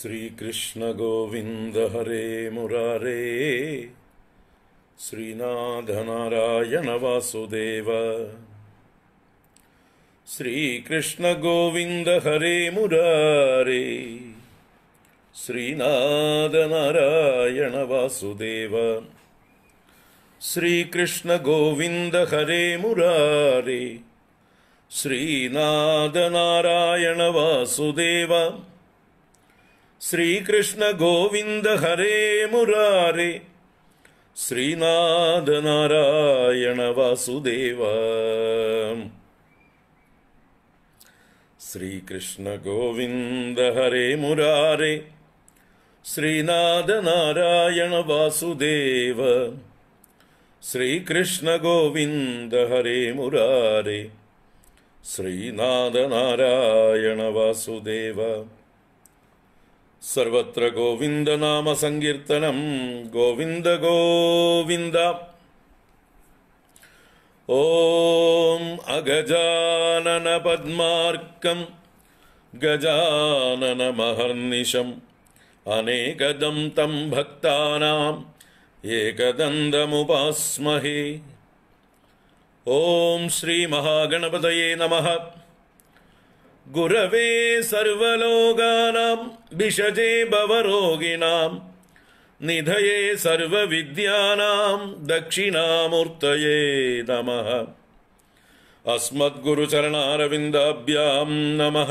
श्रीकृष्णगोविन्द हरे मरारे श्रीनादनारायणवासुदेव श्रीकृष्णगोविन्द हरे मरारे हरे मुरारे मरारे वासुदेव श्रीकृष्णगोविन्द हरे मुरारे श्रीनादनारायण वासुदेव श्रीकृष्णगोविन्द हरे वासुदेव श्रीकृष्ण श्रीकृष्णगोविन्द हरे नारायण वासुदेव सर्वत्र गोविन्द गोविन्द गोविन्दनामसङ्कीर्तनं ॐ अगजाननपद्मार्गं गजाननमहर्निशम् अनेकदं तं भक्तानाम् एकदन्तमुपास्महे ॐ श्रीमहागणपतये नमः गुरवे सर्वलोकानां विषजे भवरोगिणां निधये सर्वविद्यानां दक्षिणामूर्तये नमः अस्मद्गुरुचरणारविन्दाभ्यां नमः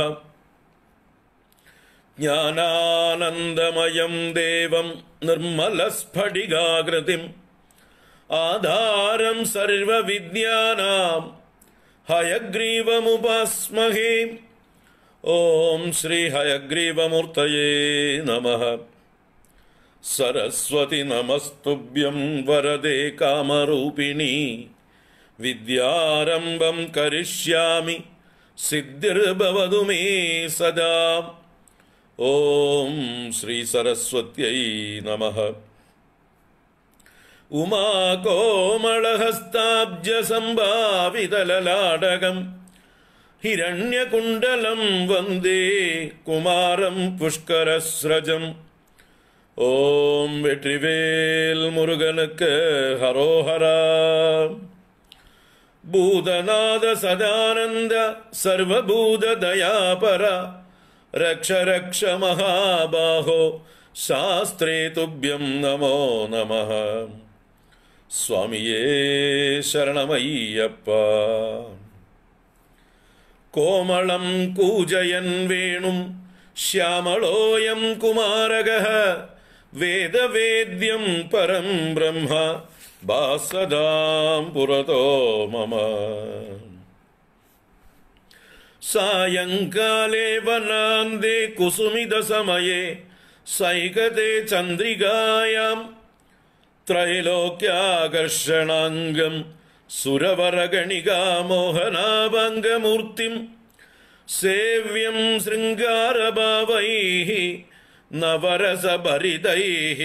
ज्ञानानन्दमयं देवं निर्मलस्फटिकाकृतिम् आधारं सर्वविद्यानां हयग्रीवमुपास्महे श्री हयग्रीवमूर्तये नमः सरस्वति नमस्तुभ्यं वरदे कामरूपिणी विद्यारम्भं करिष्यामि सिद्धिर्भवतु मे सदा श्रीसरस्वत्यै नमः उमा कोमलहस्ताब्जसम्भावितललाडकम् हिरण्यकुण्डलं वन्दे कुमारं पुष्करस्रजम् ॐ विट्रिवेल्मुरुगनक हरो हरा भूतनाद सदानन्द दयापरा। रक्ष रक्ष महाबाहो शास्त्रे तुभ्यं नमो नमः स्वामिये शरणमय्यप्पा कोमलं कूजयन् वेणुं श्यामलोऽयं कुमारगः वेदवेद्यं परं ब्रह्म बासदां पुरतो मम सायङ्काले वनान्दे कुसुमिदसमये सैकते चन्द्रिकायां त्रैलोक्याकर्षणाङ्गम् सुरवरगणिकामोहनाभङ्गमूर्तिम् सेव्यं श्रृङ्गारभावैः नवरसभरितैः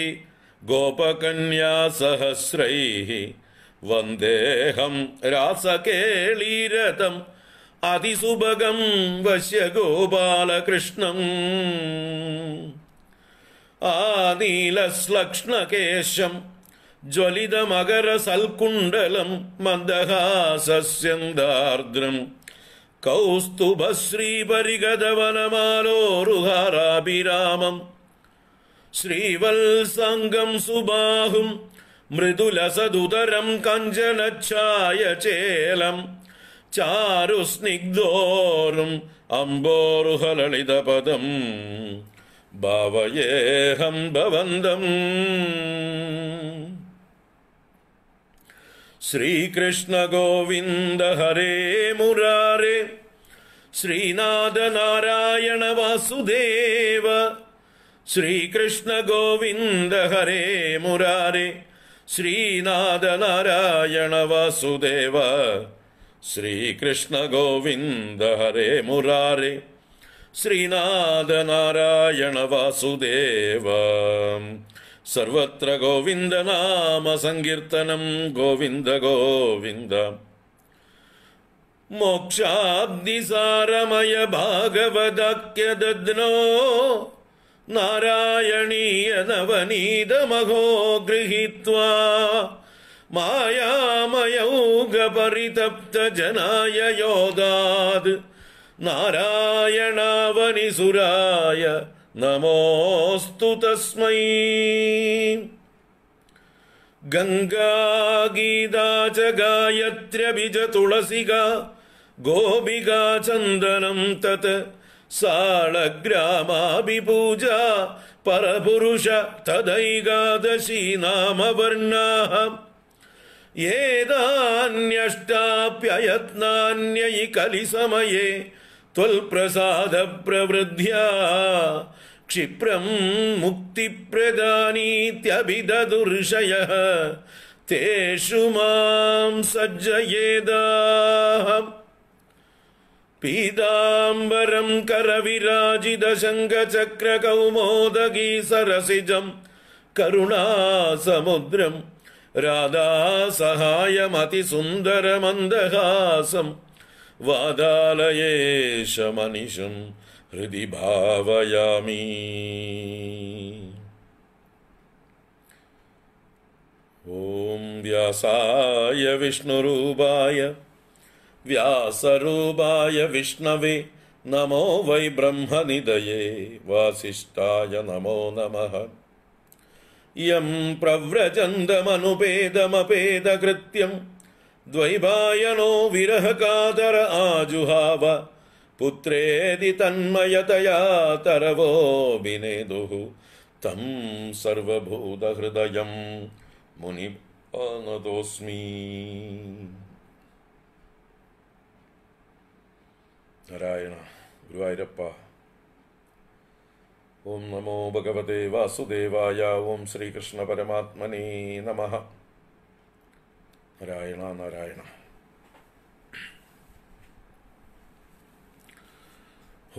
गोपकन्यासहस्रैः वन्देऽहं रासकेळी अतिसुभगं वश्य गोपालकृष्णम् ജ്വലിതമകരസൽക്കുണ്ടലം മന്ദഹാസ്യന്താർദ്രം കൗസ്തുഭശ്രീപരിഗതവനമാലോരുഹാരാഭിരാമം ശ്രീവത്സംഗം സുബാഹും മൃദുലസദുതരം കഞ്ചനഛായചേലം ചാരുസ്നിഗ്ധോറും അംബോറുഹലളിതപദം ഭാവയേഹം ഭവന്തം श्रीकृष्ण हरे मुरारे नारायण वासुदेव श्रीकृष्ण गोविन्द हरे मरारे नारायण वासुदेव श्रीकृष्ण गोविन्द हरे मरारे नारायण वासुदेव സർവത്ര ഗോവിന്ദനാമ സങ്കീർത്തനം ഗോവിന്ദ ഗോവിന്ദ മോക്ഷാബ്ദിസാരമയ ഭാഗവതക്യദഗ്നോ നാരായണീയ നവനീതമഹോ ഗൃഹീത്വാ മായാമയൗഗപരിതപ്തജനായ യോദാത് നാരായണാവനിസുരായ नमोऽस्तु तस्मै गङ्गा च गायत्र्यभिज तुलसिगा गोपि चन्दनम् तत् साळग्रामापिपूजा परपुरुष तदैकादशी नाम वर्णाः कलिसमये त्वल्प्रसादप्रवृद्ध्या क्षिप्रम् मुक्ति तेषु माम् सज्जयेदाः पीताम्बरम् करविराजिदशङ्कचक्र कौमोदगी सरसिजम् वादालये शमनिशं हृदि भावयामि ॐ व्यासाय विष्णुरूपाय व्यासरूपाय विष्णवे नमो वै ब्रह्मनिदये वासिष्ठाय नमो नमः इयं प्रव्रचन्दमनुपेदमपेदकृत्यम् द्वैवायनो विरहकादर आजुहाव पुत्रेदि तन्मयतया तरवो विनेदुः तं सर्वभूतहृदयं मुनिपानतोऽस्मि नारायण गुरुवायूरप्प ओं नमो भगवते वासुदेवाय ॐ श्रीकृष्णपरमात्मने नमः നാരായണ നാരായണ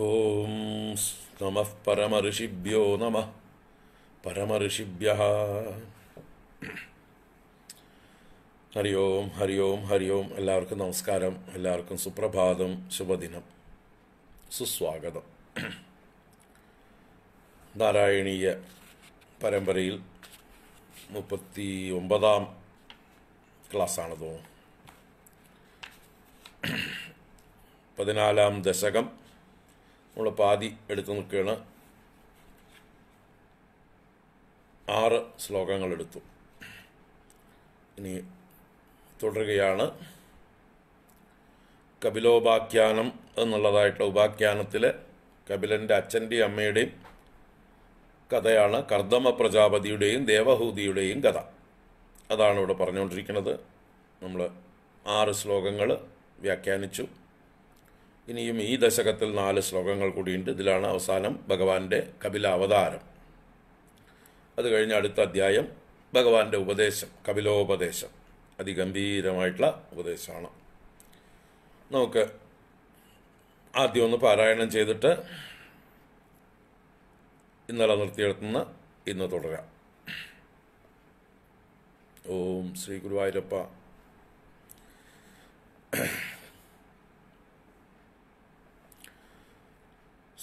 ഓം നമ പരമഋഷിഭ്യോ നമ പരമഋഷിഭ്യ ഹരി ഓം ഹരി ഓം ഹരി ഓം എല്ലാവർക്കും നമസ്കാരം എല്ലാവർക്കും സുപ്രഭാതം ശുഭദിനം സുസ്വാഗതം നാരായണീയ പരമ്പരയിൽ മുപ്പത്തി ഒമ്പതാം ക്ലാസ്സാണ് തോന്നുന്നു പതിനാലാം ദശകം നമ്മൾ പാതി എടുത്തു നിൽക്കുകയാണ് ആറ് ശ്ലോകങ്ങൾ എടുത്തു ഇനി തുടരുകയാണ് കപിലോപാഖ്യാനം എന്നുള്ളതായിട്ടുള്ള ഉപാഖ്യാനത്തിലെ കപിലൻ്റെ അച്ഛൻ്റെയും അമ്മയുടെയും കഥയാണ് കർദമ പ്രജാപതിയുടെയും ദേവഹൂതിയുടെയും കഥ അതാണ് ഇവിടെ പറഞ്ഞുകൊണ്ടിരിക്കുന്നത് നമ്മൾ ആറ് ശ്ലോകങ്ങൾ വ്യാഖ്യാനിച്ചു ഇനിയും ഈ ദശകത്തിൽ നാല് ശ്ലോകങ്ങൾ കൂടിയുണ്ട് ഇതിലാണ് അവസാനം ഭഗവാന്റെ കപില അവതാരം അത് കഴിഞ്ഞ അടുത്ത അധ്യായം ഭഗവാന്റെ ഉപദേശം കപിലോപദേശം അതിഗംഭീരമായിട്ടുള്ള ഉപദേശമാണ് നമുക്ക് ആദ്യം ഒന്ന് പാരായണം ചെയ്തിട്ട് ഇന്നലെ നിർത്തിയെടുത്തുന്ന ഇന്ന് തുടരാം ഓം ശ്രീ ഗുരുവായൂരപ്പ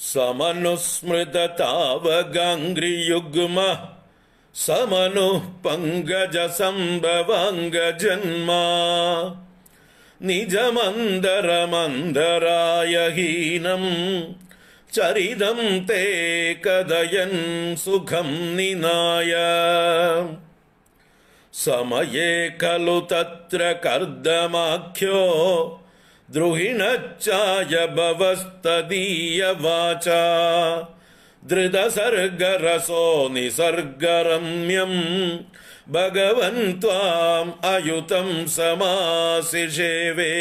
സമനുസ്മൃതതാവഗാംഗ്രിയുഗ്മ സമനു പങ്കജ സംഭവാംഗജന്മ നിജമന്തരമന്തരായ ഹീനം ചരിതം തേ കഥയൻ സുഖം നിനായ समये खलु तत्र कर्दमाख्यो द्रुहिणच्चाय भवस्तदीय वाचा दृतसर्गरसो भगवन् त्वाम् अयुतं समासिषेवे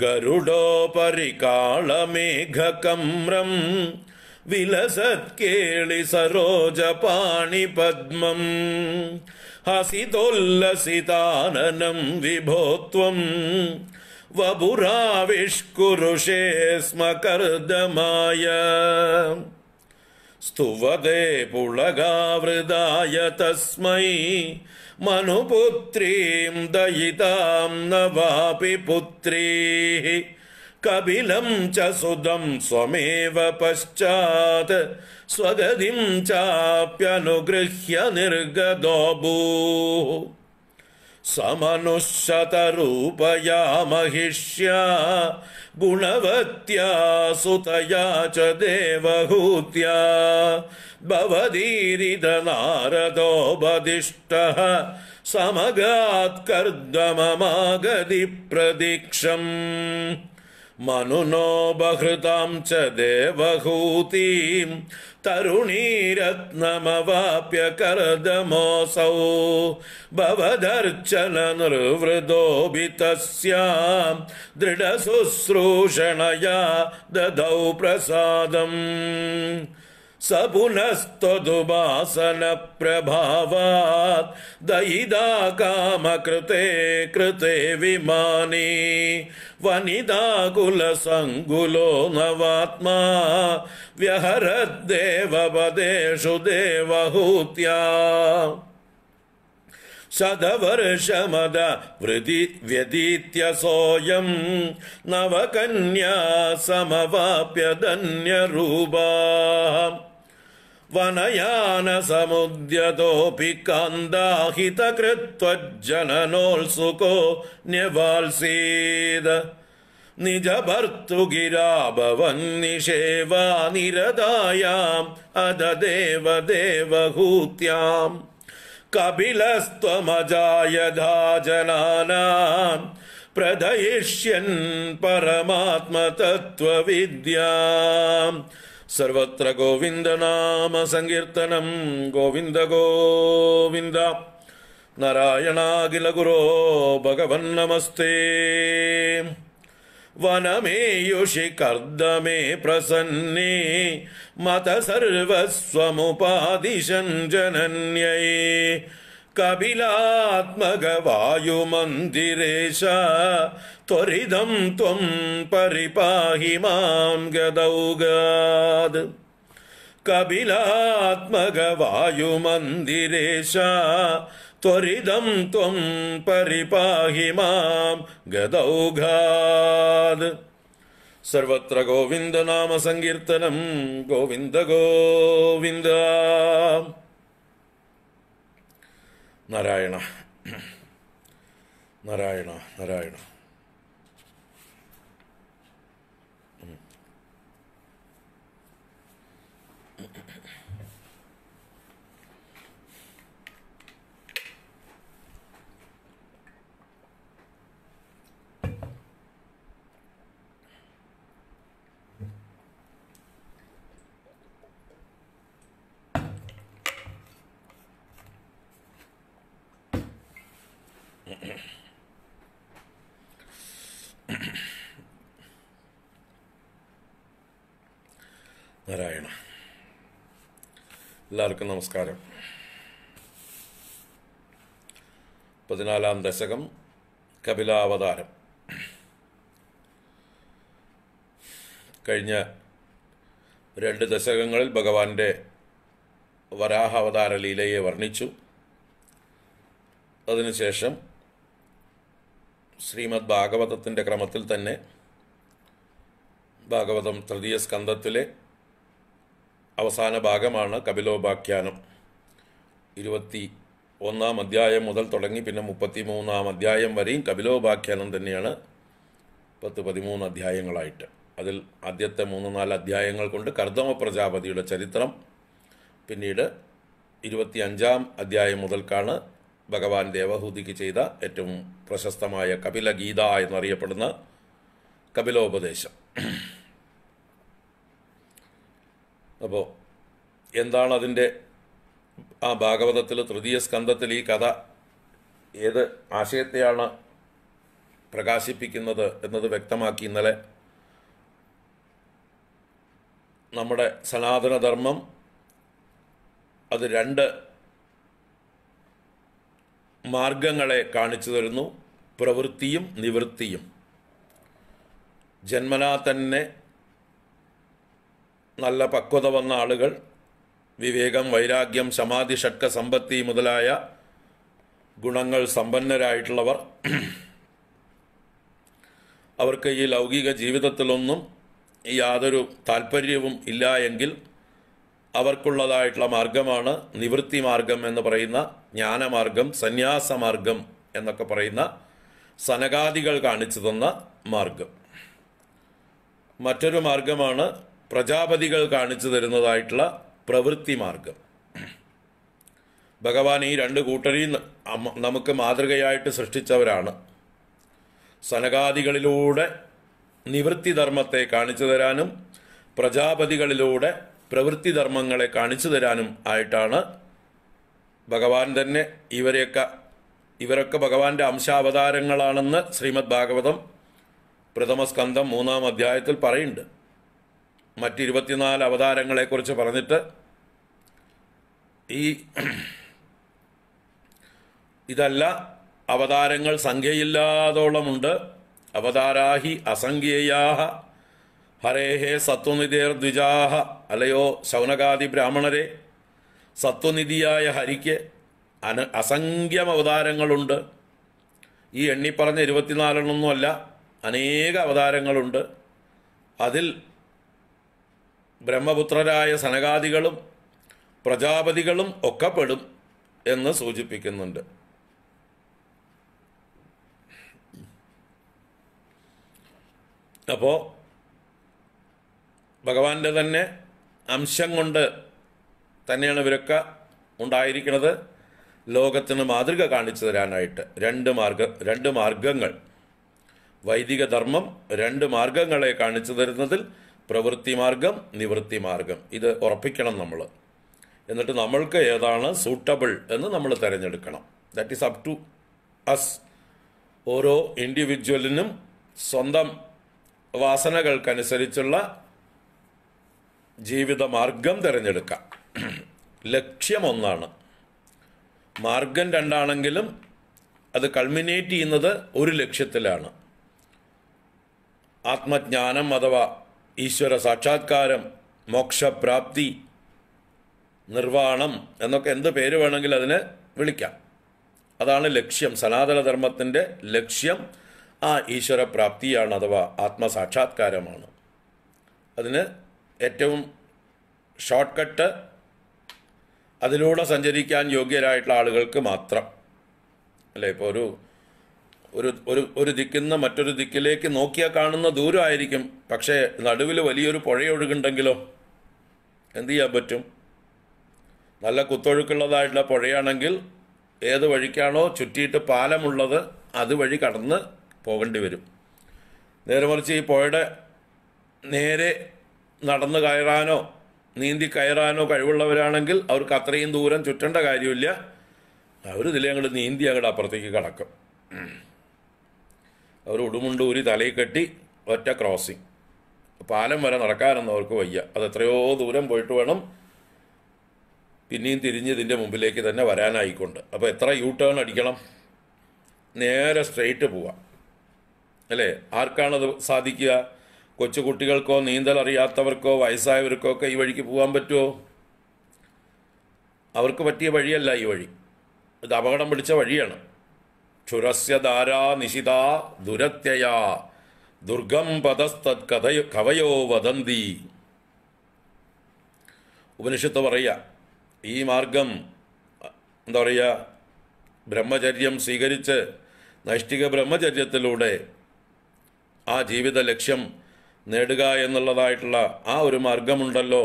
गरुडोपरिकालमेघकम्रम् विलसत्केळि सरोजपाणि पद्मम् हसितोल्लसिताननं विभो त्वम् वभुराविष्कुरुषे स्म कर्दमाय स्तुवदे पुळगावृदाय तस्मै मनुपुत्रीं दयितां न वापि पुत्रीः कपिलं च सुदं स्वमेव पश्चात् स्वगतिं चाप्यनुगृह्य भूः समनुशतरूपया महिष्या गुणवत्या सुतया च देवहूत्या भवदीरिदनारदो बधिष्ठः बदिष्टः मनुनो बहृतां च देवहूतीं तरुणीरत्नमवाप्य भवदर्चननुर्वृदो वि तस्यां दृढशुश्रूषणया ददौ प्रसादम् स पुनस्त्वदुवासनप्रभावात् दयिदा कामकृते कृते कृते विमानी वनिदा कुल नवात्मा व्यहरद्देवपदेषु देवहूत्या सदवर्षमद व्यदीत्य व्यतीत्यसोऽयम् नवकन्या समवाप्य धन्यरूपा वनयानसमुद्यतोऽपि समुद्यतोऽपि कन्दाहित कृत्वज्जनोत्सुको निज भवन्निषेवा निरदायाम् अद देवहूत्याम् कपिलस्त्वमजायधा जनानाम् प्रदयिष्यन् परमात्मतत्त्वविद्याम् सर्वत्र गोविन्दनाम नाम गोविन्द गोविन्द नारायणागिलगुरो भगवन्नमस्ते वनमे योषि प्रसन्ने मत सर्वस्वमुपादिशञ्जनन्यै कपिलात्मगवायुमन्दिरेश त्वरिदं त्वं परिपाहि मां गदौगाद् कपिलात्मगवायुमन्दिरेश त्वरिदं त्वं परिपाहि मां गदौघाद् സർവത്ര ഗോവിന്ദനാമസങ്കീർത്തനം ഗോവിന്ദ ഗോവിന്ദ നാരായണ നാരായണ നാരായണ നാരായണ എല്ലാവർക്കും നമസ്കാരം പതിനാലാം ദശകം കപിലാവതാരം കഴിഞ്ഞ രണ്ട് ദശകങ്ങളിൽ ഭഗവാന്റെ വരാഹാവതാര ലീലയെ വർണ്ണിച്ചു അതിനുശേഷം ശ്രീമദ് ഭാഗവതത്തിൻ്റെ ക്രമത്തിൽ തന്നെ ഭാഗവതം തൃതീയ സ്കന്ധത്തിലെ അവസാന ഭാഗമാണ് കപിലോപാഖ്യാനം ഇരുപത്തി ഒന്നാം അധ്യായം മുതൽ തുടങ്ങി പിന്നെ മുപ്പത്തി മൂന്നാം അധ്യായം വരെയും കപിലോപാഖ്യാനം തന്നെയാണ് പത്ത് പതിമൂന്ന് അധ്യായങ്ങളായിട്ട് അതിൽ ആദ്യത്തെ മൂന്ന് നാല് അധ്യായങ്ങൾ കൊണ്ട് കർദമ പ്രജാപതിയുടെ ചരിത്രം പിന്നീട് ഇരുപത്തി അഞ്ചാം അധ്യായം മുതൽക്കാണ് ഭഗവാൻ ദേവഹൂതിക്ക് ചെയ്ത ഏറ്റവും പ്രശസ്തമായ കപിലഗീത ഗീത എന്നറിയപ്പെടുന്ന കപിലോപദേശം അപ്പോൾ എന്താണ് അതിൻ്റെ ആ ഭാഗവതത്തിൽ തൃതീയ സ്കന്ധത്തിൽ ഈ കഥ ഏത് ആശയത്തെയാണ് പ്രകാശിപ്പിക്കുന്നത് എന്നത് വ്യക്തമാക്കി ഇന്നലെ നമ്മുടെ സനാതനധർമ്മം അത് രണ്ട് മാർഗങ്ങളെ കാണിച്ചു തരുന്നു പ്രവൃത്തിയും നിവൃത്തിയും ജന്മനാ തന്നെ നല്ല പക്വത വന്ന ആളുകൾ വിവേകം വൈരാഗ്യം സമാധി ഷഡ്ക സമ്പത്തി മുതലായ ഗുണങ്ങൾ സമ്പന്നരായിട്ടുള്ളവർ അവർക്ക് ഈ ലൗകിക ജീവിതത്തിലൊന്നും യാതൊരു താല്പര്യവും ഇല്ല എങ്കിൽ അവർക്കുള്ളതായിട്ടുള്ള മാർഗമാണ് നിവൃത്തി മാർഗം എന്ന് പറയുന്ന ജ്ഞാനമാർഗം സന്യാസമാർഗം എന്നൊക്കെ പറയുന്ന സനകാദികൾ കാണിച്ചു തന്ന മാർഗം മറ്റൊരു മാർഗമാണ് പ്രജാപതികൾ കാണിച്ചു തരുന്നതായിട്ടുള്ള പ്രവൃത്തി മാർഗം ഭഗവാൻ ഈ രണ്ട് കൂട്ടരെയും നമുക്ക് മാതൃകയായിട്ട് സൃഷ്ടിച്ചവരാണ് സനകാദികളിലൂടെ നിവൃത്തിധർമ്മത്തെ കാണിച്ചു തരാനും പ്രജാപതികളിലൂടെ ധർമ്മങ്ങളെ കാണിച്ചു തരാനും ആയിട്ടാണ് ഭഗവാൻ തന്നെ ഇവരെയൊക്കെ ഇവരൊക്കെ ഭഗവാന്റെ അംശാവതാരങ്ങളാണെന്ന് ശ്രീമദ് ഭാഗവതം പ്രഥമസ്കന്ധം മൂന്നാം അധ്യായത്തിൽ പറയുന്നുണ്ട് മറ്റിരുപത്തിനാല് അവതാരങ്ങളെക്കുറിച്ച് പറഞ്ഞിട്ട് ഈ ഇതല്ല അവതാരങ്ങൾ സംഖ്യയില്ലാതോളമുണ്ട് അവതാരാഹി അസംഖ്യേയാഹ ഹരേഹേ സത്വനിധിയർ ദ്വിജാഹ അല്ലയോ ശൗനകാദി ബ്രാഹ്മണരെ സത്വനിധിയായ ഹരിക്ക് അന അസംഖ്യം അവതാരങ്ങളുണ്ട് ഈ എണ്ണിപ്പറഞ്ഞ ഇരുപത്തിനാലെണ്ണമൊന്നുമല്ല അനേക അവതാരങ്ങളുണ്ട് അതിൽ ബ്രഹ്മപുത്രരായ സനകാദികളും പ്രജാപതികളും ഒക്കെ പെടും എന്ന് സൂചിപ്പിക്കുന്നുണ്ട് അപ്പോൾ ഭഗവാന്റെ തന്നെ അംശം കൊണ്ട് തന്നെയാണ് ഇവരൊക്കെ ഉണ്ടായിരിക്കുന്നത് ലോകത്തിന് മാതൃക കാണിച്ചു തരാനായിട്ട് രണ്ട് മാർഗ രണ്ട് മാർഗങ്ങൾ വൈദിക ധർമ്മം രണ്ട് മാർഗങ്ങളെ കാണിച്ചു തരുന്നതിൽ പ്രവൃത്തി മാർഗം നിവൃത്തി മാർഗം ഇത് ഉറപ്പിക്കണം നമ്മൾ എന്നിട്ട് നമ്മൾക്ക് ഏതാണ് സൂട്ടബിൾ എന്ന് നമ്മൾ തിരഞ്ഞെടുക്കണം that is up to us ഓരോ ഇൻഡിവിജ്വലിനും സ്വന്തം വാസനകൾക്കനുസരിച്ചുള്ള ജീവിത മാർഗം തിരഞ്ഞെടുക്കാം ലക്ഷ്യം ഒന്നാണ് മാർഗം രണ്ടാണെങ്കിലും അത് കൾമിനേറ്റ് ചെയ്യുന്നത് ഒരു ലക്ഷ്യത്തിലാണ് ആത്മജ്ഞാനം അഥവാ ഈശ്വര സാക്ഷാത്കാരം മോക്ഷപ്രാപ്തി നിർവാണം എന്നൊക്കെ എന്ത് പേര് വേണമെങ്കിൽ അതിനെ വിളിക്കാം അതാണ് ലക്ഷ്യം സനാതനധർമ്മത്തിൻ്റെ ലക്ഷ്യം ആ ഈശ്വരപ്രാപ്തിയാണ് അഥവാ ആത്മസാക്ഷാത്കാരമാണ് അതിന് ഏറ്റവും ഷോർട്ട് കട്ട് അതിലൂടെ സഞ്ചരിക്കാൻ യോഗ്യരായിട്ടുള്ള ആളുകൾക്ക് മാത്രം അല്ലേ ഇപ്പോൾ ഒരു ഒരു ഒരു ഒരു ദിക്കുന്ന മറ്റൊരു ദിക്കിലേക്ക് നോക്കിയാൽ കാണുന്ന ദൂരമായിരിക്കും പക്ഷേ നടുവിൽ വലിയൊരു പുഴയൊഴുകുണ്ടെങ്കിലോ എന്തു ചെയ്യാൻ പറ്റും നല്ല കുത്തൊഴുക്കുള്ളതായിട്ടുള്ള പുഴയാണെങ്കിൽ ഏത് വഴിക്കാണോ ചുറ്റിയിട്ട് പാലമുള്ളത് അതുവഴി കടന്ന് പോകേണ്ടി വരും നേരെ മറിച്ച് ഈ പുഴയുടെ നേരെ നടന്ന് കയറാനോ നീന്തി കയറാനോ കഴിവുള്ളവരാണെങ്കിൽ അവർക്ക് അത്രയും ദൂരം ചുറ്റേണ്ട കാര്യമില്ല അവരിതിലെ അങ്ങോട്ട് നീന്തി അങ്ങോട്ട് അപ്പുറത്തേക്ക് കടക്കും അവർ ഉടുമുണ്ടൂരി തലയിൽ കെട്ടി ഒറ്റ ക്രോസിങ് പാലം വരെ നടക്കാനൊന്നും അവർക്ക് വയ്യ അത് എത്രയോ ദൂരം പോയിട്ട് വേണം പിന്നെയും തിരിഞ്ഞ് ഇതിൻ്റെ മുമ്പിലേക്ക് തന്നെ വരാനായിക്കൊണ്ട് അപ്പോൾ എത്ര യൂ ടേൺ അടിക്കണം നേരെ സ്ട്രെയിറ്റ് പോവാം അല്ലേ ആർക്കാണത് സാധിക്കുക കൊച്ചു കുട്ടികൾക്കോ നീന്തൽ അറിയാത്തവർക്കോ വയസ്സായവർക്കോ ഒക്കെ ഈ വഴിക്ക് പോകാൻ പറ്റുമോ അവർക്ക് പറ്റിയ വഴിയല്ല ഈ വഴി ഇത് അപകടം പിടിച്ച വഴിയാണ് ക്ഷുരസ്യ ധാരാ നിശിത ദുരത്യയാ ദുർഗം പദസ്തത് കഥയോ കവയോ വദന്തി ഉപനിഷത്ത് പറയുക ഈ മാർഗം എന്താ പറയുക ബ്രഹ്മചര്യം സ്വീകരിച്ച് നൈഷ്ഠിക ബ്രഹ്മചര്യത്തിലൂടെ ആ ജീവിത ലക്ഷ്യം നേടുക എന്നുള്ളതായിട്ടുള്ള ആ ഒരു മാർഗമുണ്ടല്ലോ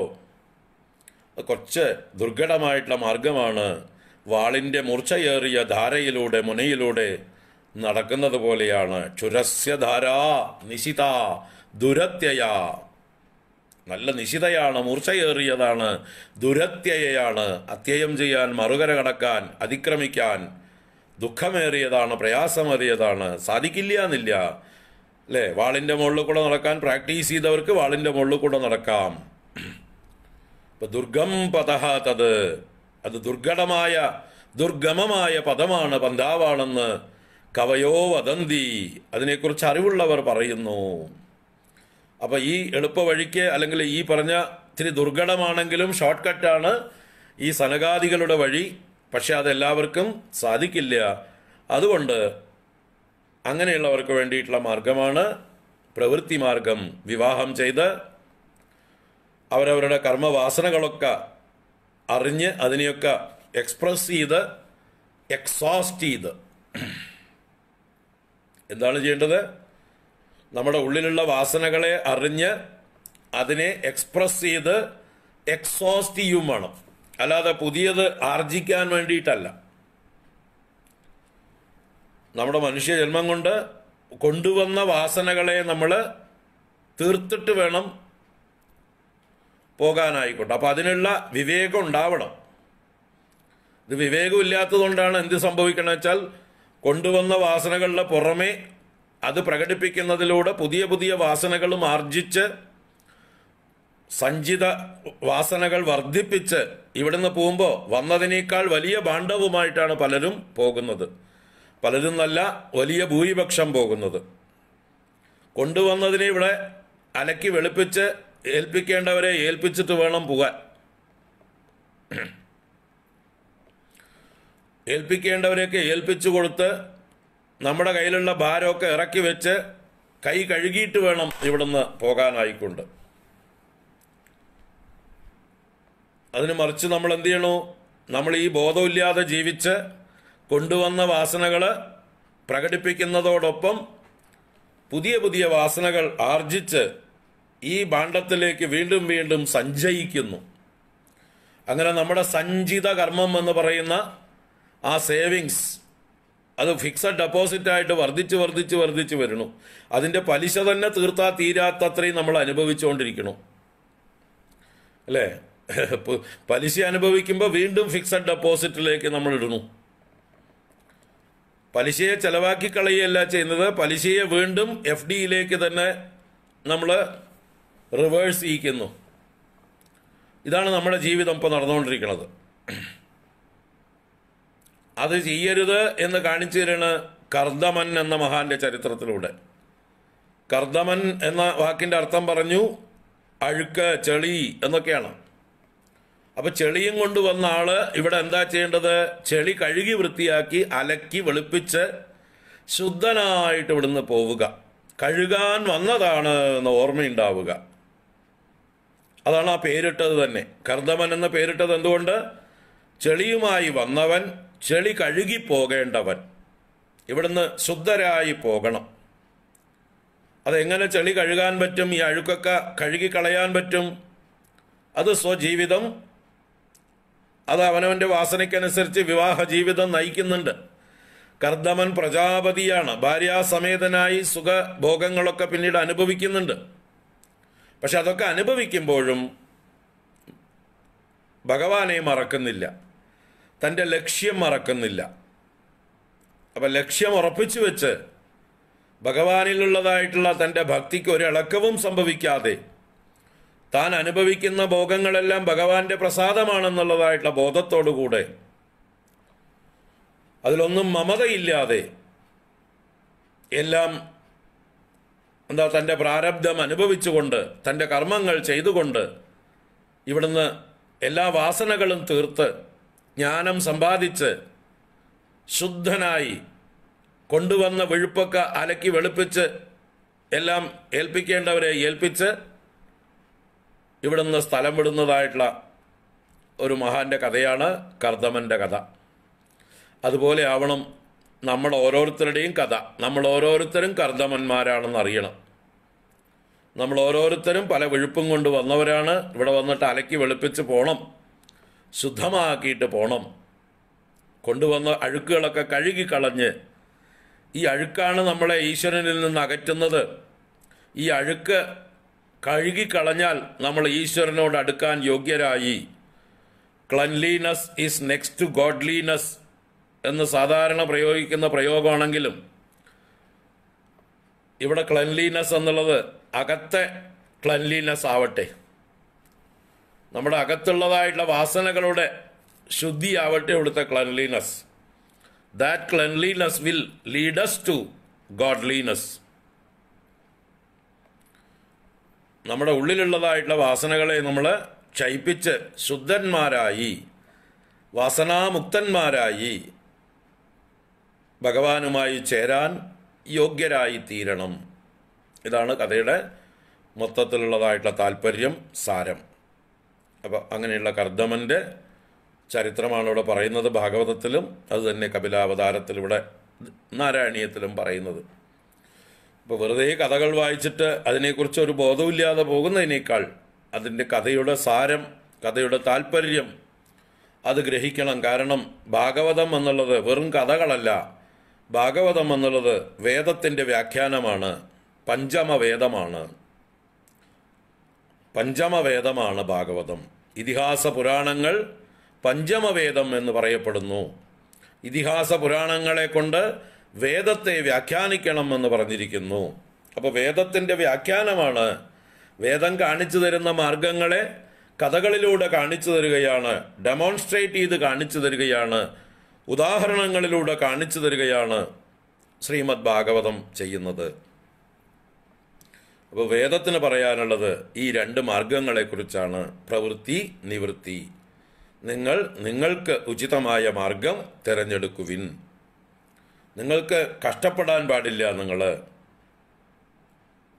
കുറച്ച് ദുർഘടമായിട്ടുള്ള മാർഗമാണ് വാളിൻ്റെ മൂർച്ചയേറിയ ധാരയിലൂടെ മുനയിലൂടെ നടക്കുന്നത് പോലെയാണ് ചുരസ്യധാരാ നിശിത ദുരത്യയ നല്ല നിശിതയാണ് മൂർച്ചയേറിയതാണ് ദുരത്യയാണ് അത്യയം ചെയ്യാൻ മറുകര കടക്കാൻ അതിക്രമിക്കാൻ ദുഃഖമേറിയതാണ് പ്രയാസമേറിയതാണ് സാധിക്കില്ല എന്നില്ല അല്ലേ വാളിൻ്റെ മുകളിൽ കൂടെ നടക്കാൻ പ്രാക്ടീസ് ചെയ്തവർക്ക് വാളിൻ്റെ മുകളിൽ കൂടെ നടക്കാം ഇപ്പം ദുർഗം പതഹ തത് അത് ദുർഘടമായ ദുർഗമമായ പദമാണ് പന്താവാണെന്ന് കവയോ വദന്തി അതിനെക്കുറിച്ച് അറിവുള്ളവർ പറയുന്നു അപ്പോൾ ഈ എളുപ്പ വഴിക്ക് അല്ലെങ്കിൽ ഈ പറഞ്ഞ ഇത്തിരി ദുർഘടമാണെങ്കിലും ഷോർട്ട് കട്ടാണ് ഈ സനഗാദികളുടെ വഴി പക്ഷെ അതെല്ലാവർക്കും സാധിക്കില്ല അതുകൊണ്ട് അങ്ങനെയുള്ളവർക്ക് വേണ്ടിയിട്ടുള്ള മാർഗമാണ് പ്രവൃത്തി മാർഗം വിവാഹം ചെയ്ത് അവരവരുടെ കർമ്മവാസനകളൊക്കെ അറിഞ്ഞ് അതിനെയൊക്കെ എക്സ്പ്രസ് ചെയ്ത് എക്സോസ്റ്റ് ചെയ്ത് എന്താണ് ചെയ്യേണ്ടത് നമ്മുടെ ഉള്ളിലുള്ള വാസനകളെ അറിഞ്ഞ് അതിനെ എക്സ്പ്രസ് ചെയ്ത് എക്സോസ്റ്റ് ചെയ്യും വേണം അല്ലാതെ പുതിയത് ആർജിക്കാൻ വേണ്ടിയിട്ടല്ല നമ്മുടെ മനുഷ്യ ജന്മം കൊണ്ട് കൊണ്ടുവന്ന വാസനകളെ നമ്മൾ തീർത്തിട്ട് വേണം പോകാനായിക്കോട്ടെ അപ്പം അതിനുള്ള വിവേകം ഉണ്ടാവണം ഇത് വിവേകമില്ലാത്തതുകൊണ്ടാണ് എന്ത് സംഭവിക്കണമെന്ന് വെച്ചാൽ കൊണ്ടുവന്ന വാസനകളുടെ പുറമേ അത് പ്രകടിപ്പിക്കുന്നതിലൂടെ പുതിയ പുതിയ വാസനകളും ആർജിച്ച് സഞ്ചിത വാസനകൾ വർദ്ധിപ്പിച്ച് ഇവിടുന്ന് പോകുമ്പോൾ വന്നതിനേക്കാൾ വലിയ ഭാണ്ഡവുമായിട്ടാണ് പലരും പോകുന്നത് പലരും നല്ല വലിയ ഭൂരിപക്ഷം പോകുന്നത് കൊണ്ടുവന്നതിനെ ഇവിടെ അലക്കി വെളുപ്പിച്ച് ഏൽപ്പിക്കേണ്ടവരെ ഏൽപ്പിച്ചിട്ട് വേണം പോകാൻ ഏൽപ്പിക്കേണ്ടവരെയൊക്കെ ഏൽപ്പിച്ചു കൊടുത്ത് നമ്മുടെ കയ്യിലുള്ള ഭാരമൊക്കെ ഇറക്കി വെച്ച് കൈ കഴുകിയിട്ട് വേണം ഇവിടുന്ന് പോകാനായിക്കൊണ്ട് അതിന് മറിച്ച് നമ്മൾ എന്ത് ചെയ്യണു നമ്മൾ ഈ ബോധമില്ലാതെ ജീവിച്ച് കൊണ്ടുവന്ന വാസനകൾ പ്രകടിപ്പിക്കുന്നതോടൊപ്പം പുതിയ പുതിയ വാസനകൾ ആർജിച്ച് ഈ ഭാണ്ഡത്തിലേക്ക് വീണ്ടും വീണ്ടും സഞ്ചയിക്കുന്നു അങ്ങനെ നമ്മുടെ സഞ്ചിത കർമ്മം എന്ന് പറയുന്ന ആ സേവിങ്സ് അത് ഫിക്സഡ് ഡെപ്പോസിറ്റ് ആയിട്ട് വർദ്ധിച്ച് വർദ്ധിച്ച് വർദ്ധിച്ച് വരണു അതിൻ്റെ പലിശ തന്നെ തീർത്താ തീരാത്തത്രയും നമ്മൾ അനുഭവിച്ചുകൊണ്ടിരിക്കണം അല്ലേ പലിശ അനുഭവിക്കുമ്പോൾ വീണ്ടും ഫിക്സഡ് ഡെപ്പോസിറ്റിലേക്ക് നമ്മൾ ഇടുന്നു പലിശയെ ചെലവാക്കി കളയുകയല്ല ചെയ്യുന്നത് പലിശയെ വീണ്ടും എഫ് ഡിയിലേക്ക് തന്നെ നമ്മൾ റിവേഴ്സ് ചെയ്യിക്കുന്നു ഇതാണ് നമ്മുടെ ജീവിതം ഇപ്പോൾ നടന്നുകൊണ്ടിരിക്കുന്നത് അത് ചെയ്യരുത് എന്ന് കാണിച്ചു തരുന്ന കർദമൻ എന്ന മഹാന്റെ ചരിത്രത്തിലൂടെ കർദമൻ എന്ന വാക്കിൻ്റെ അർത്ഥം പറഞ്ഞു അഴുക്ക് ചെളി എന്നൊക്കെയാണ് അപ്പോൾ ചെളിയും കൊണ്ടുവന്ന ആള് ഇവിടെ എന്താ ചെയ്യേണ്ടത് ചെളി കഴുകി വൃത്തിയാക്കി അലക്കി വെളുപ്പിച്ച് ശുദ്ധനായിട്ട് ഇവിടുന്ന് പോവുക കഴുകാൻ വന്നതാണ് എന്ന് ഓർമ്മയുണ്ടാവുക അതാണ് ആ പേരിട്ടത് തന്നെ കർദമൻ എന്ന പേരിട്ടത് എന്തുകൊണ്ട് ചെളിയുമായി വന്നവൻ ചെളി കഴുകി പോകേണ്ടവൻ ഇവിടുന്ന് ശുദ്ധരായി പോകണം അതെങ്ങനെ ചെളി കഴുകാൻ പറ്റും ഈ അഴുക്കൊക്കെ കഴുകി കളയാൻ പറ്റും അത് സ്വജീവിതം അത് അവനവൻ്റെ വാസനയ്ക്കനുസരിച്ച് വിവാഹ ജീവിതം നയിക്കുന്നുണ്ട് കർദമൻ പ്രജാപതിയാണ് ഭാര്യാസമേതനായി സുഖഭോഗങ്ങളൊക്കെ പിന്നീട് അനുഭവിക്കുന്നുണ്ട് പക്ഷെ അതൊക്കെ അനുഭവിക്കുമ്പോഴും ഭഗവാനെ മറക്കുന്നില്ല തൻ്റെ ലക്ഷ്യം മറക്കുന്നില്ല അപ്പം ലക്ഷ്യം ഉറപ്പിച്ചു വെച്ച് ഭഗവാനിലുള്ളതായിട്ടുള്ള തൻ്റെ ഭക്തിക്ക് ഒരിളക്കവും സംഭവിക്കാതെ താൻ അനുഭവിക്കുന്ന ഭോഗങ്ങളെല്ലാം ഭഗവാന്റെ പ്രസാദമാണെന്നുള്ളതായിട്ടുള്ള ബോധത്തോടുകൂടെ അതിലൊന്നും മമതയില്ലാതെ എല്ലാം എന്താ തൻ്റെ പ്രാരബ്ധം അനുഭവിച്ചുകൊണ്ട് തൻ്റെ കർമ്മങ്ങൾ ചെയ്തുകൊണ്ട് ഇവിടുന്ന് എല്ലാ വാസനകളും തീർത്ത് ജ്ഞാനം സമ്പാദിച്ച് ശുദ്ധനായി കൊണ്ടുവന്ന വിഴുപ്പൊക്കെ അലക്കി വെളുപ്പിച്ച് എല്ലാം ഏൽപ്പിക്കേണ്ടവരെ ഏൽപ്പിച്ച് ഇവിടുന്ന് സ്ഥലം വിടുന്നതായിട്ടുള്ള ഒരു മഹാന്റെ കഥയാണ് കർദമൻ്റെ കഥ അതുപോലെ ആവണം നമ്മൾ ഓരോരുത്തരുടെയും കഥ നമ്മൾ ഓരോരുത്തരും കർദമന്മാരാണെന്ന് അറിയണം നമ്മൾ ഓരോരുത്തരും പല വിഴുപ്പും കൊണ്ട് വന്നവരാണ് ഇവിടെ വന്നിട്ട് അലക്കി വെളുപ്പിച്ച് പോകണം ശുദ്ധമാക്കിയിട്ട് പോകണം കൊണ്ടുവന്ന അഴുക്കുകളൊക്കെ കഴുകിക്കളഞ്ഞ് ഈ അഴുക്കാണ് നമ്മളെ ഈശ്വരനിൽ നിന്ന് അകറ്റുന്നത് ഈ അഴുക്ക് കഴുകിക്കളഞ്ഞാൽ നമ്മൾ ഈശ്വരനോട് അടുക്കാൻ യോഗ്യരായി cleanliness is next to godliness എന്ന് സാധാരണ പ്രയോഗിക്കുന്ന പ്രയോഗമാണെങ്കിലും ഇവിടെ ക്ലൻലീനസ് എന്നുള്ളത് അകത്തെ ക്ലൻലിനെസ് ആവട്ടെ നമ്മുടെ അകത്തുള്ളതായിട്ടുള്ള വാസനകളുടെ ശുദ്ധിയാവട്ടെ ഇവിടുത്തെ cleanliness that cleanliness will leads to godliness നമ്മുടെ ഉള്ളിലുള്ളതായിട്ടുള്ള വാസനകളെ നമ്മൾ ക്ഷയിപ്പിച്ച് ശുദ്ധന്മാരായി വാസനാമുക്തന്മാരായി ഭഗവാനുമായി ചേരാൻ യോഗ്യരായി തീരണം ഇതാണ് കഥയുടെ മൊത്തത്തിലുള്ളതായിട്ടുള്ള താല്പര്യം സാരം അപ്പോൾ അങ്ങനെയുള്ള കർദ്ദമൻ്റെ ചരിത്രമാണ് ഇവിടെ പറയുന്നത് ഭാഗവതത്തിലും അത് തന്നെ കപിലാവതാരത്തിലിവിടെ നാരായണീയത്തിലും പറയുന്നത് ഇപ്പോൾ വെറുതെ കഥകൾ വായിച്ചിട്ട് അതിനെക്കുറിച്ച് ഒരു ബോധമില്ലാതെ പോകുന്നതിനേക്കാൾ അതിൻ്റെ കഥയുടെ സാരം കഥയുടെ താല്പര്യം അത് ഗ്രഹിക്കണം കാരണം ഭാഗവതം എന്നുള്ളത് വെറും കഥകളല്ല ഭാഗവതം എന്നുള്ളത് വേദത്തിൻ്റെ വ്യാഖ്യാനമാണ് പഞ്ചമവേദമാണ് പഞ്ചമവേദമാണ് ഭാഗവതം ഇതിഹാസ പുരാണങ്ങൾ പഞ്ചമവേദം എന്ന് പറയപ്പെടുന്നു ഇതിഹാസ പുരാണങ്ങളെ കൊണ്ട് വേദത്തെ വ്യാഖ്യാനിക്കണം എന്ന് പറഞ്ഞിരിക്കുന്നു അപ്പോൾ വേദത്തിൻ്റെ വ്യാഖ്യാനമാണ് വേദം കാണിച്ചു തരുന്ന മാർഗങ്ങളെ കഥകളിലൂടെ കാണിച്ചു തരികയാണ് ഡെമോൺസ്ട്രേറ്റ് ചെയ്ത് കാണിച്ചു തരികയാണ് ഉദാഹരണങ്ങളിലൂടെ കാണിച്ചു തരികയാണ് ശ്രീമദ് ഭാഗവതം ചെയ്യുന്നത് അപ്പോൾ വേദത്തിന് പറയാനുള്ളത് ഈ രണ്ട് മാർഗങ്ങളെക്കുറിച്ചാണ് പ്രവൃത്തി നിവൃത്തി നിങ്ങൾ നിങ്ങൾക്ക് ഉചിതമായ മാർഗം തിരഞ്ഞെടുക്കുവിൻ നിങ്ങൾക്ക് കഷ്ടപ്പെടാൻ പാടില്ല നിങ്ങൾ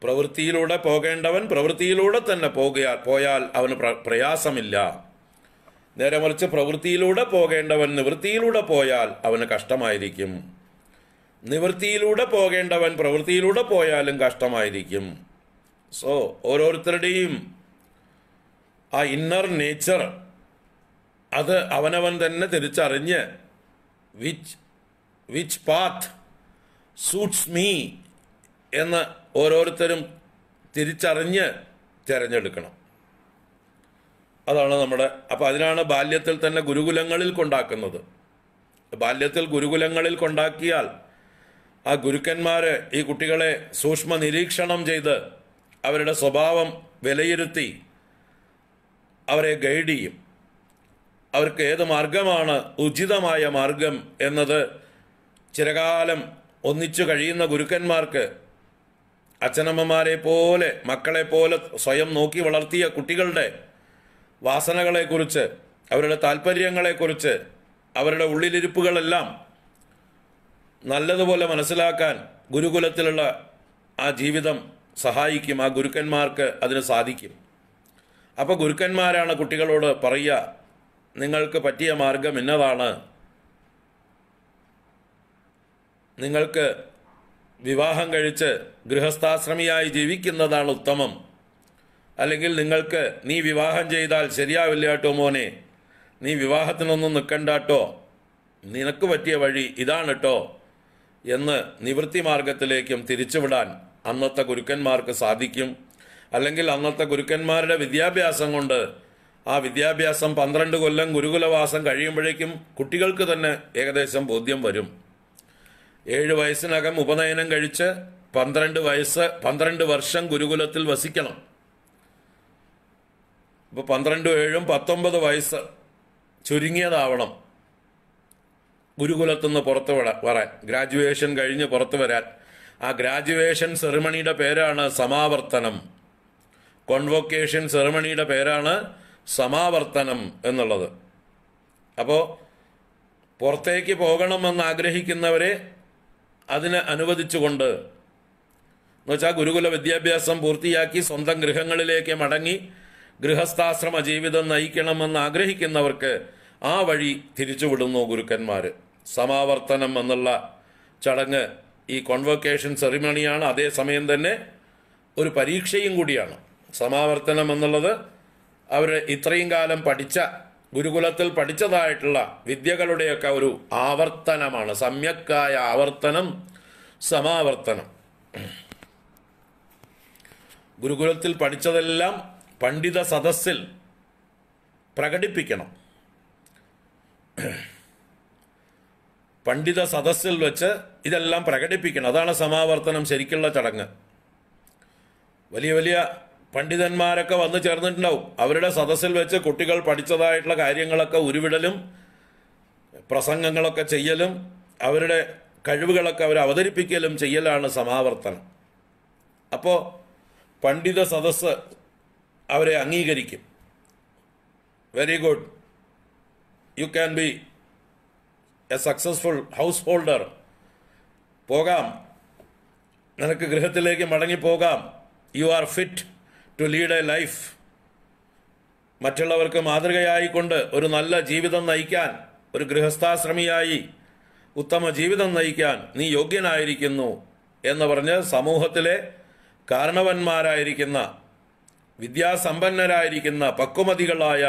പ്രവൃത്തിയിലൂടെ പോകേണ്ടവൻ പ്രവൃത്തിയിലൂടെ തന്നെ പോകുക പോയാൽ അവന് പ്രയാസമില്ല നേരെ മറിച്ച് പ്രവൃത്തിയിലൂടെ പോകേണ്ടവൻ നിവൃത്തിയിലൂടെ പോയാൽ അവന് കഷ്ടമായിരിക്കും നിവൃത്തിയിലൂടെ പോകേണ്ടവൻ പ്രവൃത്തിയിലൂടെ പോയാലും കഷ്ടമായിരിക്കും സോ ഓരോരുത്തരുടെയും ആ ഇന്നർ നേച്ചർ അത് അവനവൻ തന്നെ തിരിച്ചറിഞ്ഞ് which which path suits me എന്ന് ഓരോരുത്തരും തിരിച്ചറിഞ്ഞ് തിരഞ്ഞെടുക്കണം അതാണ് നമ്മുടെ അപ്പോൾ അതിനാണ് ബാല്യത്തിൽ തന്നെ ഗുരുകുലങ്ങളിൽ കൊണ്ടാക്കുന്നത് ബാല്യത്തിൽ ഗുരുകുലങ്ങളിൽ കൊണ്ടാക്കിയാൽ ആ ഗുരുക്കന്മാർ ഈ കുട്ടികളെ സൂക്ഷ്മ നിരീക്ഷണം ചെയ്ത് അവരുടെ സ്വഭാവം വിലയിരുത്തി അവരെ ഗൈഡ് ചെയ്യും അവർക്ക് ഏത് മാർഗമാണ് ഉചിതമായ മാർഗം എന്നത് ചിരകാലം ഒന്നിച്ചു കഴിയുന്ന ഗുരുക്കന്മാർക്ക് അച്ഛനമ്മമാരെ പോലെ മക്കളെ പോലെ സ്വയം നോക്കി വളർത്തിയ കുട്ടികളുടെ വാസനകളെക്കുറിച്ച് അവരുടെ താല്പര്യങ്ങളെക്കുറിച്ച് അവരുടെ ഉള്ളിലിരിപ്പുകളെല്ലാം നല്ലതുപോലെ മനസ്സിലാക്കാൻ ഗുരുകുലത്തിലുള്ള ആ ജീവിതം സഹായിക്കും ആ ഗുരുക്കന്മാർക്ക് അതിന് സാധിക്കും അപ്പോൾ ഗുരുക്കന്മാരാണ് കുട്ടികളോട് പറയുക നിങ്ങൾക്ക് പറ്റിയ മാർഗം ഇന്നതാണ് നിങ്ങൾക്ക് വിവാഹം കഴിച്ച് ഗൃഹസ്ഥാശ്രമിയായി ജീവിക്കുന്നതാണ് ഉത്തമം അല്ലെങ്കിൽ നിങ്ങൾക്ക് നീ വിവാഹം ചെയ്താൽ ശരിയാവില്ല കേട്ടോ മോനെ നീ വിവാഹത്തിനൊന്നും നിൽക്കണ്ടാട്ടോ നിനക്ക് പറ്റിയ വഴി ഇതാണ് കേട്ടോ എന്ന് നിവൃത്തി മാർഗത്തിലേക്കും തിരിച്ചുവിടാൻ അന്നത്തെ ഗുരുക്കന്മാർക്ക് സാധിക്കും അല്ലെങ്കിൽ അന്നത്തെ ഗുരുക്കന്മാരുടെ വിദ്യാഭ്യാസം കൊണ്ട് ആ വിദ്യാഭ്യാസം പന്ത്രണ്ട് കൊല്ലം ഗുരുകുലവാസം കഴിയുമ്പോഴേക്കും കുട്ടികൾക്ക് തന്നെ ഏകദേശം ബോധ്യം വരും ഏഴ് വയസ്സിനകം ഉപനയനം കഴിച്ച് പന്ത്രണ്ട് വയസ്സ് പന്ത്രണ്ട് വർഷം ഗുരുകുലത്തിൽ വസിക്കണം ഇപ്പോൾ പന്ത്രണ്ട് ഏഴും പത്തൊമ്പത് വയസ്സ് ചുരുങ്ങിയതാവണം ഗുരുകുലത്തുനിന്ന് നിന്ന് പുറത്ത് വരാൻ ഗ്രാജുവേഷൻ കഴിഞ്ഞ് പുറത്ത് വരാൻ ആ ഗ്രാജുവേഷൻ സെറിമണിയുടെ പേരാണ് സമാവർത്തനം കോൺവോക്കേഷൻ സെറിമണിയുടെ പേരാണ് സമാവർത്തനം എന്നുള്ളത് അപ്പോൾ പുറത്തേക്ക് പോകണമെന്ന് ആഗ്രഹിക്കുന്നവരെ അതിനെ അനുവദിച്ചുകൊണ്ട് എന്നുവെച്ചാൽ ഗുരുകുല വിദ്യാഭ്യാസം പൂർത്തിയാക്കി സ്വന്തം ഗൃഹങ്ങളിലേക്ക് മടങ്ങി ഗൃഹസ്ഥാശ്രമ ജീവിതം നയിക്കണമെന്ന് ആഗ്രഹിക്കുന്നവർക്ക് ആ വഴി തിരിച്ചുവിടുന്നു ഗുരുക്കന്മാർ സമാവർത്തനം എന്നുള്ള ചടങ്ങ് ഈ കോൺവൊക്കേഷൻ സെറിമണിയാണ് അതേസമയം തന്നെ ഒരു പരീക്ഷയും കൂടിയാണ് സമാവർത്തനം എന്നുള്ളത് അവർ ഇത്രയും കാലം പഠിച്ച ഗുരുകുലത്തിൽ പഠിച്ചതായിട്ടുള്ള വിദ്യകളുടെയൊക്കെ ഒരു ആവർത്തനമാണ് സമ്യക്കായ ആവർത്തനം സമാവർത്തനം ഗുരുകുലത്തിൽ പഠിച്ചതെല്ലാം പണ്ഡിത സദസ്സിൽ പ്രകടിപ്പിക്കണം പണ്ഡിത സദസ്സിൽ വെച്ച് ഇതെല്ലാം പ്രകടിപ്പിക്കണം അതാണ് സമാവർത്തനം ശരിക്കുള്ള ചടങ്ങ് വലിയ വലിയ പണ്ഡിതന്മാരൊക്കെ വന്നു ചേർന്നിട്ടുണ്ടാവും അവരുടെ സദസ്സിൽ വെച്ച് കുട്ടികൾ പഠിച്ചതായിട്ടുള്ള കാര്യങ്ങളൊക്കെ ഉരുവിടലും പ്രസംഗങ്ങളൊക്കെ ചെയ്യലും അവരുടെ കഴിവുകളൊക്കെ അവർ അവതരിപ്പിക്കലും ചെയ്യലാണ് സമാവർത്തനം അപ്പോൾ പണ്ഡിത സദസ്സ് അവരെ അംഗീകരിക്കും very good you can be a successful householder പോകാം നിനക്ക് ഗൃഹത്തിലേക്ക് മടങ്ങിപ്പോകാം you are fit to lead a life മറ്റുള്ളവർക്ക് മാതൃകയായിക്കൊണ്ട് ഒരു നല്ല ജീവിതം നയിക്കാൻ ഒരു ഗൃഹസ്ഥാശ്രമിയായി ഉത്തമ ജീവിതം നയിക്കാൻ നീ യോഗ്യനായിരിക്കുന്നു എന്ന് പറഞ്ഞ് സമൂഹത്തിലെ കാരണവന്മാരായിരിക്കുന്ന വിദ്യാസമ്പന്നരായിരിക്കുന്ന പക്വമതികളായ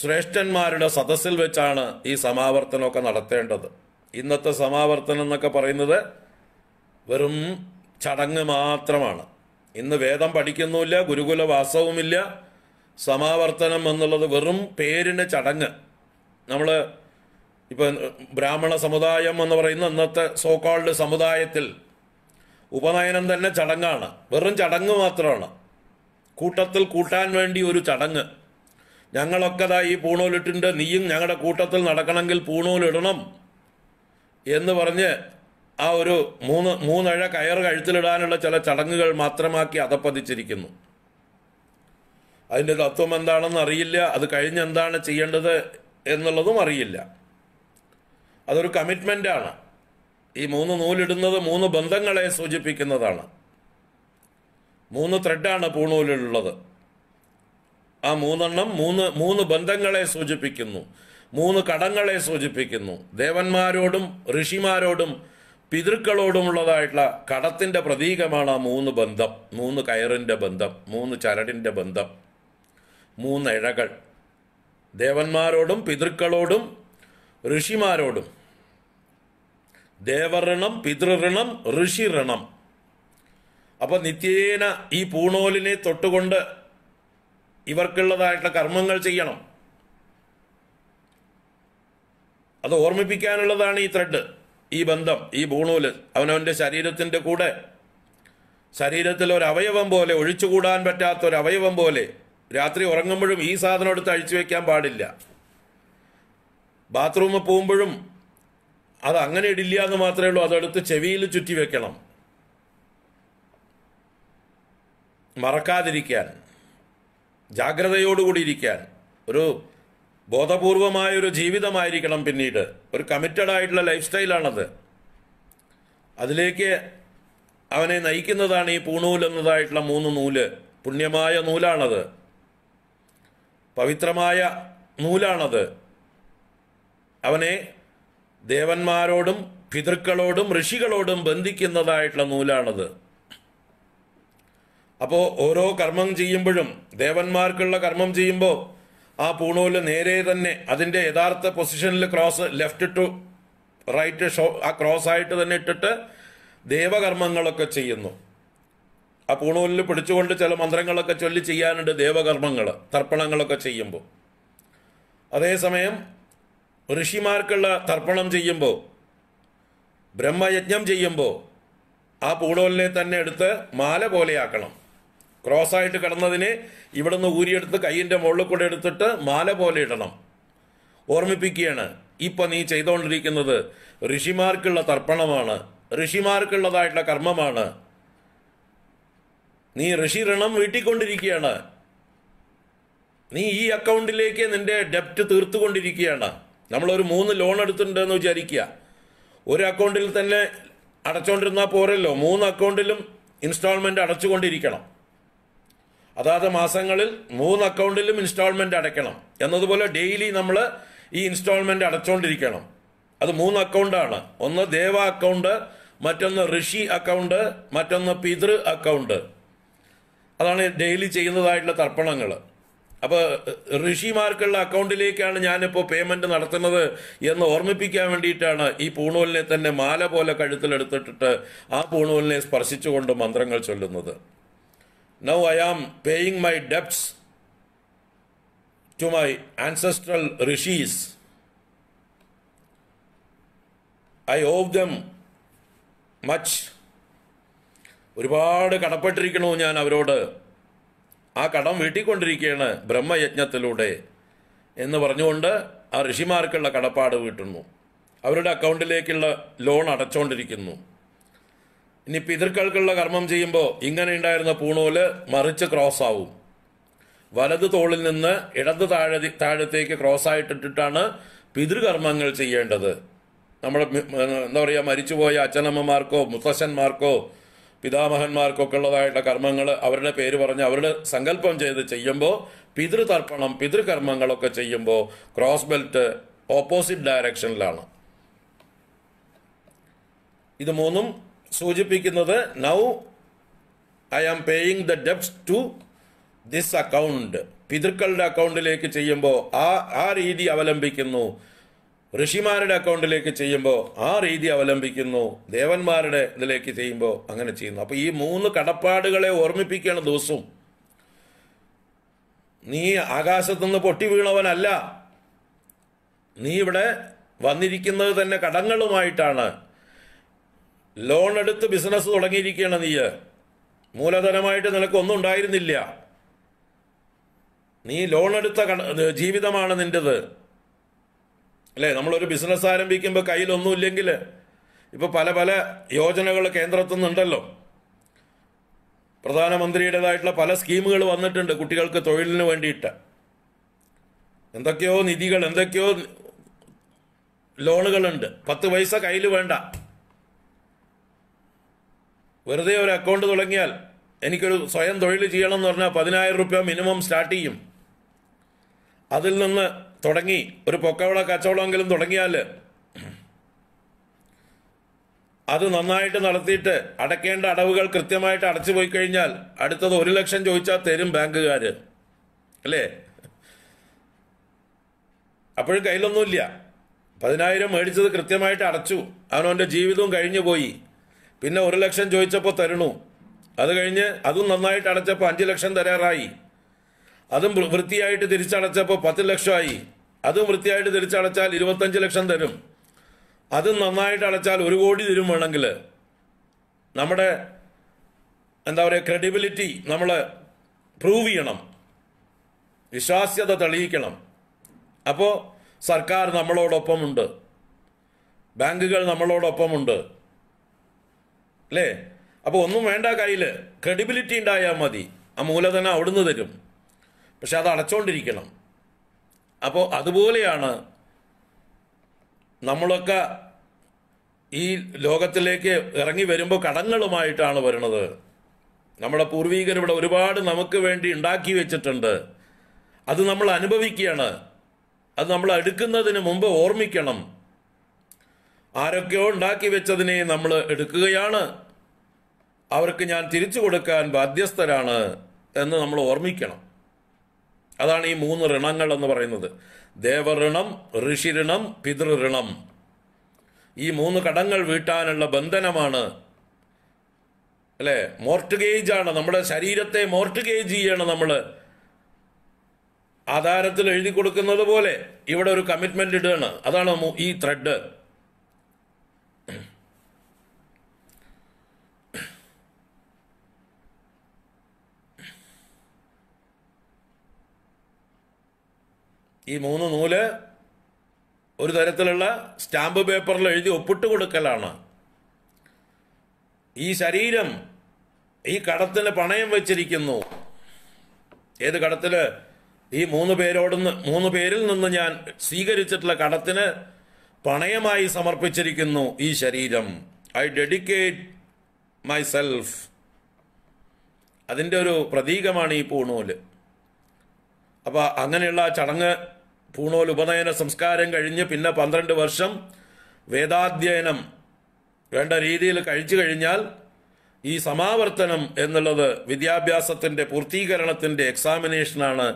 ശ്രേഷ്ഠന്മാരുടെ സദസ്സിൽ വെച്ചാണ് ഈ സമാവർത്തനമൊക്കെ നടത്തേണ്ടത് ഇന്നത്തെ സമാവർത്തനം എന്നൊക്കെ പറയുന്നത് വെറും ചടങ്ങ് മാത്രമാണ് ഇന്ന് വേദം പഠിക്കുന്നുമില്ല ഗുരുകുലവാസവുമില്ല സമാവർത്തനം എന്നുള്ളത് വെറും പേരിന് ചടങ്ങ് നമ്മൾ ഇപ്പൊ ബ്രാഹ്മണ സമുദായം എന്ന് പറയുന്ന ഇന്നത്തെ സോക്കാൾഡ് സമുദായത്തിൽ ഉപനയനം തന്നെ ചടങ്ങാണ് വെറും ചടങ്ങ് മാത്രമാണ് കൂട്ടത്തിൽ കൂട്ടാൻ വേണ്ടി ഒരു ചടങ്ങ് ഞങ്ങളൊക്കെ ദാ ഈ പൂണൂലിട്ടുണ്ട് നീയും ഞങ്ങളുടെ കൂട്ടത്തിൽ നടക്കണമെങ്കിൽ പൂണൂലിടണം എന്ന് പറഞ്ഞ് ആ ഒരു മൂന്ന് മൂന്നഴ കയർ കഴുത്തിലിടാനുള്ള ചില ചടങ്ങുകൾ മാത്രമാക്കി അതപ്പതിച്ചിരിക്കുന്നു അതിൻ്റെ തത്വം എന്താണെന്ന് അറിയില്ല അത് കഴിഞ്ഞ് എന്താണ് ചെയ്യേണ്ടത് എന്നുള്ളതും അറിയില്ല അതൊരു കമ്മിറ്റ്മെൻ്റാണ് ഈ മൂന്ന് നൂലിടുന്നത് മൂന്ന് ബന്ധങ്ങളെ സൂചിപ്പിക്കുന്നതാണ് മൂന്ന് ത്രെഡാണ് പൂണൂലിലുള്ളത് ആ മൂന്നെണ്ണം മൂന്ന് മൂന്ന് ബന്ധങ്ങളെ സൂചിപ്പിക്കുന്നു മൂന്ന് കടങ്ങളെ സൂചിപ്പിക്കുന്നു ദേവന്മാരോടും ഋഷിമാരോടും പിതൃക്കളോടുമുള്ളതായിട്ടുള്ള കടത്തിൻ്റെ പ്രതീകമാണ് ആ മൂന്ന് ബന്ധം മൂന്ന് കയറിൻ്റെ ബന്ധം മൂന്ന് ചരടിൻ്റെ ബന്ധം മൂന്ന് ഇഴകൾ ദേവന്മാരോടും പിതൃക്കളോടും ഋഷിമാരോടും ദേവഋണം പിതൃഋണം ഋഷിഋണം അപ്പം നിത്യേന ഈ പൂണോലിനെ തൊട്ടുകൊണ്ട് ഇവർക്കുള്ളതായിട്ടുള്ള കർമ്മങ്ങൾ ചെയ്യണം അത് ഓർമ്മിപ്പിക്കാനുള്ളതാണ് ഈ ത്രെഡ് ഈ ബന്ധം ഈ ബൂണൂല് അവനവൻ്റെ ശരീരത്തിൻ്റെ കൂടെ ശരീരത്തിൽ ഒരു അവയവം പോലെ ഒഴിച്ചുകൂടാൻ പറ്റാത്ത ഒരു അവയവം പോലെ രാത്രി ഉറങ്ങുമ്പോഴും ഈ സാധനം എടുത്ത് അഴിച്ചു വെക്കാൻ പാടില്ല ബാത്റൂമിൽ പോകുമ്പോഴും അത് അങ്ങനെ ഇടില്ല എന്ന് മാത്രമേ ഉള്ളൂ അതെടുത്ത് ചെവിയിൽ ചുറ്റി വെക്കണം മറക്കാതിരിക്കാൻ ജാഗ്രതയോടുകൂടിയിരിക്കാൻ ഇരിക്കാൻ ഒരു ബോധപൂർവമായ ഒരു ജീവിതമായിരിക്കണം പിന്നീട് ഒരു കമ്മിറ്റഡ് ആയിട്ടുള്ള ലൈഫ് സ്റ്റൈലാണത് അതിലേക്ക് അവനെ നയിക്കുന്നതാണ് ഈ പൂണൂൽ എന്നതായിട്ടുള്ള മൂന്ന് നൂല് പുണ്യമായ നൂലാണത് പവിത്രമായ നൂലാണത് അവനെ ദേവന്മാരോടും പിതൃക്കളോടും ഋഷികളോടും ബന്ധിക്കുന്നതായിട്ടുള്ള നൂലാണത് അപ്പോ ഓരോ കർമ്മം ചെയ്യുമ്പോഴും ദേവന്മാർക്കുള്ള കർമ്മം ചെയ്യുമ്പോൾ ആ പൂണൂല് നേരെ തന്നെ അതിന്റെ യഥാർത്ഥ പൊസിഷനിൽ cross left to right show ആ ക്രോസ് ആയിട്ട് തന്നെ ഇട്ടിട്ട് ദേവകർമ്മങ്ങളൊക്കെ ചെയ്യുന്നു ആ പൂണൂലിൽ പിടിച്ചുകൊണ്ട് ചില മന്ത്രങ്ങളൊക്കെ ചൊല്ലി ചെയ്യാനുണ്ട് ദേവകർമ്മങ്ങൾ തർപ്പണങ്ങളൊക്കെ ചെയ്യുമ്പോൾ അതേസമയം ഋഷിമാർക്കുള്ള തർപ്പണം ചെയ്യുമ്പോൾ ബ്രഹ്മയജ്ഞം ചെയ്യുമ്പോൾ ആ പൂണൂലിനെ തന്നെ എടുത്ത് മാല പോലെയാക്കണം ക്രോസ് ആയിട്ട് കിടന്നതിനെ ഇവിടുന്ന് ഊരിയെടുത്ത് കയ്യിൻ്റെ മുകളിൽ കൂടെ എടുത്തിട്ട് മാല പോലെ ഇടണം ഓർമ്മിപ്പിക്കുകയാണ് ഇപ്പം നീ ചെയ്തുകൊണ്ടിരിക്കുന്നത് ഋഷിമാർക്കുള്ള തർപ്പണമാണ് ഋഷിമാർക്കുള്ളതായിട്ടുള്ള കർമ്മമാണ് നീ ഋഷി ഋണം വീട്ടിക്കൊണ്ടിരിക്കുകയാണ് നീ ഈ അക്കൗണ്ടിലേക്ക് നിന്റെ ഡെപ്റ്റ് തീർത്തുകൊണ്ടിരിക്കുകയാണ് നമ്മളൊരു മൂന്ന് ലോൺ എടുത്തിട്ടുണ്ടെന്ന് വിചാരിക്കുക ഒരു അക്കൗണ്ടിൽ തന്നെ അടച്ചുകൊണ്ടിരുന്നാൽ പോരല്ലോ മൂന്ന് അക്കൗണ്ടിലും ഇൻസ്റ്റാൾമെൻറ്റ് അടച്ചുകൊണ്ടിരിക്കണം അതാത് മാസങ്ങളിൽ മൂന്ന് അക്കൗണ്ടിലും ഇൻസ്റ്റാൾമെന്റ് അടയ്ക്കണം എന്നതുപോലെ ഡെയിലി നമ്മൾ ഈ ഇൻസ്റ്റാൾമെന്റ് അടച്ചുകൊണ്ടിരിക്കണം അത് മൂന്ന് അക്കൗണ്ടാണ് ഒന്ന് ദേവ അക്കൗണ്ട് മറ്റൊന്ന് ഋഷി അക്കൗണ്ട് മറ്റൊന്ന് പിതൃ അക്കൗണ്ട് അതാണ് ഡെയിലി ചെയ്യുന്നതായിട്ടുള്ള തർപ്പണങ്ങൾ അപ്പോൾ ഋഷിമാർക്കുള്ള അക്കൗണ്ടിലേക്കാണ് ഞാനിപ്പോൾ പേയ്മെൻറ്റ് നടത്തുന്നത് എന്ന് ഓർമ്മിപ്പിക്കാൻ വേണ്ടിയിട്ടാണ് ഈ പൂണൂലിനെ തന്നെ മാല പോലെ കഴുത്തിലെടുത്തിട്ടിട്ട് ആ പൂണൂലിനെ സ്പർശിച്ചുകൊണ്ട് മന്ത്രങ്ങൾ ചൊല്ലുന്നത് Now I am paying my debts to my ancestral rishis. I owe them much. ഒരുപാട് കടപ്പെട്ടിരിക്കണു ഞാൻ അവരോട് ആ കടം വീട്ടിക്കൊണ്ടിരിക്കുകയാണ് ബ്രഹ്മയജ്ഞത്തിലൂടെ എന്ന് പറഞ്ഞുകൊണ്ട് ആ ഋഷിമാർക്കുള്ള കടപ്പാട് വീട്ടുന്നു അവരുടെ അക്കൗണ്ടിലേക്കുള്ള ലോൺ അടച്ചുകൊണ്ടിരിക്കുന്നു ഇനി പിതൃക്കൾക്കുള്ള കർമ്മം ചെയ്യുമ്പോൾ ഇങ്ങനെ ഉണ്ടായിരുന്ന പൂണൂല് മറിച്ച് ക്രോസ് ആവും വലത് തോളിൽ നിന്ന് ഇടത് താഴെ താഴത്തേക്ക് ക്രോസ് ആയിട്ടിട്ടിട്ടാണ് പിതൃകർമ്മങ്ങൾ ചെയ്യേണ്ടത് നമ്മൾ എന്താ പറയുക മരിച്ചുപോയ അച്ഛനമ്മമാർക്കോ മുത്തശ്ശന്മാർക്കോ ഒക്കെ ഉള്ളതായിട്ടുള്ള കർമ്മങ്ങൾ അവരുടെ പേര് പറഞ്ഞ് അവരുടെ സങ്കല്പം ചെയ്ത് ചെയ്യുമ്പോൾ പിതൃതർപ്പണം പിതൃകർമ്മങ്ങളൊക്കെ ചെയ്യുമ്പോൾ ക്രോസ് ബെൽറ്റ് ഓപ്പോസിറ്റ് ഡയറക്ഷനിലാണ് ഇത് മൂന്നും സൂചിപ്പിക്കുന്നത് now I am paying the debts to this account പിതൃക്കളുടെ അക്കൗണ്ടിലേക്ക് ചെയ്യുമ്പോൾ ആ ആ രീതി അവലംബിക്കുന്നു ഋഷിമാരുടെ അക്കൗണ്ടിലേക്ക് ചെയ്യുമ്പോൾ ആ രീതി അവലംബിക്കുന്നു ദേവന്മാരുടെ ഇതിലേക്ക് ചെയ്യുമ്പോൾ അങ്ങനെ ചെയ്യുന്നു അപ്പോൾ ഈ മൂന്ന് കടപ്പാടുകളെ ഓർമ്മിപ്പിക്കുകയാണ് ദിവസവും നീ ആകാശത്തുനിന്ന് പൊട്ടി വീണവനല്ല നീ ഇവിടെ വന്നിരിക്കുന്നത് തന്നെ കടങ്ങളുമായിട്ടാണ് ലോൺ എടുത്ത് ബിസിനസ് തുടങ്ങിയിരിക്കുകയാണ് നീ മൂലധനമായിട്ട് നിനക്കൊന്നും ഉണ്ടായിരുന്നില്ല നീ ലോൺ എടുത്ത ജീവിതമാണ് നിൻ്റെത് അല്ലേ നമ്മളൊരു ബിസിനസ് ആരംഭിക്കുമ്പോൾ കയ്യിലൊന്നുമില്ലെങ്കിൽ ഇപ്പോൾ പല പല യോജനകൾ കേന്ദ്രത്തിൽ നിന്നുണ്ടല്ലോ പ്രധാനമന്ത്രിയുടേതായിട്ടുള്ള പല സ്കീമുകൾ വന്നിട്ടുണ്ട് കുട്ടികൾക്ക് തൊഴിലിന് വേണ്ടിയിട്ട് എന്തൊക്കെയോ നിധികൾ എന്തൊക്കെയോ ലോണുകളുണ്ട് പത്ത് പൈസ കയ്യിൽ വേണ്ട വെറുതെ ഒരു അക്കൗണ്ട് തുടങ്ങിയാൽ എനിക്കൊരു സ്വയം തൊഴിൽ ചെയ്യണം എന്ന് പറഞ്ഞാൽ പതിനായിരം റുപ്യ മിനിമം സ്റ്റാർട്ട് ചെയ്യും അതിൽ നിന്ന് തുടങ്ങി ഒരു പൊക്കവള കച്ചവടമെങ്കിലും തുടങ്ങിയാൽ അത് നന്നായിട്ട് നടത്തിയിട്ട് അടയ്ക്കേണ്ട അടവുകൾ കൃത്യമായിട്ട് അടച്ചു പോയി കഴിഞ്ഞാൽ അടുത്തത് ഒരു ലക്ഷം ചോദിച്ചാൽ തരും ബാങ്കുകാർ അല്ലേ അപ്പോഴും കയ്യിലൊന്നുമില്ല പതിനായിരം മേടിച്ചത് കൃത്യമായിട്ട് അടച്ചു അവനവൻ്റെ ജീവിതവും കഴിഞ്ഞു പോയി പിന്നെ ഒരു ലക്ഷം ചോദിച്ചപ്പോൾ തരണു അത് കഴിഞ്ഞ് അതും നന്നായിട്ട് അടച്ചപ്പോൾ അഞ്ച് ലക്ഷം തരാറായി അതും വൃത്തിയായിട്ട് തിരിച്ചടച്ചപ്പോൾ പത്ത് ലക്ഷമായി അതും വൃത്തിയായിട്ട് തിരിച്ചടച്ചാൽ ഇരുപത്തഞ്ച് ലക്ഷം തരും അതും നന്നായിട്ട് അടച്ചാൽ ഒരു കോടി തരും വേണമെങ്കിൽ നമ്മുടെ എന്താ പറയുക ക്രെഡിബിലിറ്റി നമ്മൾ പ്രൂവ് ചെയ്യണം വിശ്വാസ്യത തെളിയിക്കണം അപ്പോൾ സർക്കാർ നമ്മളോടൊപ്പമുണ്ട് ബാങ്കുകൾ നമ്മളോടൊപ്പമുണ്ട് അല്ലേ അപ്പോൾ ഒന്നും വേണ്ട കയ്യിൽ ക്രെഡിബിലിറ്റി ഉണ്ടായാൽ മതി ആ മൂലധനം അവിടുന്ന് തരും പക്ഷെ അത് അടച്ചോണ്ടിരിക്കണം അപ്പോൾ അതുപോലെയാണ് നമ്മളൊക്കെ ഈ ലോകത്തിലേക്ക് ഇറങ്ങി വരുമ്പോൾ കടങ്ങളുമായിട്ടാണ് വരുന്നത് നമ്മുടെ പൂർവീകർ ഇവിടെ ഒരുപാട് നമുക്ക് വേണ്ടി ഉണ്ടാക്കി വെച്ചിട്ടുണ്ട് അത് നമ്മൾ അനുഭവിക്കുകയാണ് അത് നമ്മൾ എടുക്കുന്നതിന് മുമ്പ് ഓർമ്മിക്കണം ആരൊക്കെയോ ഉണ്ടാക്കി വെച്ചതിനെ നമ്മൾ എടുക്കുകയാണ് അവർക്ക് ഞാൻ തിരിച്ചു കൊടുക്കാൻ ബാധ്യസ്ഥരാണ് എന്ന് നമ്മൾ ഓർമ്മിക്കണം അതാണ് ഈ മൂന്ന് ഋണങ്ങൾ എന്ന് പറയുന്നത് ദേവഋണം ഋഷിഋണം പിതൃഋണം ഈ മൂന്ന് കടങ്ങൾ വീട്ടാനുള്ള ബന്ധനമാണ് അല്ലേ മോർട്ടുഗേജാണ് നമ്മുടെ ശരീരത്തെ മോർട്ടുഗേജ് ചെയ്യണം നമ്മൾ ആധാരത്തിൽ എഴുതി കൊടുക്കുന്നത് പോലെ ഇവിടെ ഒരു കമ്മിറ്റ്മെന്റ് ഇടുകയാണ് അതാണ് ഈ ത്രെഡ് ഈ മൂന്ന് നൂല് ഒരു തരത്തിലുള്ള സ്റ്റാമ്പ് പേപ്പറിൽ എഴുതി ഒപ്പിട്ട് കൊടുക്കലാണ് ഈ ശരീരം ഈ കടത്തിന് പണയം വച്ചിരിക്കുന്നു ഏത് കടത്തില് ഈ മൂന്ന് പേരോട് മൂന്ന് പേരിൽ നിന്ന് ഞാൻ സ്വീകരിച്ചിട്ടുള്ള കടത്തിന് പണയമായി സമർപ്പിച്ചിരിക്കുന്നു ഈ ശരീരം ഐ ഡെഡിക്കേറ്റ് മൈ സെൽഫ് അതിൻ്റെ ഒരു പ്രതീകമാണ് ഈ പൂണൂല് അപ്പോൾ അങ്ങനെയുള്ള ചടങ്ങ് പൂണോൽ ഉപനയന സംസ്കാരം കഴിഞ്ഞ് പിന്നെ പന്ത്രണ്ട് വർഷം വേദാധ്യയനം വേണ്ട രീതിയിൽ കഴിച്ചു കഴിഞ്ഞാൽ ഈ സമാവർത്തനം എന്നുള്ളത് വിദ്യാഭ്യാസത്തിൻ്റെ പൂർത്തീകരണത്തിൻ്റെ എക്സാമിനേഷനാണ്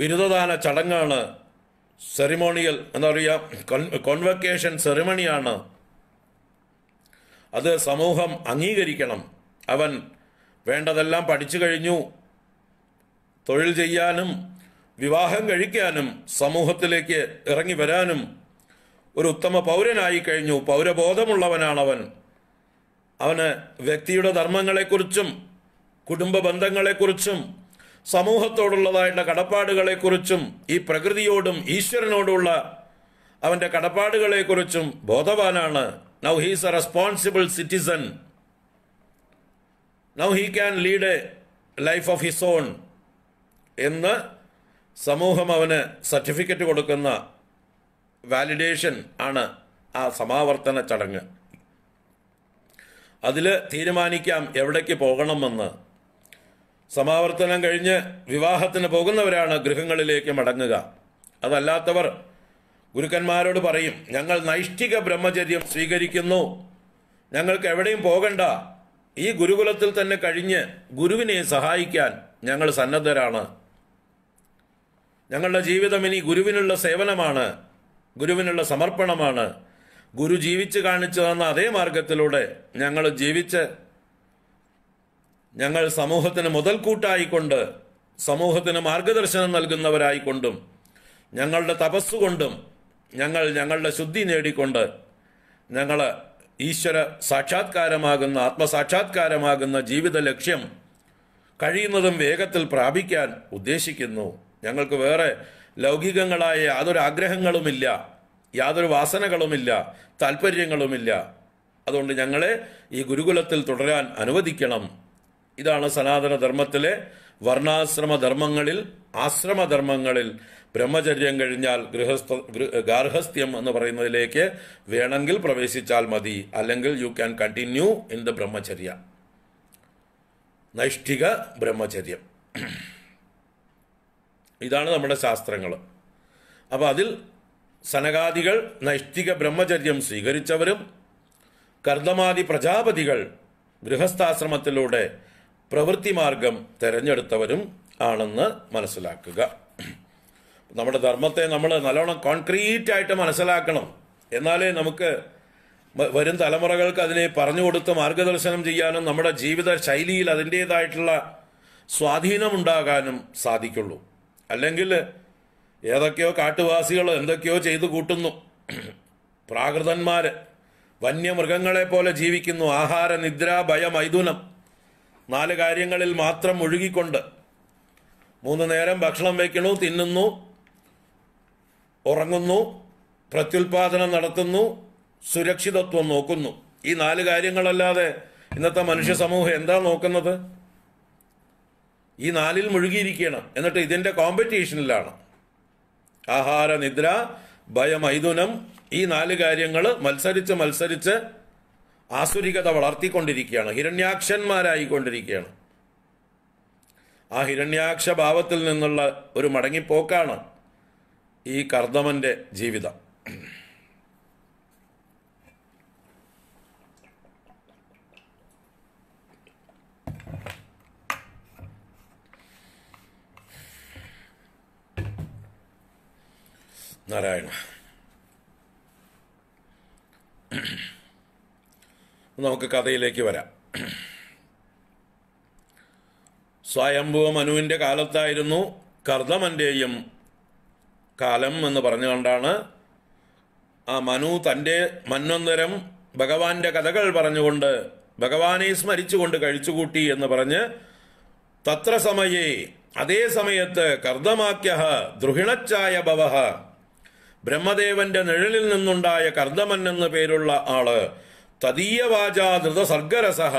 ബിരുദദാന ചടങ്ങാണ് സെറിമോണിയൽ എന്താ പറയുക കോൺവക്കേഷൻ സെറിമണിയാണ് അത് സമൂഹം അംഗീകരിക്കണം അവൻ വേണ്ടതെല്ലാം പഠിച്ചു കഴിഞ്ഞു തൊഴിൽ ചെയ്യാനും വിവാഹം കഴിക്കാനും സമൂഹത്തിലേക്ക് ഇറങ്ങി വരാനും ഒരു ഉത്തമ പൗരനായി കഴിഞ്ഞു പൗരബോധമുള്ളവനാണവൻ അവന് വ്യക്തിയുടെ ധർമ്മങ്ങളെക്കുറിച്ചും കുടുംബ ബന്ധങ്ങളെക്കുറിച്ചും സമൂഹത്തോടുള്ളതായിട്ടുള്ള കടപ്പാടുകളെക്കുറിച്ചും ഈ പ്രകൃതിയോടും ഈശ്വരനോടുള്ള അവൻ്റെ കടപ്പാടുകളെക്കുറിച്ചും ബോധവാനാണ് now he's a responsible citizen now he can lead a life of his own എന്ന് സമൂഹം അവന് സർട്ടിഫിക്കറ്റ് കൊടുക്കുന്ന വാലിഡേഷൻ ആണ് ആ സമാവർത്തന ചടങ്ങ് അതിൽ തീരുമാനിക്കാം എവിടേക്ക് പോകണമെന്ന് സമാവർത്തനം കഴിഞ്ഞ് വിവാഹത്തിന് പോകുന്നവരാണ് ഗൃഹങ്ങളിലേക്ക് മടങ്ങുക അതല്ലാത്തവർ ഗുരുക്കന്മാരോട് പറയും ഞങ്ങൾ നൈഷ്ഠിക ബ്രഹ്മചര്യം സ്വീകരിക്കുന്നു ഞങ്ങൾക്ക് എവിടെയും പോകണ്ട ഈ ഗുരുകുലത്തിൽ തന്നെ കഴിഞ്ഞ് ഗുരുവിനെ സഹായിക്കാൻ ഞങ്ങൾ സന്നദ്ധരാണ് ഞങ്ങളുടെ ജീവിതം ഇനി ഗുരുവിനുള്ള സേവനമാണ് ഗുരുവിനുള്ള സമർപ്പണമാണ് ഗുരു ജീവിച്ച് കാണിച്ചു തന്ന അതേ മാർഗത്തിലൂടെ ഞങ്ങൾ ജീവിച്ച് ഞങ്ങൾ സമൂഹത്തിന് മുതൽക്കൂട്ടായിക്കൊണ്ട് സമൂഹത്തിന് മാർഗദർശനം നൽകുന്നവരായിക്കൊണ്ടും ഞങ്ങളുടെ തപസ്സുകൊണ്ടും ഞങ്ങൾ ഞങ്ങളുടെ ശുദ്ധി നേടിക്കൊണ്ട് ഞങ്ങൾ ഈശ്വര സാക്ഷാത്കാരമാകുന്ന ആത്മസാക്ഷാത്കാരമാകുന്ന ജീവിത ലക്ഷ്യം കഴിയുന്നതും വേഗത്തിൽ പ്രാപിക്കാൻ ഉദ്ദേശിക്കുന്നു ഞങ്ങൾക്ക് വേറെ ലൗകികങ്ങളായ യാതൊരു ആഗ്രഹങ്ങളുമില്ല യാതൊരു വാസനകളുമില്ല താല്പര്യങ്ങളുമില്ല അതുകൊണ്ട് ഞങ്ങളെ ഈ ഗുരുകുലത്തിൽ തുടരാൻ അനുവദിക്കണം ഇതാണ് സനാതന ധർമ്മത്തിലെ ധർമ്മങ്ങളിൽ ആശ്രമധർമ്മങ്ങളിൽ ബ്രഹ്മചര്യം കഴിഞ്ഞാൽ ഗൃഹസ്ഥ ഗാർഹസ്ഥ്യം എന്ന് പറയുന്നതിലേക്ക് വേണമെങ്കിൽ പ്രവേശിച്ചാൽ മതി അല്ലെങ്കിൽ you can continue in the brahmacharya നൈഷ്ഠിക ബ്രഹ്മചര്യം ഇതാണ് നമ്മുടെ ശാസ്ത്രങ്ങൾ അപ്പോൾ അതിൽ സനകാദികൾ നൈഷ്ഠിക ബ്രഹ്മചര്യം സ്വീകരിച്ചവരും കർദമാദി പ്രജാപതികൾ ഗൃഹസ്ഥാശ്രമത്തിലൂടെ പ്രവൃത്തിമാർഗം തിരഞ്ഞെടുത്തവരും ആണെന്ന് മനസ്സിലാക്കുക നമ്മുടെ ധർമ്മത്തെ നമ്മൾ നല്ലോണം കോൺക്രീറ്റ് ആയിട്ട് മനസ്സിലാക്കണം എന്നാലേ നമുക്ക് വരും തലമുറകൾക്ക് അതിനെ പറഞ്ഞു കൊടുത്ത് മാർഗദർശനം ചെയ്യാനും നമ്മുടെ ജീവിത ശൈലിയിൽ അതിൻ്റെതായിട്ടുള്ള സ്വാധീനമുണ്ടാകാനും സാധിക്കുള്ളൂ അല്ലെങ്കിൽ ഏതൊക്കെയോ കാട്ടുവാസികൾ എന്തൊക്കെയോ ചെയ്തു കൂട്ടുന്നു പ്രാകൃതന്മാർ വന്യമൃഗങ്ങളെ പോലെ ജീവിക്കുന്നു ആഹാര നിദ്ര ഭയം ഐതുനം നാല് കാര്യങ്ങളിൽ മാത്രം ഒഴുകിക്കൊണ്ട് മൂന്ന് നേരം ഭക്ഷണം വയ്ക്കണു തിന്നുന്നു ഉറങ്ങുന്നു പ്രത്യുൽപാദനം നടത്തുന്നു സുരക്ഷിതത്വം നോക്കുന്നു ഈ നാല് കാര്യങ്ങളല്ലാതെ ഇന്നത്തെ മനുഷ്യ സമൂഹം എന്താ നോക്കുന്നത് ഈ നാലിൽ മുഴുകിയിരിക്കണം എന്നിട്ട് ഇതിൻ്റെ കോമ്പറ്റീഷനിലാണ് ആഹാര നിദ്ര ഭയം ഭയമൈഥുനം ഈ നാല് കാര്യങ്ങൾ മത്സരിച്ച് മത്സരിച്ച് ആസുരികത വളർത്തിക്കൊണ്ടിരിക്കുകയാണ് ഹിരണ്യാക്ഷന്മാരായിക്കൊണ്ടിരിക്കുകയാണ് ആ ഹിരണ്യാക്ഷ ഭാവത്തിൽ നിന്നുള്ള ഒരു മടങ്ങിപ്പോക്കാണ് ഈ കർദമൻ്റെ ജീവിതം നാരായണ നമുക്ക് കഥയിലേക്ക് വരാം സ്വയംഭുവ മനുവിൻ്റെ കാലത്തായിരുന്നു കർദമൻ്റെയും കാലം എന്ന് പറഞ്ഞുകൊണ്ടാണ് ആ മനു തൻ്റെ മന്വന്തരം ഭഗവാന്റെ കഥകൾ പറഞ്ഞുകൊണ്ട് ഭഗവാനെ സ്മരിച്ചുകൊണ്ട് കഴിച്ചുകൂട്ടി എന്ന് പറഞ്ഞ് തത്ര സമയേ അതേ സമയത്ത് കർദമാക്യഹ ദ്രുഹിണച്ചായ ഭവഹ ബ്രഹ്മദേവന്റെ നിഴലിൽ നിന്നുണ്ടായ കർദമൻ എന്ന പേരുള്ള ആള് തദീയവാചാധൃത സർഗരസഹ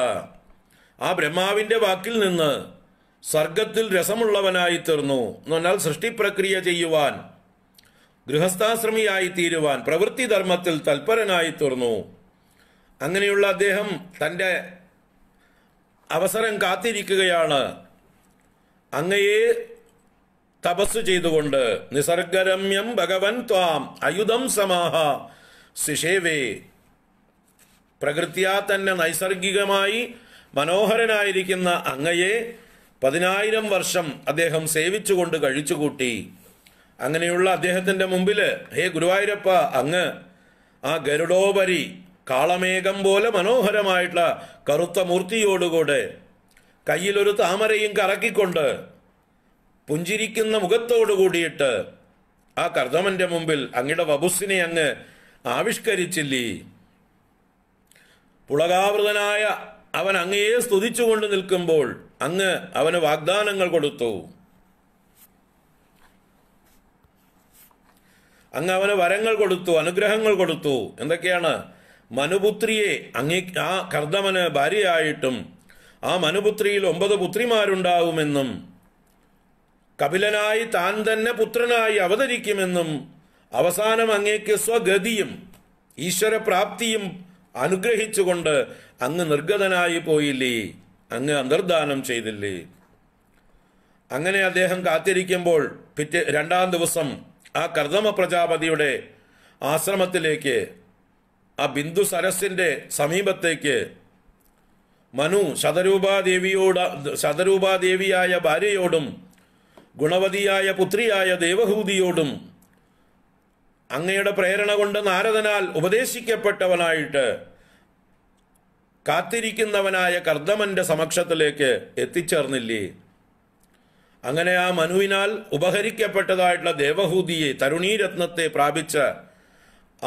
ആ ബ്രഹ്മാവിന്റെ വാക്കിൽ നിന്ന് സർഗത്തിൽ രസമുള്ളവനായി തീർന്നു എന്ന് പറഞ്ഞാൽ സൃഷ്ടിപ്രക്രിയ ചെയ്യുവാൻ ഗൃഹസ്ഥാശ്രമിയായി തീരുവാൻ പ്രവൃത്തി ധർമ്മത്തിൽ തൽപരനായി തീർന്നു അങ്ങനെയുള്ള അദ്ദേഹം തൻ്റെ അവസരം കാത്തിരിക്കുകയാണ് അങ്ങയെ തപസ് ചെയ്തുകൊണ്ട് നിസർഗരമ്യം ഭഗവൻ ത്വാം അയുധം സമാഹ സിഷേവേ പ്രകൃത്യാ തന്നെ നൈസർഗികമായി മനോഹരനായിരിക്കുന്ന അങ്ങയെ പതിനായിരം വർഷം അദ്ദേഹം സേവിച്ചുകൊണ്ട് കഴിച്ചുകൂട്ടി അങ്ങനെയുള്ള അദ്ദേഹത്തിന്റെ മുമ്പിൽ ഹേ ഗുരുവായൂരപ്പ അങ്ങ് ആ ഗരുഡോപരി കാളമേഘം പോലെ മനോഹരമായിട്ടുള്ള കറുത്ത മൂർത്തിയോടുകൂടെ കയ്യിലൊരു താമരയും കറക്കിക്കൊണ്ട് പുഞ്ചിരിക്കുന്ന മുഖത്തോടു കൂടിയിട്ട് ആ കർദമന്റെ മുമ്പിൽ അങ്ങയുടെ വബുസിനെ അങ്ങ് ആവിഷ്കരിച്ചില്ലേ പുളകാവൃതനായ അവൻ അങ്ങയെ സ്തുതിച്ചുകൊണ്ട് നിൽക്കുമ്പോൾ അങ്ങ് അവന് വാഗ്ദാനങ്ങൾ കൊടുത്തു അങ്ങ് അവന് വരങ്ങൾ കൊടുത്തു അനുഗ്രഹങ്ങൾ കൊടുത്തു എന്തൊക്കെയാണ് മനുപുത്രിയെ അങ്ങേ ആ കർദമന് ഭാര്യയായിട്ടും ആ മനുപുത്രിയിൽ ഒമ്പത് പുത്രിമാരുണ്ടാവുമെന്നും കപിലനായി താൻ തന്നെ പുത്രനായി അവതരിക്കുമെന്നും അവസാനം അങ്ങേക്ക് സ്വഗതിയും ഈശ്വരപ്രാപ്തിയും അനുഗ്രഹിച്ചുകൊണ്ട് അങ്ങ് നിർഗതനായി പോയില്ലേ അങ്ങ് അന്തർദാനം ചെയ്തില്ലേ അങ്ങനെ അദ്ദേഹം കാത്തിരിക്കുമ്പോൾ പിറ്റേ രണ്ടാം ദിവസം ആ കർദമ പ്രജാപതിയുടെ ആശ്രമത്തിലേക്ക് ആ ബിന്ദു സരസിന്റെ സമീപത്തേക്ക് മനു ശതരൂപാദേവിയോട് ശതരൂപാദേവിയായ ഭാര്യയോടും ഗുണവതിയായ പുത്രിയായ ദേവഹൂതിയോടും അങ്ങയുടെ പ്രേരണ കൊണ്ട് നാരദനാൽ ഉപദേശിക്കപ്പെട്ടവനായിട്ട് കാത്തിരിക്കുന്നവനായ കർദമന്റെ സമക്ഷത്തിലേക്ക് എത്തിച്ചേർന്നില്ലേ അങ്ങനെ ആ മനുവിനാൽ ഉപഹരിക്കപ്പെട്ടതായിട്ടുള്ള ദേവഹൂതിയെ തരുണീരത്നത്തെ പ്രാപിച്ച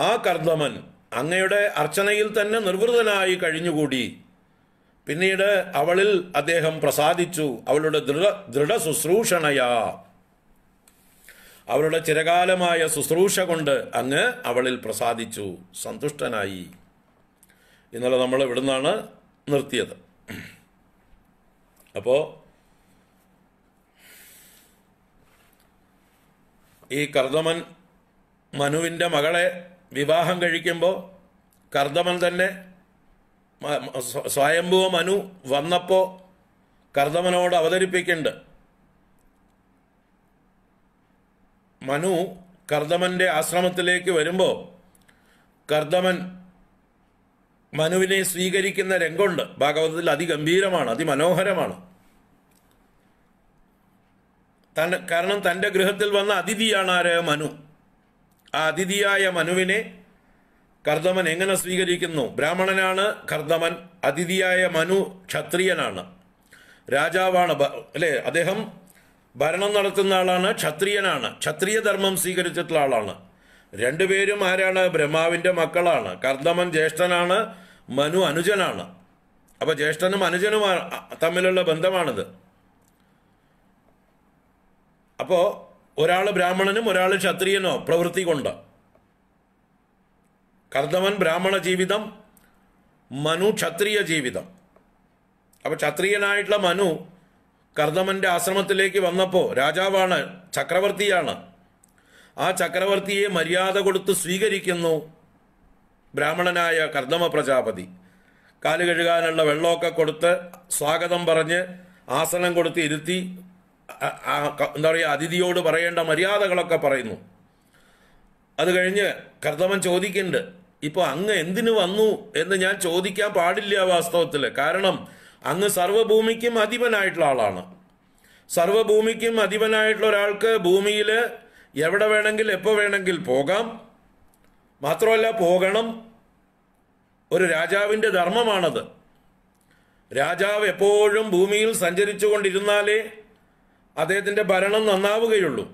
ആ കർദമൻ അങ്ങയുടെ അർച്ചനയിൽ തന്നെ നിർവൃതനായി കഴിഞ്ഞുകൂടി പിന്നീട് അവളിൽ അദ്ദേഹം പ്രസാദിച്ചു അവളുടെ ദൃഢ ശുശ്രൂഷണയാ അവളുടെ ചിരകാലമായ ശുശ്രൂഷ കൊണ്ട് അങ്ങ് അവളിൽ പ്രസാദിച്ചു സന്തുഷ്ടനായി ഇന്നലെ നമ്മൾ നിന്നാണ് നിർത്തിയത് അപ്പോൾ ഈ കർദമൻ മനുവിൻ്റെ മകളെ വിവാഹം കഴിക്കുമ്പോൾ കർദമൻ തന്നെ സ്വയംഭൂ മനു വന്നപ്പോൾ കർദമനോട് അവതരിപ്പിക്കുന്നുണ്ട് മനു കർദമൻ്റെ ആശ്രമത്തിലേക്ക് വരുമ്പോൾ കർദമൻ മനുവിനെ സ്വീകരിക്കുന്ന രംഗമുണ്ട് ഭാഗവതത്തിൽ അതിഗംഭീരമാണ് അതിമനോഹരമാണ് കാരണം തൻ്റെ ഗൃഹത്തിൽ വന്ന അതിഥിയാണ് ആരായ മനു ആ അതിഥിയായ മനുവിനെ കർദമൻ എങ്ങനെ സ്വീകരിക്കുന്നു ബ്രാഹ്മണനാണ് കർദമൻ അതിഥിയായ മനു ക്ഷത്രിയനാണ് രാജാവാണ് അല്ലേ അദ്ദേഹം ഭരണം നടത്തുന്ന ആളാണ് ക്ഷത്രിയനാണ് ക്ഷത്രിയ ധർമ്മം സ്വീകരിച്ചിട്ടുള്ള ആളാണ് രണ്ടുപേരും ആരാണ് ബ്രഹ്മാവിന്റെ മക്കളാണ് കർദമൻ ജ്യേഷ്ഠനാണ് മനു അനുജനാണ് അപ്പോൾ ജ്യേഷ്ഠനും അനുജനും തമ്മിലുള്ള ബന്ധമാണിത് അപ്പോൾ ഒരാൾ ബ്രാഹ്മണനും ഒരാൾ ക്ഷത്രിയനോ പ്രവൃത്തി കൊണ്ടോ കർദമൻ ബ്രാഹ്മണ ജീവിതം മനു ക്ഷത്രിയ ജീവിതം അപ്പൊ ക്ഷത്രിയനായിട്ടുള്ള മനു കർദമൻ്റെ ആശ്രമത്തിലേക്ക് വന്നപ്പോൾ രാജാവാണ് ചക്രവർത്തിയാണ് ആ ചക്രവർത്തിയെ മര്യാദ കൊടുത്ത് സ്വീകരിക്കുന്നു ബ്രാഹ്മണനായ കർദമ പ്രജാപതി കാല് കഴുകാനുള്ള വെള്ളമൊക്കെ കൊടുത്ത് സ്വാഗതം പറഞ്ഞ് ആസനം കൊടുത്ത് ഇരുത്തി എന്താ പറയുക അതിഥിയോട് പറയേണ്ട മര്യാദകളൊക്കെ പറയുന്നു അത് കഴിഞ്ഞ് കർദമൻ ചോദിക്കുന്നുണ്ട് ഇപ്പൊ അങ്ങ് എന്തിനു വന്നു എന്ന് ഞാൻ ചോദിക്കാൻ പാടില്ല വാസ്തവത്തിൽ കാരണം അങ്ങ് സർവഭൂമിക്കും അധിപനായിട്ടുള്ള ആളാണ് സർവഭൂമിക്കും അധിപനായിട്ടുള്ള ഒരാൾക്ക് ഭൂമിയിൽ എവിടെ വേണമെങ്കിൽ എപ്പോൾ വേണമെങ്കിൽ പോകാം മാത്രമല്ല പോകണം ഒരു രാജാവിൻ്റെ ധർമ്മമാണത് രാജാവ് എപ്പോഴും ഭൂമിയിൽ സഞ്ചരിച്ചു കൊണ്ടിരുന്നാലേ അദ്ദേഹത്തിൻ്റെ ഭരണം നന്നാവുകയുള്ളൂ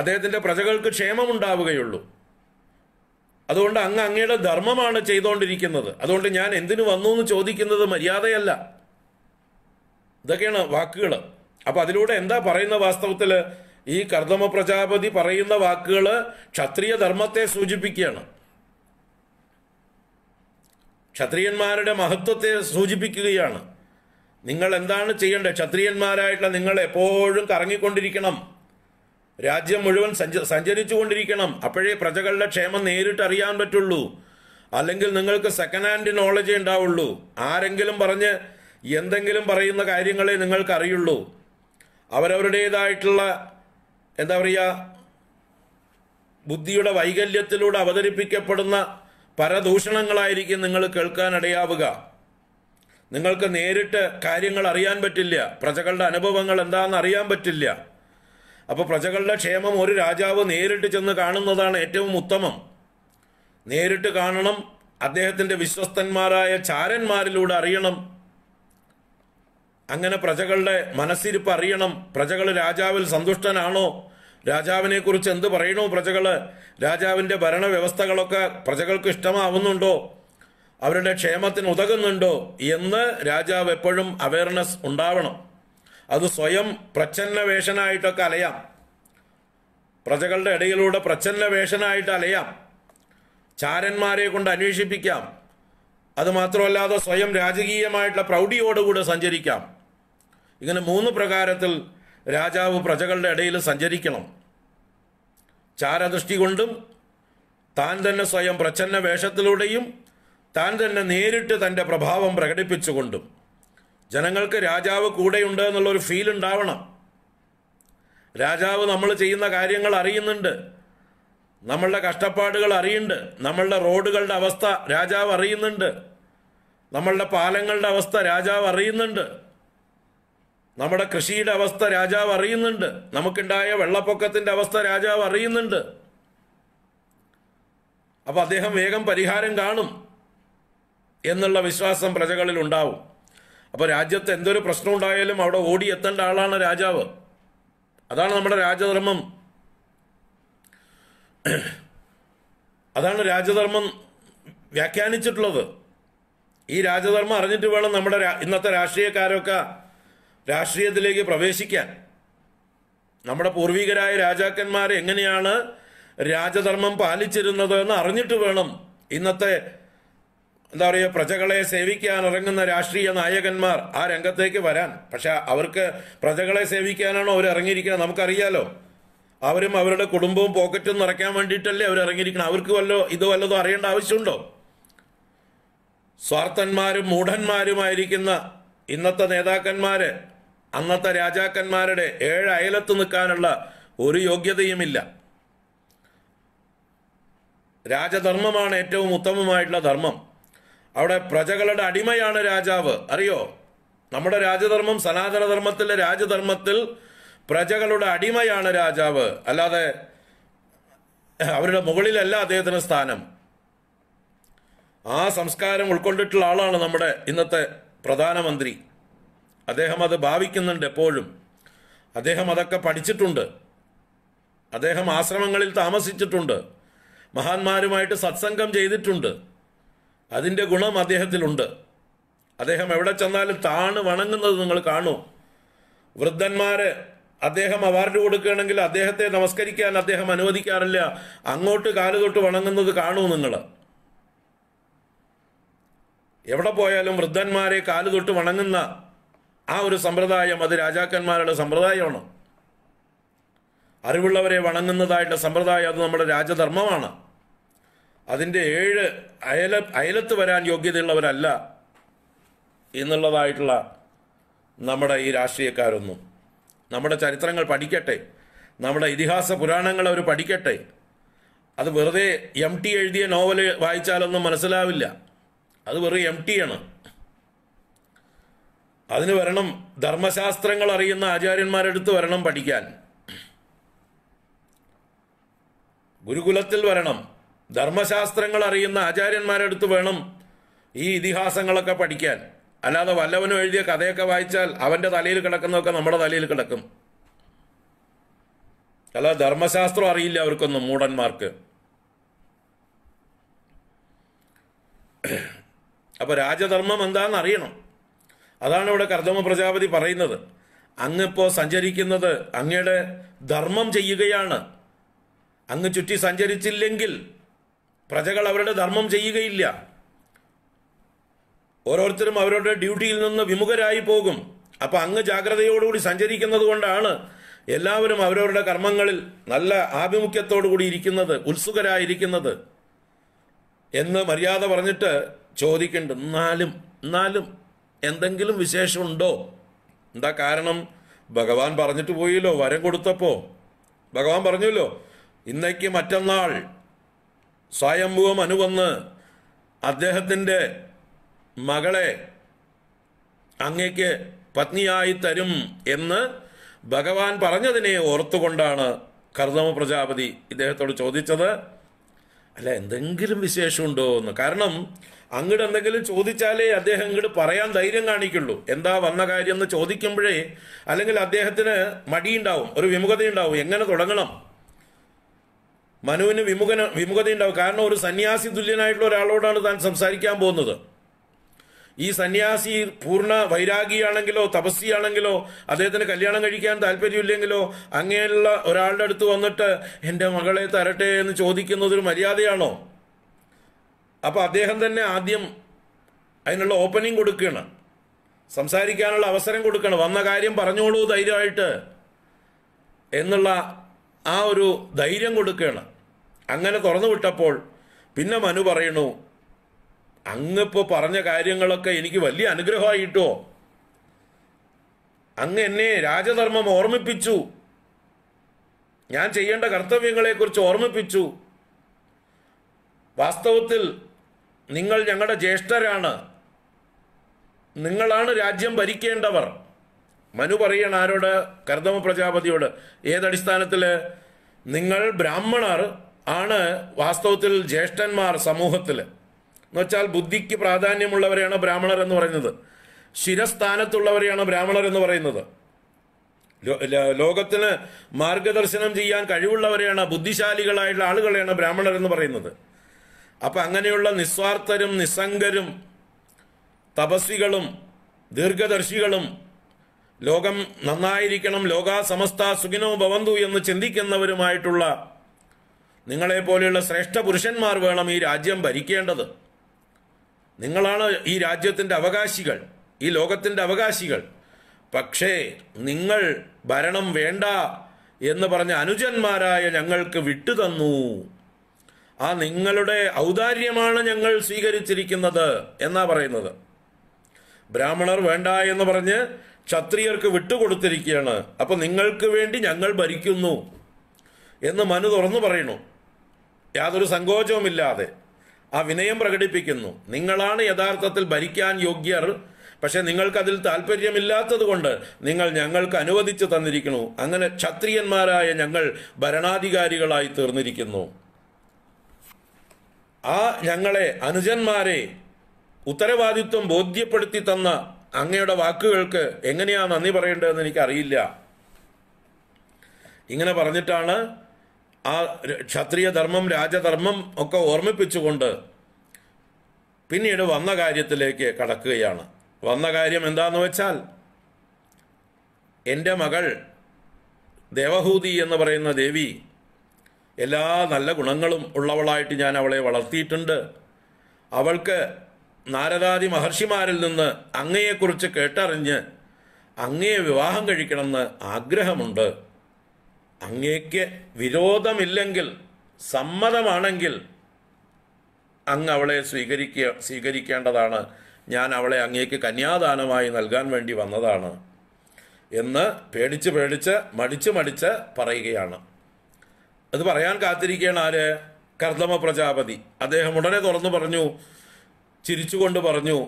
അദ്ദേഹത്തിൻ്റെ പ്രജകൾക്ക് ക്ഷേമമുണ്ടാവുകയുള്ളൂ അതുകൊണ്ട് അങ്ങ് അങ്ങയുടെ ധർമ്മമാണ് ചെയ്തുകൊണ്ടിരിക്കുന്നത് അതുകൊണ്ട് ഞാൻ എന്തിനു വന്നു എന്ന് ചോദിക്കുന്നത് മര്യാദയല്ല ഇതൊക്കെയാണ് വാക്കുകൾ അപ്പോൾ അതിലൂടെ എന്താ പറയുന്ന വാസ്തവത്തിൽ ഈ കർദമ പ്രജാപതി പറയുന്ന വാക്കുകൾ ക്ഷത്രിയ ധർമ്മത്തെ സൂചിപ്പിക്കുകയാണ് ക്ഷത്രിയന്മാരുടെ മഹത്വത്തെ സൂചിപ്പിക്കുകയാണ് നിങ്ങൾ എന്താണ് ചെയ്യേണ്ടത് ക്ഷത്രിയന്മാരായിട്ടുള്ള നിങ്ങൾ എപ്പോഴും കറങ്ങിക്കൊണ്ടിരിക്കണം രാജ്യം മുഴുവൻ സഞ്ച സഞ്ചരിച്ചുകൊണ്ടിരിക്കണം അപ്പോഴേ പ്രജകളുടെ ക്ഷേമം നേരിട്ട് അറിയാൻ പറ്റുള്ളൂ അല്ലെങ്കിൽ നിങ്ങൾക്ക് സെക്കൻഡ് ഹാൻഡ് നോളജേ ഉണ്ടാവുള്ളൂ ആരെങ്കിലും പറഞ്ഞ് എന്തെങ്കിലും പറയുന്ന കാര്യങ്ങളെ നിങ്ങൾക്ക് അറിയുള്ളൂ അവരവരുടേതായിട്ടുള്ള എന്താ പറയുക ബുദ്ധിയുടെ വൈകല്യത്തിലൂടെ അവതരിപ്പിക്കപ്പെടുന്ന പരദൂഷണങ്ങളായിരിക്കും നിങ്ങൾ കേൾക്കാനിടയാവുക നിങ്ങൾക്ക് നേരിട്ട് കാര്യങ്ങൾ അറിയാൻ പറ്റില്ല പ്രജകളുടെ അനുഭവങ്ങൾ എന്താണെന്ന് അറിയാൻ പറ്റില്ല അപ്പോൾ പ്രജകളുടെ ക്ഷേമം ഒരു രാജാവ് നേരിട്ട് ചെന്ന് കാണുന്നതാണ് ഏറ്റവും ഉത്തമം നേരിട്ട് കാണണം അദ്ദേഹത്തിന്റെ വിശ്വസ്തന്മാരായ ചാരന്മാരിലൂടെ അറിയണം അങ്ങനെ പ്രജകളുടെ മനസ്സിരിപ്പ് അറിയണം പ്രജകൾ രാജാവിൽ സന്തുഷ്ടനാണോ രാജാവിനെക്കുറിച്ച് എന്ത് പറയണോ പ്രജകൾ രാജാവിന്റെ ഭരണവ്യവസ്ഥകളൊക്കെ പ്രജകൾക്ക് ഇഷ്ടമാവുന്നുണ്ടോ അവരുടെ ക്ഷേമത്തിന് ഉതകുന്നുണ്ടോ എന്ന് രാജാവ് എപ്പോഴും അവയർനെസ് ഉണ്ടാവണം അത് സ്വയം വേഷനായിട്ടൊക്കെ അലയാം പ്രജകളുടെ ഇടയിലൂടെ വേഷനായിട്ട് അലയാം ചാരന്മാരെ കൊണ്ട് അന്വേഷിപ്പിക്കാം മാത്രമല്ലാതെ സ്വയം രാജകീയമായിട്ടുള്ള പ്രൗഢിയോടുകൂടെ സഞ്ചരിക്കാം ഇങ്ങനെ മൂന്ന് പ്രകാരത്തിൽ രാജാവ് പ്രജകളുടെ ഇടയിൽ സഞ്ചരിക്കണം ചാരദൃഷ്ടി കൊണ്ടും താൻ തന്നെ സ്വയം പ്രച്ഛന്ന വേഷത്തിലൂടെയും താൻ തന്നെ നേരിട്ട് തൻ്റെ പ്രഭാവം പ്രകടിപ്പിച്ചുകൊണ്ടും ജനങ്ങൾക്ക് രാജാവ് കൂടെയുണ്ട് എന്നുള്ളൊരു ഒരു ഫീൽ ഉണ്ടാവണം രാജാവ് നമ്മൾ ചെയ്യുന്ന കാര്യങ്ങൾ അറിയുന്നുണ്ട് നമ്മളുടെ കഷ്ടപ്പാടുകൾ അറിയുന്നുണ്ട് നമ്മളുടെ റോഡുകളുടെ അവസ്ഥ രാജാവ് അറിയുന്നുണ്ട് നമ്മളുടെ പാലങ്ങളുടെ അവസ്ഥ രാജാവ് അറിയുന്നുണ്ട് നമ്മുടെ കൃഷിയുടെ അവസ്ഥ രാജാവ് അറിയുന്നുണ്ട് നമുക്കുണ്ടായ വെള്ളപ്പൊക്കത്തിൻ്റെ അവസ്ഥ രാജാവ് അറിയുന്നുണ്ട് അപ്പോൾ അദ്ദേഹം വേഗം പരിഹാരം കാണും എന്നുള്ള വിശ്വാസം പ്രജകളിൽ ഉണ്ടാവും അപ്പോൾ രാജ്യത്ത് എന്തൊരു പ്രശ്നം ഉണ്ടായാലും അവിടെ ഓടി എത്തേണ്ട ആളാണ് രാജാവ് അതാണ് നമ്മുടെ രാജധർമ്മം അതാണ് രാജധർമ്മം വ്യാഖ്യാനിച്ചിട്ടുള്ളത് ഈ രാജധർമ്മം അറിഞ്ഞിട്ട് വേണം നമ്മുടെ ഇന്നത്തെ രാഷ്ട്രീയക്കാരൊക്കെ രാഷ്ട്രീയത്തിലേക്ക് പ്രവേശിക്കാൻ നമ്മുടെ പൂർവികരായ രാജാക്കന്മാർ എങ്ങനെയാണ് രാജധർമ്മം പാലിച്ചിരുന്നത് എന്ന് അറിഞ്ഞിട്ട് വേണം ഇന്നത്തെ എന്താ പറയുക പ്രജകളെ സേവിക്കാൻ ഇറങ്ങുന്ന രാഷ്ട്രീയ നായകന്മാർ ആ രംഗത്തേക്ക് വരാൻ പക്ഷെ അവർക്ക് പ്രജകളെ സേവിക്കാനാണോ അവർ ഇറങ്ങിയിരിക്കുന്നത് നമുക്കറിയാലോ അവരും അവരുടെ കുടുംബവും പോക്കറ്റും നിറയ്ക്കാൻ വേണ്ടിയിട്ടല്ലേ അവർ ഇറങ്ങിയിരിക്കണം അവർക്ക് വല്ലതോ ഇത് വല്ലതും അറിയേണ്ട ആവശ്യമുണ്ടോ സ്വാർത്ഥന്മാരും മൂഢന്മാരുമായിരിക്കുന്ന ഇന്നത്തെ നേതാക്കന്മാര് അന്നത്തെ രാജാക്കന്മാരുടെ ഏഴ് അയലത്ത് നിൽക്കാനുള്ള ഒരു യോഗ്യതയുമില്ല രാജധർമ്മമാണ് ഏറ്റവും ഉത്തമമായിട്ടുള്ള ധർമ്മം അവിടെ പ്രജകളുടെ അടിമയാണ് രാജാവ് അറിയോ നമ്മുടെ രാജധർമ്മം സനാതനധർമ്മത്തിലെ രാജധർമ്മത്തിൽ പ്രജകളുടെ അടിമയാണ് രാജാവ് അല്ലാതെ അവരുടെ മുകളിലല്ല അദ്ദേഹത്തിന് സ്ഥാനം ആ സംസ്കാരം ഉൾക്കൊണ്ടിട്ടുള്ള ആളാണ് നമ്മുടെ ഇന്നത്തെ പ്രധാനമന്ത്രി അദ്ദേഹം അത് ഭാവിക്കുന്നുണ്ട് എപ്പോഴും അദ്ദേഹം അതൊക്കെ പഠിച്ചിട്ടുണ്ട് അദ്ദേഹം ആശ്രമങ്ങളിൽ താമസിച്ചിട്ടുണ്ട് മഹാന്മാരുമായിട്ട് സത്സംഗം ചെയ്തിട്ടുണ്ട് അതിൻ്റെ ഗുണം അദ്ദേഹത്തിലുണ്ട് അദ്ദേഹം എവിടെ ചെന്നാലും താണ് വണങ്ങുന്നത് നിങ്ങൾ കാണൂ വൃദ്ധന്മാര് അദ്ദേഹം അവാർഡ് കൊടുക്കുകയാണെങ്കിൽ അദ്ദേഹത്തെ നമസ്കരിക്കാൻ അദ്ദേഹം അനുവദിക്കാറില്ല അങ്ങോട്ട് കാലുതൊട്ട് വണങ്ങുന്നത് കാണൂ നിങ്ങൾ എവിടെ പോയാലും വൃദ്ധന്മാരെ കാലുതൊട്ട് വണങ്ങുന്ന ആ ഒരു സമ്പ്രദായം അത് രാജാക്കന്മാരുടെ സമ്പ്രദായമാണ് അറിവുള്ളവരെ വണങ്ങുന്നതായിട്ടുള്ള സമ്പ്രദായം അത് നമ്മുടെ രാജധർമ്മമാണ് അതിൻ്റെ ഏഴ് അയല അയലത്ത് വരാൻ യോഗ്യതയുള്ളവരല്ല എന്നുള്ളതായിട്ടുള്ള നമ്മുടെ ഈ രാഷ്ട്രീയക്കാരൊന്നും നമ്മുടെ ചരിത്രങ്ങൾ പഠിക്കട്ടെ നമ്മുടെ ഇതിഹാസ പുരാണങ്ങൾ അവർ പഠിക്കട്ടെ അത് വെറുതെ എം ടി എഴുതിയ നോവൽ വായിച്ചാലൊന്നും മനസ്സിലാവില്ല അത് വെറും എം ടി ആണ് അതിന് വരണം ധർമ്മശാസ്ത്രങ്ങൾ അറിയുന്ന ആചാര്യന്മാരെടുത്ത് വരണം പഠിക്കാൻ ഗുരുകുലത്തിൽ വരണം ധർമ്മശാസ്ത്രങ്ങൾ അറിയുന്ന ആചാര്യന്മാരെടുത്ത് വേണം ഈ ഇതിഹാസങ്ങളൊക്കെ പഠിക്കാൻ അല്ലാതെ വല്ലവനും എഴുതിയ കഥയൊക്കെ വായിച്ചാൽ അവൻ്റെ തലയിൽ കിടക്കുന്നതൊക്കെ നമ്മുടെ തലയിൽ കിടക്കും അല്ല ധർമ്മശാസ്ത്രം അറിയില്ല അവർക്കൊന്നും മൂടന്മാർക്ക് അപ്പൊ രാജധർമ്മം എന്താന്ന് അറിയണം അതാണ് ഇവിടെ കർദമ പ്രജാപതി പറയുന്നത് അങ്ങിപ്പോൾ സഞ്ചരിക്കുന്നത് അങ്ങയുടെ ധർമ്മം ചെയ്യുകയാണ് അങ്ങ് ചുറ്റി സഞ്ചരിച്ചില്ലെങ്കിൽ പ്രജകൾ അവരുടെ ധർമ്മം ചെയ്യുകയില്ല ഓരോരുത്തരും അവരുടെ ഡ്യൂട്ടിയിൽ നിന്ന് വിമുഖരായി പോകും അപ്പോൾ അങ്ങ് ജാഗ്രതയോടുകൂടി സഞ്ചരിക്കുന്നത് കൊണ്ടാണ് എല്ലാവരും അവരവരുടെ കർമ്മങ്ങളിൽ നല്ല ആഭിമുഖ്യത്തോടുകൂടി ഇരിക്കുന്നത് ഉത്സുകരായിരിക്കുന്നത് എന്ന് മര്യാദ പറഞ്ഞിട്ട് ചോദിക്കേണ്ട എന്നാലും എന്നാലും എന്തെങ്കിലും വിശേഷമുണ്ടോ എന്താ കാരണം ഭഗവാൻ പറഞ്ഞിട്ട് പോയില്ലോ വരം കൊടുത്തപ്പോൾ ഭഗവാൻ പറഞ്ഞല്ലോ ഇന്നയ്ക്ക് മറ്റന്നാൾ മനു വന്ന് അദ്ദേഹത്തിൻ്റെ മകളെ അങ്ങേക്ക് പത്നിയായി തരും എന്ന് ഭഗവാൻ പറഞ്ഞതിനെ ഓർത്തുകൊണ്ടാണ് കർദമ പ്രജാപതി ഇദ്ദേഹത്തോട് ചോദിച്ചത് അല്ല എന്തെങ്കിലും വിശേഷമുണ്ടോ എന്ന് കാരണം അങ്ങോട്ട് എന്തെങ്കിലും ചോദിച്ചാലേ അദ്ദേഹം ഇങ്ങോട്ട് പറയാൻ ധൈര്യം കാണിക്കുള്ളൂ എന്താ വന്ന കാര്യം എന്ന് ചോദിക്കുമ്പോഴേ അല്ലെങ്കിൽ അദ്ദേഹത്തിന് മടിയുണ്ടാവും ഒരു വിമുഖതയുണ്ടാവും എങ്ങനെ തുടങ്ങണം മനുവിന് വിമുഖന വിമുഖതയുണ്ടാവും കാരണം ഒരു സന്യാസി തുല്യനായിട്ടുള്ള ഒരാളോടാണ് താൻ സംസാരിക്കാൻ പോകുന്നത് ഈ സന്യാസി പൂർണ്ണ വൈരാഗിയാണെങ്കിലോ തപസ്സിയാണെങ്കിലോ അദ്ദേഹത്തിന് കല്യാണം കഴിക്കാൻ താല്പര്യമില്ലെങ്കിലോ അങ്ങനെയുള്ള ഒരാളുടെ അടുത്ത് വന്നിട്ട് എൻ്റെ മകളെ തരട്ടെ എന്ന് ചോദിക്കുന്നതൊരു മര്യാദയാണോ അപ്പോൾ അദ്ദേഹം തന്നെ ആദ്യം അതിനുള്ള ഓപ്പണിംഗ് കൊടുക്കുകയാണ് സംസാരിക്കാനുള്ള അവസരം കൊടുക്കണം വന്ന കാര്യം പറഞ്ഞോളൂ ധൈര്യമായിട്ട് എന്നുള്ള ആ ഒരു ധൈര്യം കൊടുക്കുകയാണ് അങ്ങനെ തുറന്നു വിട്ടപ്പോൾ പിന്നെ മനു പറയണു അങ്ങിപ്പോൾ പറഞ്ഞ കാര്യങ്ങളൊക്കെ എനിക്ക് വലിയ അനുഗ്രഹമായിട്ടോ അങ്ങ് എന്നെ രാജധർമ്മം ഓർമ്മിപ്പിച്ചു ഞാൻ ചെയ്യേണ്ട കർത്തവ്യങ്ങളെക്കുറിച്ച് ഓർമ്മിപ്പിച്ചു വാസ്തവത്തിൽ നിങ്ങൾ ഞങ്ങളുടെ ജ്യേഷ്ഠരാണ് നിങ്ങളാണ് രാജ്യം ഭരിക്കേണ്ടവർ മനു പറയണ ആരോട് കർദമ പ്രജാപതിയോട് ഏതടിസ്ഥാനത്തില് നിങ്ങൾ ബ്രാഹ്മണർ ആണ് വാസ്തവത്തിൽ ജ്യേഷ്ഠന്മാർ സമൂഹത്തിൽ എന്ന് വെച്ചാൽ ബുദ്ധിക്ക് പ്രാധാന്യമുള്ളവരെയാണ് ബ്രാഹ്മണർ എന്ന് പറയുന്നത് ശിരസ്ഥാനത്തുള്ളവരെയാണ് ബ്രാഹ്മണർ എന്ന് പറയുന്നത് ലോകത്തിന് മാർഗദർശനം ചെയ്യാൻ കഴിവുള്ളവരെയാണ് ബുദ്ധിശാലികളായിട്ടുള്ള ആളുകളെയാണ് ബ്രാഹ്മണർ എന്ന് പറയുന്നത് അപ്പം അങ്ങനെയുള്ള നിസ്വാർത്ഥരും നിസ്സംഗരും തപസ്വികളും ദീർഘദർശികളും ലോകം നന്നായിരിക്കണം സമസ്ത സുഖിനോ ഭവന്തു എന്ന് ചിന്തിക്കുന്നവരുമായിട്ടുള്ള നിങ്ങളെപ്പോലെയുള്ള ശ്രേഷ്ഠ പുരുഷന്മാർ വേണം ഈ രാജ്യം ഭരിക്കേണ്ടത് നിങ്ങളാണ് ഈ രാജ്യത്തിൻ്റെ അവകാശികൾ ഈ ലോകത്തിൻ്റെ അവകാശികൾ പക്ഷേ നിങ്ങൾ ഭരണം വേണ്ട എന്ന് പറഞ്ഞ അനുജന്മാരായ ഞങ്ങൾക്ക് വിട്ടുതന്നു ആ നിങ്ങളുടെ ഔദാര്യമാണ് ഞങ്ങൾ സ്വീകരിച്ചിരിക്കുന്നത് എന്നാ പറയുന്നത് ബ്രാഹ്മണർ വേണ്ട എന്ന് പറഞ്ഞ് ക്ഷത്രിയർക്ക് വിട്ടുകൊടുത്തിരിക്കുകയാണ് അപ്പൊ നിങ്ങൾക്ക് വേണ്ടി ഞങ്ങൾ ഭരിക്കുന്നു എന്ന് മനു തുറന്നു പറയണു യാതൊരു സങ്കോചവുമില്ലാതെ ആ വിനയം പ്രകടിപ്പിക്കുന്നു നിങ്ങളാണ് യഥാർത്ഥത്തിൽ ഭരിക്കാൻ യോഗ്യർ പക്ഷെ നിങ്ങൾക്കതിൽ താല്പര്യമില്ലാത്തത് കൊണ്ട് നിങ്ങൾ ഞങ്ങൾക്ക് അനുവദിച്ചു തന്നിരിക്കുന്നു അങ്ങനെ ക്ഷത്രിയന്മാരായ ഞങ്ങൾ ഭരണാധികാരികളായി തീർന്നിരിക്കുന്നു ആ ഞങ്ങളെ അനുജന്മാരെ ഉത്തരവാദിത്വം ബോധ്യപ്പെടുത്തി തന്ന അങ്ങയുടെ വാക്കുകൾക്ക് എങ്ങനെയാ നന്ദി പറയേണ്ടതെന്ന് എനിക്കറിയില്ല ഇങ്ങനെ പറഞ്ഞിട്ടാണ് ആ ക്ഷത്രിയ ധർമ്മം രാജധർമ്മം ഒക്കെ ഓർമ്മിപ്പിച്ചുകൊണ്ട് പിന്നീട് വന്ന കാര്യത്തിലേക്ക് കടക്കുകയാണ് വന്ന കാര്യം എന്താണെന്ന് വെച്ചാൽ എൻ്റെ മകൾ ദേവഹൂതി എന്ന് പറയുന്ന ദേവി എല്ലാ നല്ല ഗുണങ്ങളും ഉള്ളവളായിട്ട് ഞാൻ അവളെ വളർത്തിയിട്ടുണ്ട് അവൾക്ക് നാരദാദി മഹർഷിമാരിൽ നിന്ന് അങ്ങയെക്കുറിച്ച് കേട്ടറിഞ്ഞ് അങ്ങയെ വിവാഹം കഴിക്കണമെന്ന് ആഗ്രഹമുണ്ട് അങ്ങേക്ക് വിരോധമില്ലെങ്കിൽ സമ്മതമാണെങ്കിൽ അങ്ങ് അവളെ സ്വീകരിക്കുക സ്വീകരിക്കേണ്ടതാണ് ഞാൻ അവളെ അങ്ങേക്ക് കന്യാദാനമായി നൽകാൻ വേണ്ടി വന്നതാണ് എന്ന് പേടിച്ച് പേടിച്ച് മടിച്ച് മടിച്ച് പറയുകയാണ് അത് പറയാൻ കാത്തിരിക്കുകയാണ് ആര് കർദമ പ്രജാപതി അദ്ദേഹം ഉടനെ തുറന്നു പറഞ്ഞു ചിരിച്ചുകൊണ്ട് പറഞ്ഞു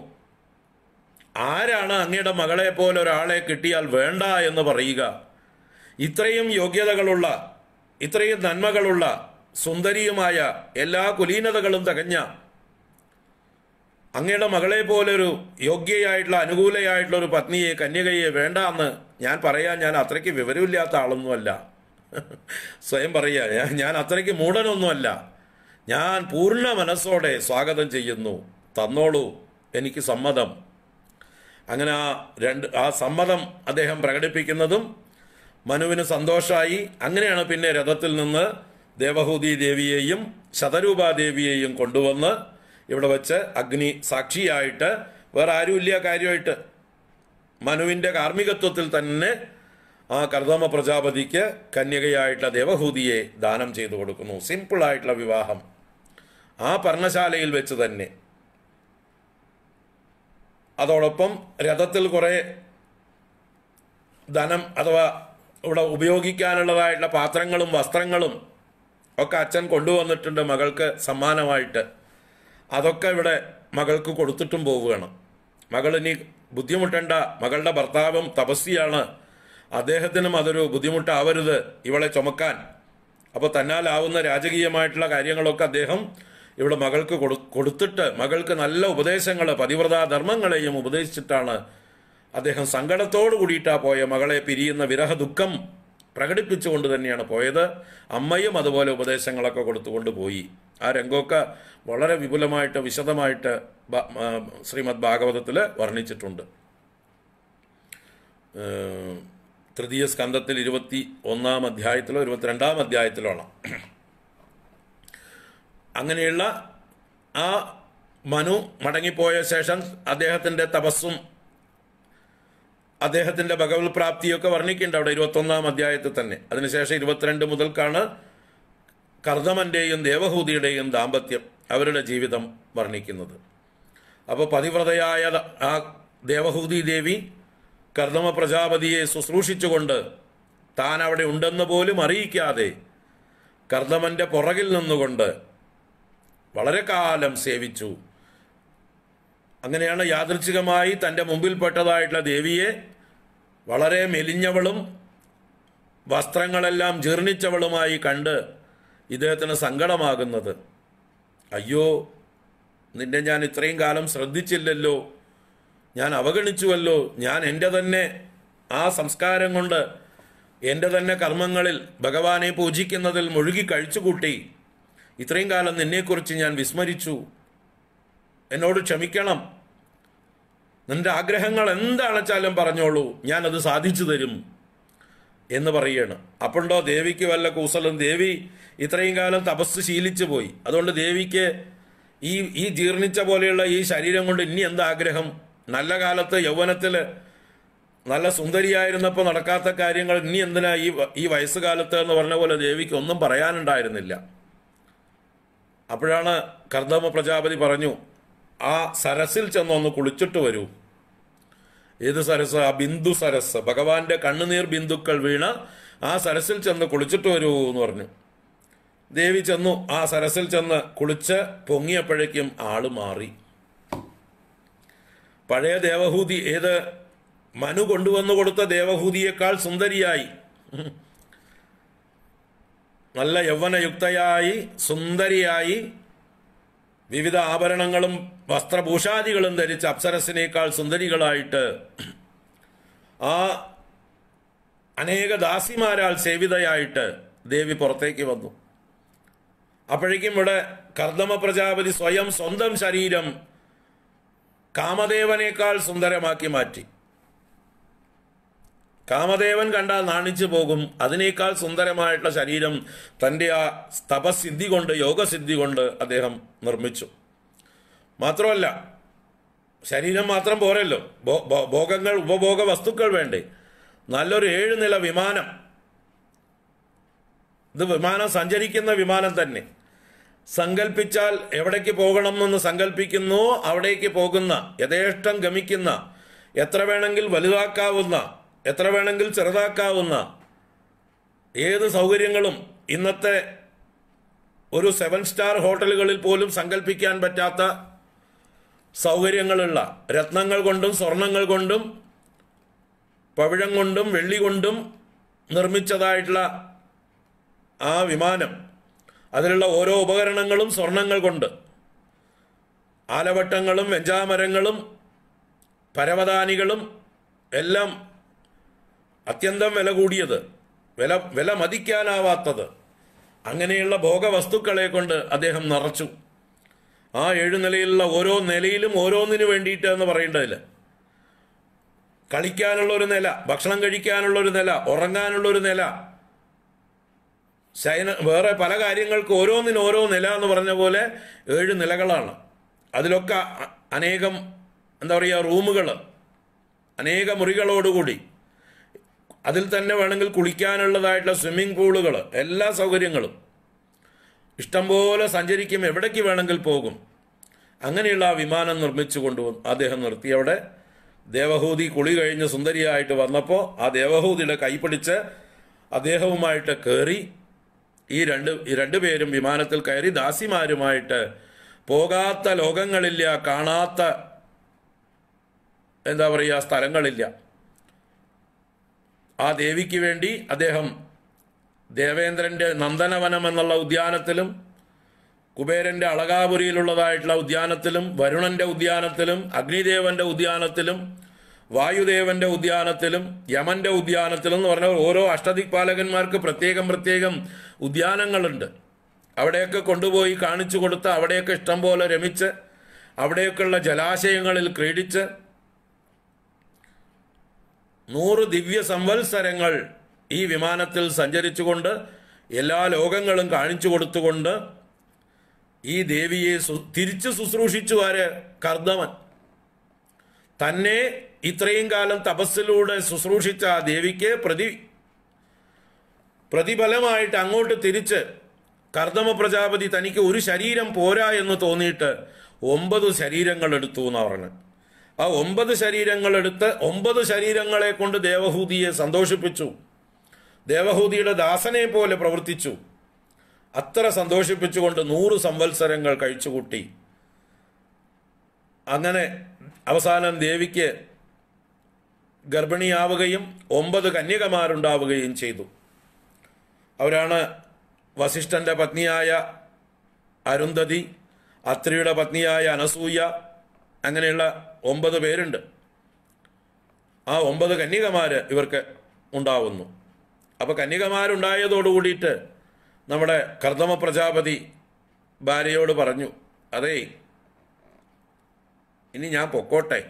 ആരാണ് അങ്ങയുടെ മകളെ പോലെ ഒരാളെ കിട്ടിയാൽ വേണ്ട എന്ന് പറയുക ഇത്രയും യോഗ്യതകളുള്ള ഇത്രയും നന്മകളുള്ള സുന്ദരിയുമായ എല്ലാ കുലീനതകളും തകഞ്ഞ അങ്ങയുടെ മകളെ പോലൊരു യോഗ്യയായിട്ടുള്ള അനുകൂലയായിട്ടുള്ള ഒരു പത്നിയെ കന്യകയെ വേണ്ട എന്ന് ഞാൻ പറയാൻ ഞാൻ അത്രയ്ക്ക് വിവരമില്ലാത്ത ആളൊന്നുമല്ല സ്വയം പറയുക ഞാൻ അത്രയ്ക്ക് മൂടനൊന്നുമല്ല ഞാൻ പൂർണ്ണ മനസ്സോടെ സ്വാഗതം ചെയ്യുന്നു തന്നോളൂ എനിക്ക് സമ്മതം അങ്ങനെ ആ രണ്ട് ആ സമ്മതം അദ്ദേഹം പ്രകടിപ്പിക്കുന്നതും മനുവിന് സന്തോഷമായി അങ്ങനെയാണ് പിന്നെ രഥത്തിൽ നിന്ന് ദേവഹൂതി ദേവിയെയും ശതരൂപാദേവിയെയും കൊണ്ടുവന്ന് ഇവിടെ വെച്ച് അഗ്നി സാക്ഷിയായിട്ട് വേറെ ആരുമില്ല കാര്യമായിട്ട് മനുവിൻ്റെ കാർമ്മികത്വത്തിൽ തന്നെ ആ കർദമ പ്രജാപതിക്ക് കന്യകയായിട്ടുള്ള ദേവഹൂതിയെ ദാനം ചെയ്തു കൊടുക്കുന്നു സിമ്പിളായിട്ടുള്ള വിവാഹം ആ പർണശാലയിൽ വെച്ച് തന്നെ അതോടൊപ്പം രഥത്തിൽ കുറേ ധനം അഥവാ ഇവിടെ ഉപയോഗിക്കാനുള്ളതായിട്ടുള്ള പാത്രങ്ങളും വസ്ത്രങ്ങളും ഒക്കെ അച്ഛൻ കൊണ്ടുവന്നിട്ടുണ്ട് മകൾക്ക് സമ്മാനമായിട്ട് അതൊക്കെ ഇവിടെ മകൾക്ക് കൊടുത്തിട്ടും പോവുകയാണ് മകൾ ഇനി ബുദ്ധിമുട്ടണ്ട മകളുടെ ഭർത്താവും തപസ്സിയാണ് അദ്ദേഹത്തിനും അതൊരു ബുദ്ധിമുട്ടാവരുത് ഇവളെ ചുമക്കാൻ അപ്പോൾ തന്നാലാവുന്ന രാജകീയമായിട്ടുള്ള കാര്യങ്ങളൊക്കെ അദ്ദേഹം ഇവിടെ മകൾക്ക് കൊടുത്തിട്ട് മകൾക്ക് നല്ല ഉപദേശങ്ങൾ പതിവ്രതാ ധർമ്മങ്ങളെയും ഉപദേശിച്ചിട്ടാണ് അദ്ദേഹം സങ്കടത്തോടു കൂടിയിട്ടാ പോയ മകളെ പിരിയുന്ന വിരഹ ദുഃഖം പ്രകടിപ്പിച്ചുകൊണ്ട് തന്നെയാണ് പോയത് അമ്മയും അതുപോലെ ഉപദേശങ്ങളൊക്കെ കൊടുത്തുകൊണ്ട് പോയി ആ രംഗമൊക്കെ വളരെ വിപുലമായിട്ട് വിശദമായിട്ട് ശ്രീമദ് ഭാഗവതത്തിൽ വർണ്ണിച്ചിട്ടുണ്ട് തൃതീയ സ്കന്ധത്തിൽ ഇരുപത്തി ഒന്നാം അധ്യായത്തിലോ ഇരുപത്തിരണ്ടാം അധ്യായത്തിലോ ആണ് അങ്ങനെയുള്ള ആ മനു മടങ്ങിപ്പോയ ശേഷം അദ്ദേഹത്തിൻ്റെ തപസ്സും അദ്ദേഹത്തിൻ്റെ ഭഗവത് പ്രാപ്തിയൊക്കെ വർണ്ണിക്കേണ്ട അവിടെ ഇരുപത്തൊന്നാം അധ്യായത്തിൽ തന്നെ അതിനുശേഷം ഇരുപത്തിരണ്ട് മുതൽക്കാണ് കർദമൻ്റെയും ദേവഹൂതിയുടെയും ദാമ്പത്യം അവരുടെ ജീവിതം വർണ്ണിക്കുന്നത് അപ്പോൾ പതിവ്രതയായ ആ ദേവഹൂതി ദേവി കർദമ പ്രജാപതിയെ ശുശ്രൂഷിച്ചുകൊണ്ട് താൻ അവിടെ ഉണ്ടെന്ന് പോലും അറിയിക്കാതെ കർദമൻ്റെ പുറകിൽ നിന്നുകൊണ്ട് വളരെ കാലം സേവിച്ചു അങ്ങനെയാണ് യാദൃച്ഛികമായി തൻ്റെ മുമ്പിൽപ്പെട്ടതായിട്ടുള്ള ദേവിയെ വളരെ മെലിഞ്ഞവളും വസ്ത്രങ്ങളെല്ലാം ജീർണിച്ചവളുമായി കണ്ട് ഇദ്ദേഹത്തിന് സങ്കടമാകുന്നത് അയ്യോ നിന്നെ ഞാൻ ഇത്രയും കാലം ശ്രദ്ധിച്ചില്ലല്ലോ ഞാൻ അവഗണിച്ചുവല്ലോ ഞാൻ എൻ്റെ തന്നെ ആ സംസ്കാരം കൊണ്ട് എൻ്റെ തന്നെ കർമ്മങ്ങളിൽ ഭഗവാനെ പൂജിക്കുന്നതിൽ മുഴുകി കഴിച്ചുകൂട്ടി ഇത്രയും കാലം നിന്നെക്കുറിച്ച് ഞാൻ വിസ്മരിച്ചു എന്നോട് ക്ഷമിക്കണം നിന്റെ ആഗ്രഹങ്ങൾ എന്താണെച്ചാലും പറഞ്ഞോളൂ ഞാനത് സാധിച്ചു തരും എന്ന് പറയുകയാണ് അപ്പോഴോ ദേവിക്ക് വല്ല കൂസലും ദേവി ഇത്രയും കാലം തപസ് ശീലിച്ചു പോയി അതുകൊണ്ട് ദേവിക്ക് ഈ ഈ ജീർണിച്ച പോലെയുള്ള ഈ ശരീരം കൊണ്ട് ഇനി എന്താഗ്രഹം നല്ല കാലത്ത് യൗവനത്തിൽ നല്ല സുന്ദരിയായിരുന്നപ്പോൾ നടക്കാത്ത കാര്യങ്ങൾ ഇനി എന്തിനാ ഈ ഈ വയസ്സുകാലത്ത് എന്ന് പറഞ്ഞ പോലെ ദേവിക്ക് ഒന്നും പറയാനുണ്ടായിരുന്നില്ല അപ്പോഴാണ് കർദമ പ്രജാപതി പറഞ്ഞു ആ സരസിൽ ചെന്നൊന്ന് കുളിച്ചിട്ട് വരൂ ഏത് സരസ് ആ ബിന്ദു സരസ് ഭഗവാന്റെ കണ്ണുനീർ ബിന്ദുക്കൾ വീണ ആ സരസിൽ ചെന്ന് കുളിച്ചിട്ട് വരൂ എന്ന് പറഞ്ഞു ദേവി ചെന്നു ആ സരസിൽ ചെന്ന് കുളിച്ച് പൊങ്ങിയപ്പോഴേക്കും ആള് മാറി പഴയ ദേവഹൂതി ഏത് മനു കൊണ്ടുവന്നു കൊടുത്ത ദേവഹൂതിയേക്കാൾ സുന്ദരിയായി നല്ല യൗവനയുക്തയായി സുന്ദരിയായി വിവിധ ആഭരണങ്ങളും വസ്ത്രഭൂഷാദികളും ധരിച്ച അപ്സരസിനേക്കാൾ സുന്ദരികളായിട്ട് ആ അനേക ദാസിമാരാൽ സേവിതയായിട്ട് ദേവി പുറത്തേക്ക് വന്നു അപ്പോഴേക്കും ഇവിടെ കർദമ പ്രജാപതി സ്വയം സ്വന്തം ശരീരം കാമദേവനേക്കാൾ സുന്ദരമാക്കി മാറ്റി കാമദേവൻ കണ്ടാൽ നാണിച്ചു പോകും അതിനേക്കാൾ സുന്ദരമായിട്ടുള്ള ശരീരം തൻ്റെ ആ തപസിദ്ധി കൊണ്ട് യോഗസിദ്ധി കൊണ്ട് അദ്ദേഹം നിർമ്മിച്ചു മാത്രമല്ല ശരീരം മാത്രം പോരല്ലോ ഭോഗങ്ങൾ ഉപഭോഗ വസ്തുക്കൾ വേണ്ടേ നല്ലൊരു ഏഴ് നില വിമാനം ഇത് വിമാനം സഞ്ചരിക്കുന്ന വിമാനം തന്നെ സങ്കല്പിച്ചാൽ എവിടേക്ക് പോകണമെന്ന് സങ്കല്പിക്കുന്നു അവിടേക്ക് പോകുന്ന യഥേഷ്ടം ഗമിക്കുന്ന എത്ര വേണമെങ്കിൽ വലുതാക്കാവുന്ന എത്ര വേണമെങ്കിൽ ചെറുതാക്കാവുന്ന ഏത് സൗകര്യങ്ങളും ഇന്നത്തെ ഒരു സെവൻ സ്റ്റാർ ഹോട്ടലുകളിൽ പോലും സങ്കല്പിക്കാൻ പറ്റാത്ത സൗകര്യങ്ങളുള്ള രത്നങ്ങൾ കൊണ്ടും സ്വർണങ്ങൾ കൊണ്ടും പവിഴം കൊണ്ടും വെള്ളി കൊണ്ടും നിർമ്മിച്ചതായിട്ടുള്ള ആ വിമാനം അതിലുള്ള ഓരോ ഉപകരണങ്ങളും സ്വർണങ്ങൾ കൊണ്ട് ആലവട്ടങ്ങളും വെഞ്ചാമരങ്ങളും പരവതാനികളും എല്ലാം അത്യന്തം വില കൂടിയത് വില വില മതിക്കാനാവാത്തത് അങ്ങനെയുള്ള ഭോഗവസ്തുക്കളെ കൊണ്ട് അദ്ദേഹം നിറച്ചു ആ ഏഴു നിലയിലുള്ള ഓരോ നിലയിലും ഓരോന്നിനു വേണ്ടിയിട്ട് എന്ന് പറയേണ്ടതില്ല കളിക്കാനുള്ള ഒരു നില ഭക്ഷണം കഴിക്കാനുള്ള ഒരു നില ഉറങ്ങാനുള്ള ഒരു നില ശയന വേറെ പല കാര്യങ്ങൾക്ക് ഓരോന്നിന് ഓരോ നില എന്ന് പറഞ്ഞ പോലെ ഏഴ് നിലകളാണ് അതിലൊക്കെ അനേകം എന്താ പറയുക റൂമുകൾ അനേക മുറികളോടുകൂടി അതിൽ തന്നെ വേണമെങ്കിൽ കുളിക്കാനുള്ളതായിട്ടുള്ള സ്വിമ്മിംഗ് പൂളുകൾ എല്ലാ സൗകര്യങ്ങളും ഇഷ്ടംപോലെ സഞ്ചരിക്കും എവിടേക്ക് വേണമെങ്കിൽ പോകും അങ്ങനെയുള്ള ആ വിമാനം നിർമ്മിച്ചു കൊണ്ടുവന്നു അദ്ദേഹം നിർത്തി അവിടെ ദേവഹൂതി കുളി കഴിഞ്ഞ് സുന്ദരിയായിട്ട് വന്നപ്പോൾ ആ ദേവഹൂതിയുടെ കൈപിടിച്ച് അദ്ദേഹവുമായിട്ട് കയറി ഈ രണ്ട് ഈ രണ്ടുപേരും വിമാനത്തിൽ കയറി ദാസിമാരുമായിട്ട് പോകാത്ത ലോകങ്ങളില്ല കാണാത്ത എന്താ പറയുക സ്ഥലങ്ങളില്ല ആ ദേവിക്ക് വേണ്ടി അദ്ദേഹം ദേവേന്ദ്രൻ്റെ നന്ദനവനം എന്നുള്ള ഉദ്യാനത്തിലും കുബേരൻ്റെ അളകാപുരിയിലുള്ളതായിട്ടുള്ള ഉദ്യാനത്തിലും വരുണൻ്റെ ഉദ്യാനത്തിലും അഗ്നിദേവൻ്റെ ഉദ്യാനത്തിലും വായുദേവൻ്റെ ഉദ്യാനത്തിലും യമന്റെ ഉദ്യാനത്തിലും എന്ന് പറഞ്ഞാൽ ഓരോ അഷ്ടദിക്പാലകന്മാർക്ക് പ്രത്യേകം പ്രത്യേകം ഉദ്യാനങ്ങളുണ്ട് അവിടെയൊക്കെ കൊണ്ടുപോയി കാണിച്ചു കൊടുത്ത് അവിടെയൊക്കെ ഇഷ്ടം പോലെ രമിച്ച് അവിടെയൊക്കെയുള്ള ജലാശയങ്ങളിൽ ക്രീഡിച്ച് നൂറ് ദിവ്യ സംവത്സരങ്ങൾ ഈ വിമാനത്തിൽ സഞ്ചരിച്ചുകൊണ്ട് എല്ലാ ലോകങ്ങളും കാണിച്ചു കൊടുത്തുകൊണ്ട് ഈ ദേവിയെ തിരിച്ചു ശുശ്രൂഷിച്ചു ആര് കർദമൻ തന്നെ ഇത്രയും കാലം തപസ്സിലൂടെ ശുശ്രൂഷിച്ച ആ ദേവിക്ക് പ്രതി പ്രതിഫലമായിട്ട് അങ്ങോട്ട് തിരിച്ച് കർദമ പ്രജാപതി തനിക്ക് ഒരു ശരീരം പോരാ എന്ന് തോന്നിയിട്ട് ഒമ്പത് ശരീരങ്ങൾ എടുത്തു എന്ന് പറഞ്ഞു ആ ഒമ്പത് ശരീരങ്ങളെടുത്ത് ഒമ്പത് ശരീരങ്ങളെ കൊണ്ട് ദേവഹൂതിയെ സന്തോഷിപ്പിച്ചു ദേവഹൂതിയുടെ ദാസനെ പോലെ പ്രവർത്തിച്ചു അത്ര സന്തോഷിപ്പിച്ചുകൊണ്ട് നൂറ് സംവത്സരങ്ങൾ കഴിച്ചുകൂട്ടി അങ്ങനെ അവസാനം ദേവിക്ക് ഗർഭിണിയാവുകയും ഒമ്പത് കന്യകമാരുണ്ടാവുകയും ചെയ്തു അവരാണ് വസിഷ്ഠന്റെ പത്നിയായ അരുന്ധതി അത്രിയുടെ പത്നിയായ അനസൂയ അങ്ങനെയുള്ള ഒമ്പത് പേരുണ്ട് ആ ഒമ്പത് കന്യകമാർ ഇവർക്ക് ഉണ്ടാവുന്നു അപ്പോൾ കന്യകമാരുണ്ടായതോടുകൂടിയിട്ട് നമ്മുടെ കർദമ പ്രജാപതി ഭാര്യയോട് പറഞ്ഞു അതേ ഇനി ഞാൻ പൊക്കോട്ടെ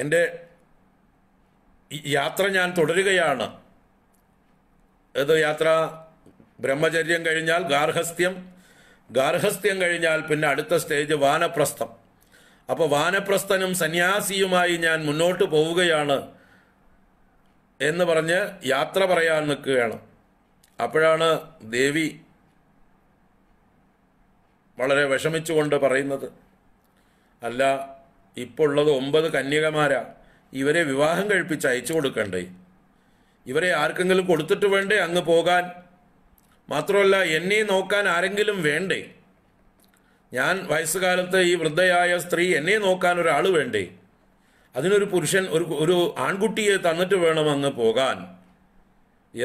എൻ്റെ യാത്ര ഞാൻ തുടരുകയാണ് ഏത് യാത്ര ബ്രഹ്മചര്യം കഴിഞ്ഞാൽ ഗാർഹസ്ഥ്യം ഗാർഹസ്ഥ്യം കഴിഞ്ഞാൽ പിന്നെ അടുത്ത സ്റ്റേജ് വാനപ്രസ്ഥം അപ്പോൾ വാനപ്രസ്ഥനും സന്യാസിയുമായി ഞാൻ മുന്നോട്ട് പോവുകയാണ് എന്ന് പറഞ്ഞ് യാത്ര പറയാൻ നിൽക്കുകയാണ് അപ്പോഴാണ് ദേവി വളരെ വിഷമിച്ചുകൊണ്ട് പറയുന്നത് അല്ല ഇപ്പോൾ ഉള്ളത് ഒമ്പത് കന്യകമാരാ ഇവരെ വിവാഹം കഴിപ്പിച്ച് അയച്ചു കൊടുക്കണ്ടേ ഇവരെ ആർക്കെങ്കിലും കൊടുത്തിട്ട് വേണ്ടേ അങ്ങ് പോകാൻ മാത്രമല്ല എന്നെ നോക്കാൻ ആരെങ്കിലും വേണ്ടേ ഞാൻ വയസ്സുകാലത്ത് ഈ വൃദ്ധയായ സ്ത്രീ എന്നെ നോക്കാൻ ഒരാൾ വേണ്ടേ അതിനൊരു പുരുഷൻ ഒരു ഒരു ആൺകുട്ടിയെ തന്നിട്ട് വേണം അങ്ങ് പോകാൻ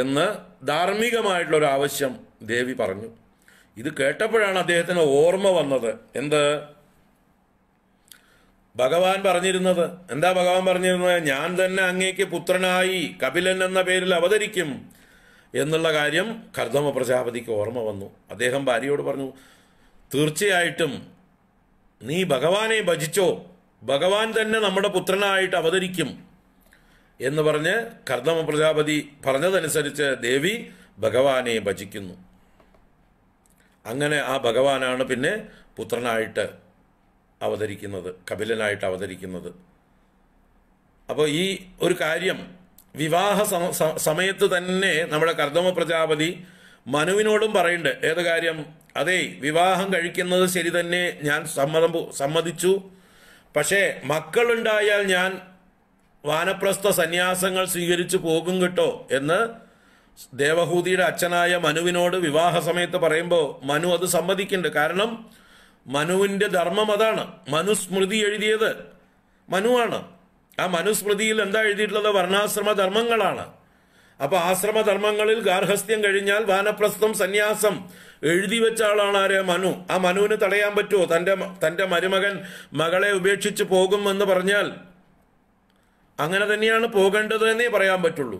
എന്ന് ധാർമ്മികമായിട്ടുള്ളൊരു ആവശ്യം ദേവി പറഞ്ഞു ഇത് കേട്ടപ്പോഴാണ് അദ്ദേഹത്തിന് ഓർമ്മ വന്നത് എന്ത് ഭഗവാൻ പറഞ്ഞിരുന്നത് എന്താ ഭഗവാൻ പറഞ്ഞിരുന്നത് ഞാൻ തന്നെ അങ്ങേക്ക് പുത്രനായി കപിലൻ എന്ന പേരിൽ അവതരിക്കും എന്നുള്ള കാര്യം കർദമ പ്രജാപതിക്ക് ഓർമ്മ വന്നു അദ്ദേഹം ഭാര്യയോട് പറഞ്ഞു തീർച്ചയായിട്ടും നീ ഭഗവാനെ ഭജിച്ചോ ഭഗവാൻ തന്നെ നമ്മുടെ പുത്രനായിട്ട് അവതരിക്കും എന്ന് പറഞ്ഞ് കർദമ പ്രജാപതി പറഞ്ഞതനുസരിച്ച് ദേവി ഭഗവാനെ ഭജിക്കുന്നു അങ്ങനെ ആ ഭഗവാനാണ് പിന്നെ പുത്രനായിട്ട് അവതരിക്കുന്നത് കപിലനായിട്ട് അവതരിക്കുന്നത് അപ്പോൾ ഈ ഒരു കാര്യം വിവാഹ സമയത്ത് തന്നെ നമ്മുടെ കർദമ പ്രജാപതി മനുവിനോടും പറയണ്ട് ഏത് കാര്യം അതേ വിവാഹം കഴിക്കുന്നത് ശരി തന്നെ ഞാൻ സമ്മതം സമ്മതിച്ചു പക്ഷേ മക്കളുണ്ടായാൽ ഞാൻ വാനപ്രസ്ഥ സന്യാസങ്ങൾ സ്വീകരിച്ചു പോകും കേട്ടോ എന്ന് ദേവഹൂതിയുടെ അച്ഛനായ മനുവിനോട് വിവാഹ സമയത്ത് പറയുമ്പോൾ മനു അത് സമ്മതിക്കുന്നുണ്ട് കാരണം മനുവിൻ്റെ ധർമ്മം അതാണ് മനുസ്മൃതി എഴുതിയത് മനുവാണ് ആ മനുസ്മൃതിയിൽ എന്താ എഴുതിയിട്ടുള്ളത് വർണ്ണാശ്രമ ധർമ്മങ്ങളാണ് അപ്പൊ ആശ്രമധർമ്മങ്ങളിൽ ഗാർഹസ്ഥ്യം കഴിഞ്ഞാൽ വാനപ്രസ്ഥം സന്യാസം എഴുതി വെച്ച ആളാണ് ആര് മനു ആ മനുവിന് തടയാൻ പറ്റുമോ തന്റെ തന്റെ മരുമകൻ മകളെ ഉപേക്ഷിച്ച് പോകും എന്ന് പറഞ്ഞാൽ അങ്ങനെ തന്നെയാണ് പോകേണ്ടത് എന്നേ പറയാൻ പറ്റുള്ളൂ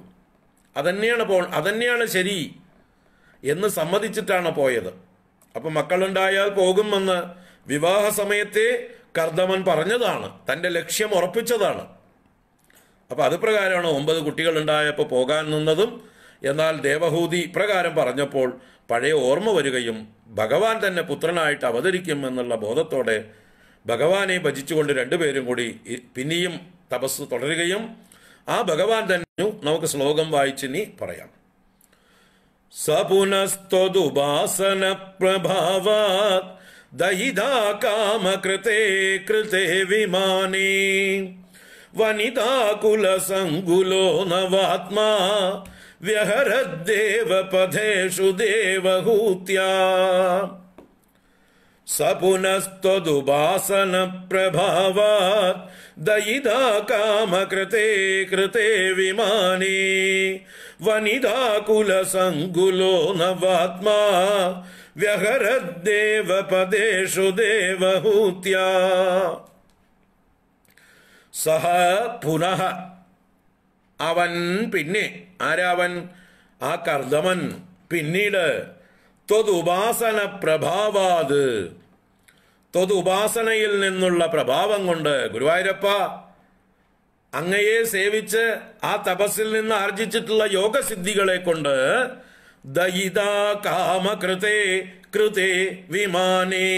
അതന്നെയാണ് പോ അതന്നെയാണ് ശരി എന്ന് സമ്മതിച്ചിട്ടാണ് പോയത് അപ്പൊ മക്കളുണ്ടായാൽ പോകുമെന്ന് വിവാഹ സമയത്തെ കർദമൻ പറഞ്ഞതാണ് തന്റെ ലക്ഷ്യം ഉറപ്പിച്ചതാണ് അപ്പോൾ അത് പ്രകാരമാണ് ഒമ്പത് കുട്ടികളുണ്ടായപ്പോൾ പോകാൻ നിന്നതും എന്നാൽ ദേവഹൂതി പ്രകാരം പറഞ്ഞപ്പോൾ പഴയ ഓർമ്മ വരികയും ഭഗവാൻ തന്നെ പുത്രനായിട്ട് അവതരിക്കും എന്നുള്ള ബോധത്തോടെ ഭഗവാനെ ഭജിച്ചുകൊണ്ട് രണ്ടുപേരും കൂടി പിന്നെയും തപസ് തുടരുകയും ആ ഭഗവാൻ തന്നെ നമുക്ക് ശ്ലോകം നീ പറയാം സപുനസ്ത്വദുപാസന പ്രഭാവ ദഹിതാ കാമകൃതേ കൃതേ വിമാനേ वनिताकुलसङ्गुलो सङ्गुलो नवात्मा व्यहरद्देवपथेषु देवहूत्या स पुनस्त्वदुबासन प्रभावात् दयिता कृते विमाने विमानी वात्मा नवात्मा देवहूत्या സഹ പുനഃ അവൻ പിന്നെ ആരാവൻ ആ കർദമൻ പിന്നീട് ത്വതുപാസന പ്രഭാവാത് ത്വതുപാസനയിൽ നിന്നുള്ള പ്രഭാവം കൊണ്ട് ഗുരുവായൂരപ്പ അങ്ങയെ സേവിച്ച് ആ തപസ്സിൽ നിന്ന് ആർജിച്ചിട്ടുള്ള യോഗസിദ്ധികളെ കൊണ്ട് ദയിതാ കാമകൃതേ കൃതേ വിമാനേ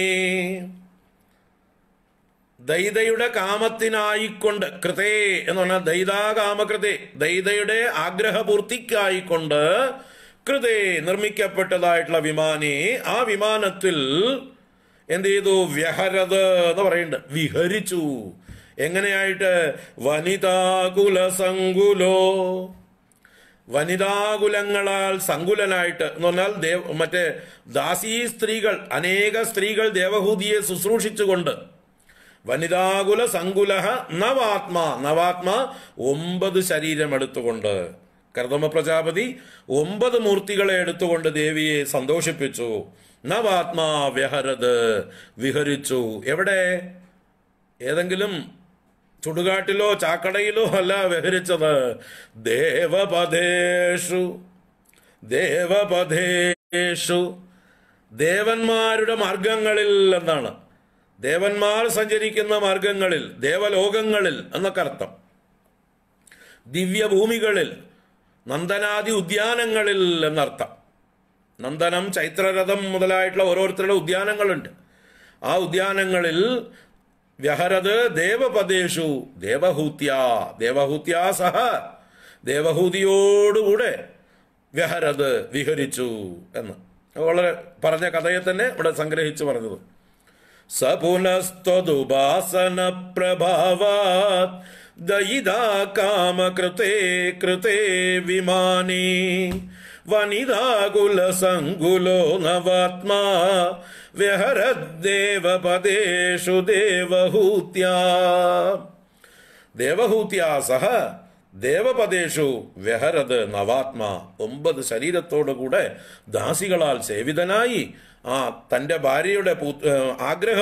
ദൈതയുടെ കാമത്തിനായിക്കൊണ്ട് കൃതേ എന്ന് പറഞ്ഞാൽ ദൈതാകാമകൃതേ ദൈതയുടെ ആഗ്രഹപൂർത്തിക്കായിക്കൊണ്ട് കൃതേ നിർമ്മിക്കപ്പെട്ടതായിട്ടുള്ള വിമാനെ ആ വിമാനത്തിൽ എന്ത് ചെയ്തു വ്യഹരത് എന്ന് പറയുന്നുണ്ട് വിഹരിച്ചു എങ്ങനെയായിട്ട് വനിതാകുല സങ്കുലോ വനിതാകുലങ്ങളാൽ സങ്കുലനായിട്ട് എന്ന് പറഞ്ഞാൽ ദേവ മറ്റേ ദാസീ സ്ത്രീകൾ അനേക സ്ത്രീകൾ ദേവഹൂതിയെ ശുശ്രൂഷിച്ചുകൊണ്ട് വനിതാകുല സങ്കുലഹ നവാത്മാ നവാത്മാ ഒമ്പത് ശരീരം എടുത്തുകൊണ്ട് കർദമ പ്രജാപതി ഒമ്പത് മൂർത്തികളെ എടുത്തുകൊണ്ട് ദേവിയെ സന്തോഷിപ്പിച്ചു നവാത്മാ വ്യഹരത് വിഹരിച്ചു എവിടെ ഏതെങ്കിലും ചുടുകാട്ടിലോ ചാക്കടയിലോ അല്ല വിഹരിച്ചത് ദേവപഥേഷു ദേവപഥേഷു ദേവന്മാരുടെ മാർഗങ്ങളിൽ എന്നാണ് ദേവന്മാർ സഞ്ചരിക്കുന്ന മാർഗങ്ങളിൽ ദേവലോകങ്ങളിൽ എന്നൊക്കെ അർത്ഥം ദിവ്യഭൂമികളിൽ നന്ദനാദി ഉദ്യാനങ്ങളിൽ എന്നർത്ഥം നന്ദനം ചൈത്രരഥം മുതലായിട്ടുള്ള ഓരോരുത്തരുടെ ഉദ്യാനങ്ങളുണ്ട് ആ ഉദ്യാനങ്ങളിൽ വ്യഹരത് ദേവപദേശു ദേവഹൂത്യ ദേവഹൂത്യ സഹ ദേവഹൂതിയോടുകൂടെ വ്യഹരത് വിഹരിച്ചു എന്ന് വളരെ പറഞ്ഞ കഥയെ തന്നെ ഇവിടെ സംഗ്രഹിച്ചു പറഞ്ഞത് स पुनस्त्वदुबासनप्रभावात् दयिदा काम कृते कृते विमानी वनिदा कुलसङ्गुलो नवात्मा व्यहरद् देवपदेषु देवहूत्या देवहूत्या सह देवपदेषु व्यहरद नवात्मा ओम्बद् கூட दासि सेवितनयि ആ തൻ്റെ ഭാര്യയുടെ ആഗ്രഹ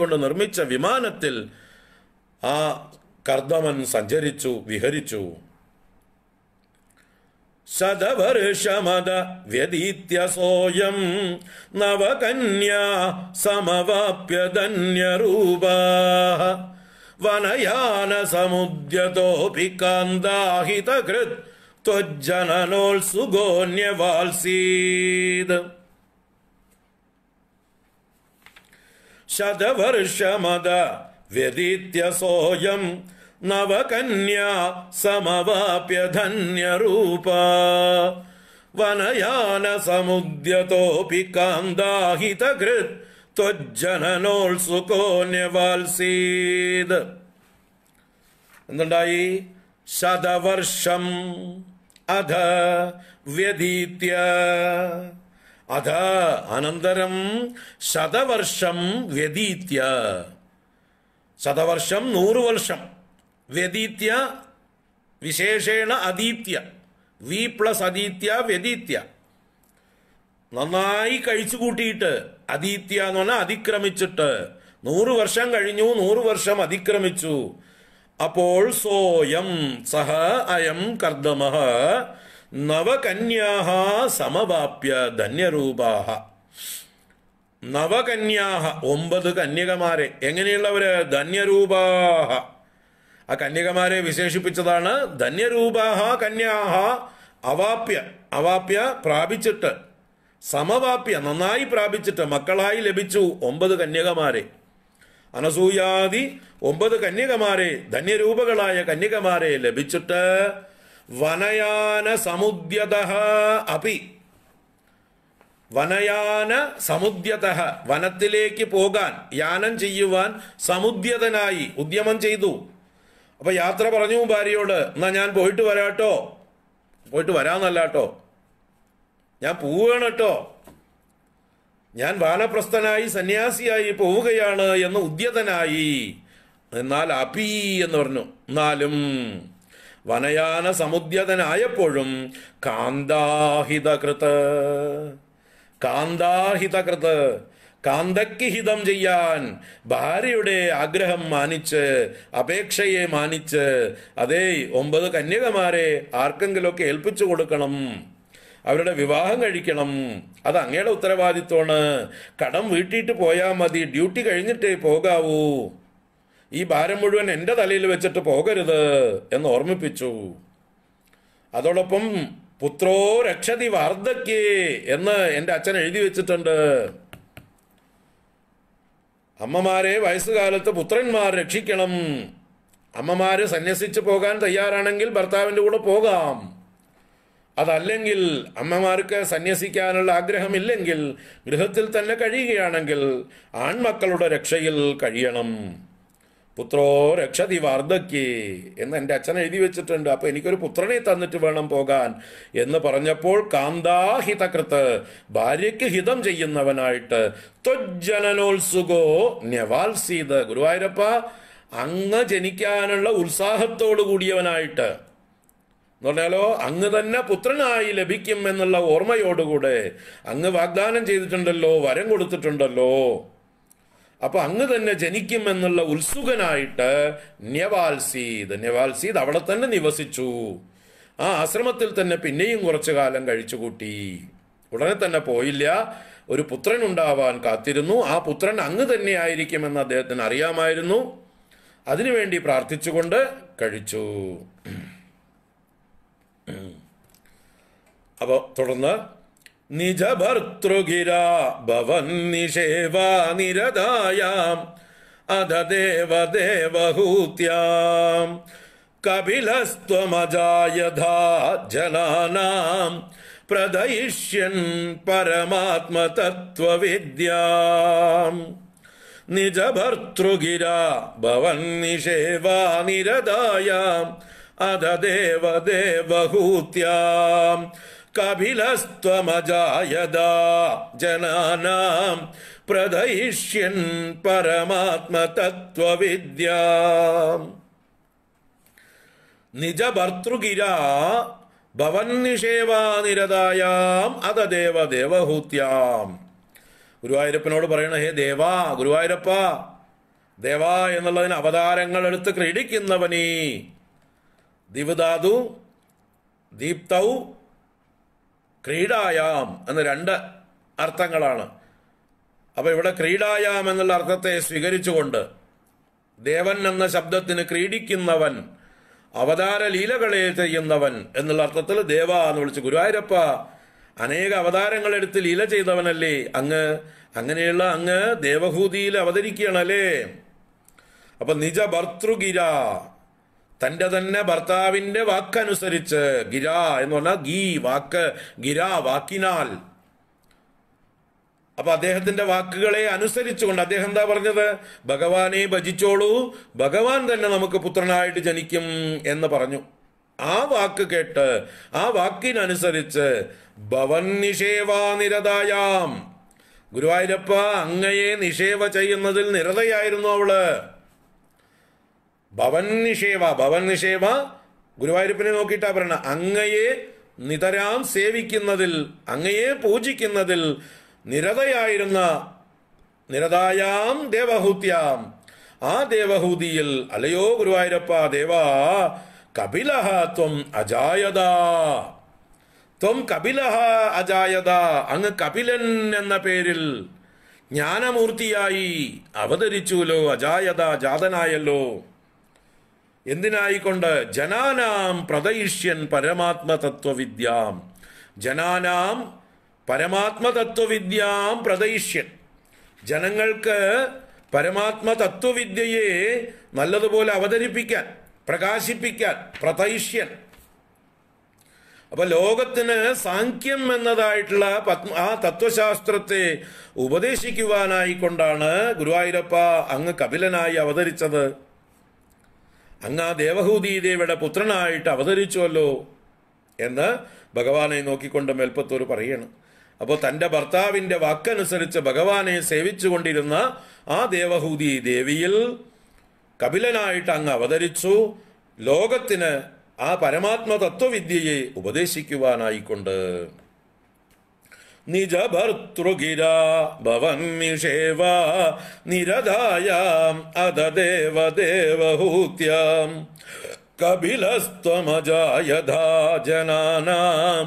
കൊണ്ട് നിർമ്മിച്ച വിമാനത്തിൽ ആ കർദമൻ സഞ്ചരിച്ചു വിഹരിച്ചു ശതവർഷമത വ്യതീത്യ സോയം നവകന്യാ സമവാപ്യധന്യരൂപാ വനയാന സമുദ്രതോപി കാന്താഹിതകൃത് ത്വജ്ജനോത്സുഗോന്യവാൽസീത് ശതവർഷമത വ്യതിത്യസോയം നവകന്യാ സമവാപ്യധന്യരൂപ വനയാന സമുദ്യതോപി കാന്താഹിതകൃത് ത്വജ്ജനോത്സുകോന്യവാൽസീത് എന്തുണ്ടായി ശതവർഷം അധ വ്യതീത്യ അഥ അനന്തരം ശതവർഷം വ്യതീത്യ ശതവർഷം നൂറ് വർഷം വ്യതീത്യ വിശേഷേണ അതീത്യ വി പ്ലസ് അതീത്യ വ്യതീത്യ നന്നായി കഴിച്ചു കൂട്ടിയിട്ട് അതീത്യ എന്ന് പറഞ്ഞാൽ അതിക്രമിച്ചിട്ട് നൂറ് വർഷം കഴിഞ്ഞു നൂറ് വർഷം അതിക്രമിച്ചു അപ്പോൾ സോയം സഹ അയം കർദ്ദമ നവകന്യാഹ സമവാപ്യ ധന്യരൂപാഹ നവകന്യാഹ ഒമ്പത് കന്യകമാരെ എങ്ങനെയുള്ളവര് ധന്യരൂപാഹ ആ കന്യകമാരെ വിശേഷിപ്പിച്ചതാണ് ധന്യരൂപാഹ കന്യാഹ അവാപ്യ അവാപ്യ പ്രാപിച്ചിട്ട് സമവാപ്യ നന്നായി പ്രാപിച്ചിട്ട് മക്കളായി ലഭിച്ചു ഒമ്പത് കന്യകമാരെ അനസൂയാദി ഒമ്പത് കന്യകമാരെ ധന്യരൂപകളായ കന്യകമാരെ ലഭിച്ചിട്ട് വനയാന സമുദ്യത അപി വനയാന സമുദ്യത വനത്തിലേക്ക് പോകാൻ യാനം ചെയ്യുവാൻ സമുദ്യതനായി ഉദ്യമം ചെയ്തു അപ്പൊ യാത്ര പറഞ്ഞു ഭാര്യയോട് എന്നാ ഞാൻ പോയിട്ട് വരാട്ടോ പോയിട്ട് വരാന്നല്ല കേട്ടോ ഞാൻ പോവുകയാണ് കേട്ടോ ഞാൻ വാനപ്രസ്ഥനായി സന്യാസിയായി പോവുകയാണ് എന്ന് ഉദ്യതനായി എന്നാൽ അപി എന്ന് പറഞ്ഞു എന്നാലും വനയാന സമുദ്യതനായപ്പോഴും കാന്താഹിതകൃത് കാന്താഹിതകൃത് കാന്തയ്ക്ക് ഹിതം ചെയ്യാൻ ഭാര്യയുടെ ആഗ്രഹം മാനിച്ച് അപേക്ഷയെ മാനിച്ച് അതേ ഒമ്പത് കന്യകമാരെ ആർക്കെങ്കിലുമൊക്കെ ഏൽപ്പിച്ചു കൊടുക്കണം അവരുടെ വിവാഹം കഴിക്കണം അത് അങ്ങയുടെ ഉത്തരവാദിത്വമാണ് കടം വീട്ടിയിട്ട് പോയാൽ മതി ഡ്യൂട്ടി കഴിഞ്ഞിട്ടേ പോകാവൂ ഈ ഭാരം മുഴുവൻ എൻ്റെ തലയിൽ വെച്ചിട്ട് പോകരുത് എന്ന് ഓർമ്മിപ്പിച്ചു അതോടൊപ്പം പുത്രോ രക്ഷതി വാർദ്ധക്യേ എന്ന് എൻ്റെ അച്ഛൻ എഴുതി വെച്ചിട്ടുണ്ട് അമ്മമാരെ വയസ്സുകാലത്ത് പുത്രന്മാർ രക്ഷിക്കണം അമ്മമാര് സന്യസിച്ചു പോകാൻ തയ്യാറാണെങ്കിൽ ഭർത്താവിൻ്റെ കൂടെ പോകാം അതല്ലെങ്കിൽ അമ്മമാർക്ക് സന്യസിക്കാനുള്ള ആഗ്രഹമില്ലെങ്കിൽ ഗൃഹത്തിൽ തന്നെ കഴിയുകയാണെങ്കിൽ ആൺമക്കളുടെ രക്ഷയിൽ കഴിയണം പുത്രോ രക്ഷതി വാർദ്ധക്യേ എന്ന് എൻ്റെ അച്ഛൻ എഴുതി വെച്ചിട്ടുണ്ട് അപ്പോൾ എനിക്കൊരു പുത്രനെ തന്നിട്ട് വേണം പോകാൻ എന്ന് പറഞ്ഞപ്പോൾ കാന്താഹിതകൃത്ത് ഭാര്യയ്ക്ക് ഹിതം ചെയ്യുന്നവനായിട്ട് ത്വജ്ജനനോത്സുകോ നെവാൽസീത് ഗുരുവായൂരപ്പ അങ്ങ് ജനിക്കാനുള്ള ഉത്സാഹത്തോടു കൂടിയവനായിട്ട് എന്ന് പറഞ്ഞാലോ അങ്ങ് തന്നെ പുത്രനായി ലഭിക്കും എന്നുള്ള ഓർമ്മയോടുകൂടെ അങ്ങ് വാഗ്ദാനം ചെയ്തിട്ടുണ്ടല്ലോ വരം കൊടുത്തിട്ടുണ്ടല്ലോ അപ്പൊ അങ്ങ് തന്നെ ജനിക്കുമെന്നുള്ള ഉത്സുകനായിട്ട് ന്യവാൽസീദ് ന്യവാൽസീദ് അവിടെ തന്നെ നിവസിച്ചു ആ ആശ്രമത്തിൽ തന്നെ പിന്നെയും കുറച്ചു കാലം കഴിച്ചുകൂട്ടി ഉടനെ തന്നെ പോയില്ല ഒരു പുത്രൻ ഉണ്ടാവാൻ കാത്തിരുന്നു ആ പുത്രൻ അങ്ങ് തന്നെ ആയിരിക്കുമെന്ന് അദ്ദേഹത്തിന് അറിയാമായിരുന്നു അതിനുവേണ്ടി പ്രാർത്ഥിച്ചുകൊണ്ട് കഴിച്ചു അപ്പോൾ തുടർന്ന് निजभर्तृगिरा भवन्निषेवा निरदायाम् अध देवहूत्याम् कपिलस्त्वमजायधा जनानाम् प्रदयिष्यन् परमात्मतत्त्वविद्याम् निजभर्तृगिरा भवन्निषेवा निरदायाम् अध देव देवहूत्याम् കപിലസ്ത്വമജായത ജനാനാം പ്രദയിഷ്യൻ പരമാത്മതത്വവിദ്യ നിജഭർത്തൃഗിര അത അതദേവ ദേവഹൂത്യാം ഗുരുവായൂരപ്പനോട് പറയണ ഹേ ദേവാ ഗുരുവായൂരപ്പ ദേവാ എന്നുള്ളതിന് അവതാരങ്ങൾ എടുത്ത് ക്രീഡിക്കുന്നവനീ ദിവദാതു ദീപ്തൗ ക്രീഡായാം എന്ന രണ്ട് അർത്ഥങ്ങളാണ് അപ്പോൾ ഇവിടെ ക്രീഡായാം എന്നുള്ള അർത്ഥത്തെ സ്വീകരിച്ചുകൊണ്ട് ദേവൻ എന്ന ശബ്ദത്തിന് ക്രീഡിക്കുന്നവൻ അവതാര ലീലകളെ ചെയ്യുന്നവൻ എന്നുള്ള അർത്ഥത്തിൽ ദേവ എന്ന് വിളിച്ച് ഗുരുവായൂരപ്പ അനേക അവതാരങ്ങൾ എടുത്ത് ലീല ചെയ്തവനല്ലേ അങ്ങ് അങ്ങനെയുള്ള അങ്ങ് ദേവഭൂതിയിൽ അവതരിക്കുകയാണല്ലേ അപ്പൊ നിജ ഭർത്തൃഗിര തന്റെ തന്നെ ഭർത്താവിന്റെ വാക്കനുസരിച്ച് ഗിര എന്ന് പറഞ്ഞാൽ ഗീ വാക്ക് ഗിര വാക്കിനാൽ അപ്പൊ അദ്ദേഹത്തിന്റെ വാക്കുകളെ അനുസരിച്ചുകൊണ്ട് അദ്ദേഹം എന്താ പറഞ്ഞത് ഭഗവാനെ ഭജിച്ചോളൂ ഭഗവാൻ തന്നെ നമുക്ക് പുത്രനായിട്ട് ജനിക്കും എന്ന് പറഞ്ഞു ആ വാക്ക് കേട്ട് ആ വാക്കിനനുസരിച്ച് ഭവൻ നിഷേവാ നിരതായാം ഗുരുവായൂരപ്പ അങ്ങയെ നിഷേവ ചെയ്യുന്നതിൽ നിരതയായിരുന്നു അവള് ഭവൻ നിഷേവ ഭവൻ നിഷേവ ഗുരുവായൂരപ്പനെ നോക്കിയിട്ടാ പറയണ അങ്ങയെ നിതരാം സേവിക്കുന്നതിൽ അങ്ങയെ പൂജിക്കുന്നതിൽ നിരതയായിരുന്ന നിരതായാം ദേവഹൂത്യാം ആ ദേവഹൂതിയിൽ അലയോ ഗുരുവായൂരപ്പ ദേവാ കപിലഹ ത്വം അജായത ത്വം കപിലഹ അജായത അങ്ങ് കപിലൻ എന്ന പേരിൽ ജ്ഞാനമൂർത്തിയായി അവതരിച്ചുലോ അജായത ജാതനായല്ലോ എന്തിനായിക്കൊണ്ട് ജനാനാം പ്രതയിഷ്യൻ പരമാത്മതത്വവിദ്യാം ജനാനാം പരമാത്മതത്വവിദ്യാം പ്രതയിഷ്യൻ ജനങ്ങൾക്ക് പരമാത്മതത്വവിദ്യയെ നല്ലതുപോലെ അവതരിപ്പിക്കാൻ പ്രകാശിപ്പിക്കാൻ പ്രതൈഷ്യൻ അപ്പൊ ലോകത്തിന് സാഖ്യം എന്നതായിട്ടുള്ള പത്മ ആ തത്വശാസ്ത്രത്തെ ഉപദേശിക്കുവാനായിക്കൊണ്ടാണ് ഗുരുവായൂരപ്പ അങ്ങ് കപിലനായി അവതരിച്ചത് അങ്ങ് ആ ദേവഹൂതി ദേവിയുടെ പുത്രനായിട്ട് അവതരിച്ചുവല്ലോ എന്ന് ഭഗവാനെ നോക്കിക്കൊണ്ട് മേൽപ്പത്തൂർ പറയണം അപ്പോൾ തൻ്റെ ഭർത്താവിൻ്റെ വാക്കനുസരിച്ച് ഭഗവാനെ സേവിച്ചുകൊണ്ടിരുന്ന ആ ദേവഹൂതി ദേവിയിൽ കപിലനായിട്ട് അങ്ങ് അവതരിച്ചു ലോകത്തിന് ആ പരമാത്മ തത്വവിദ്യയെ ഉപദേശിക്കുവാനായിക്കൊണ്ട് നിജ ഭർത്തൃഗിര ഭവന്മിഷേവ നിരതായാം അതദേവദേവഹൂത്യം കപിലസ്ത്വമജായധാ ജനം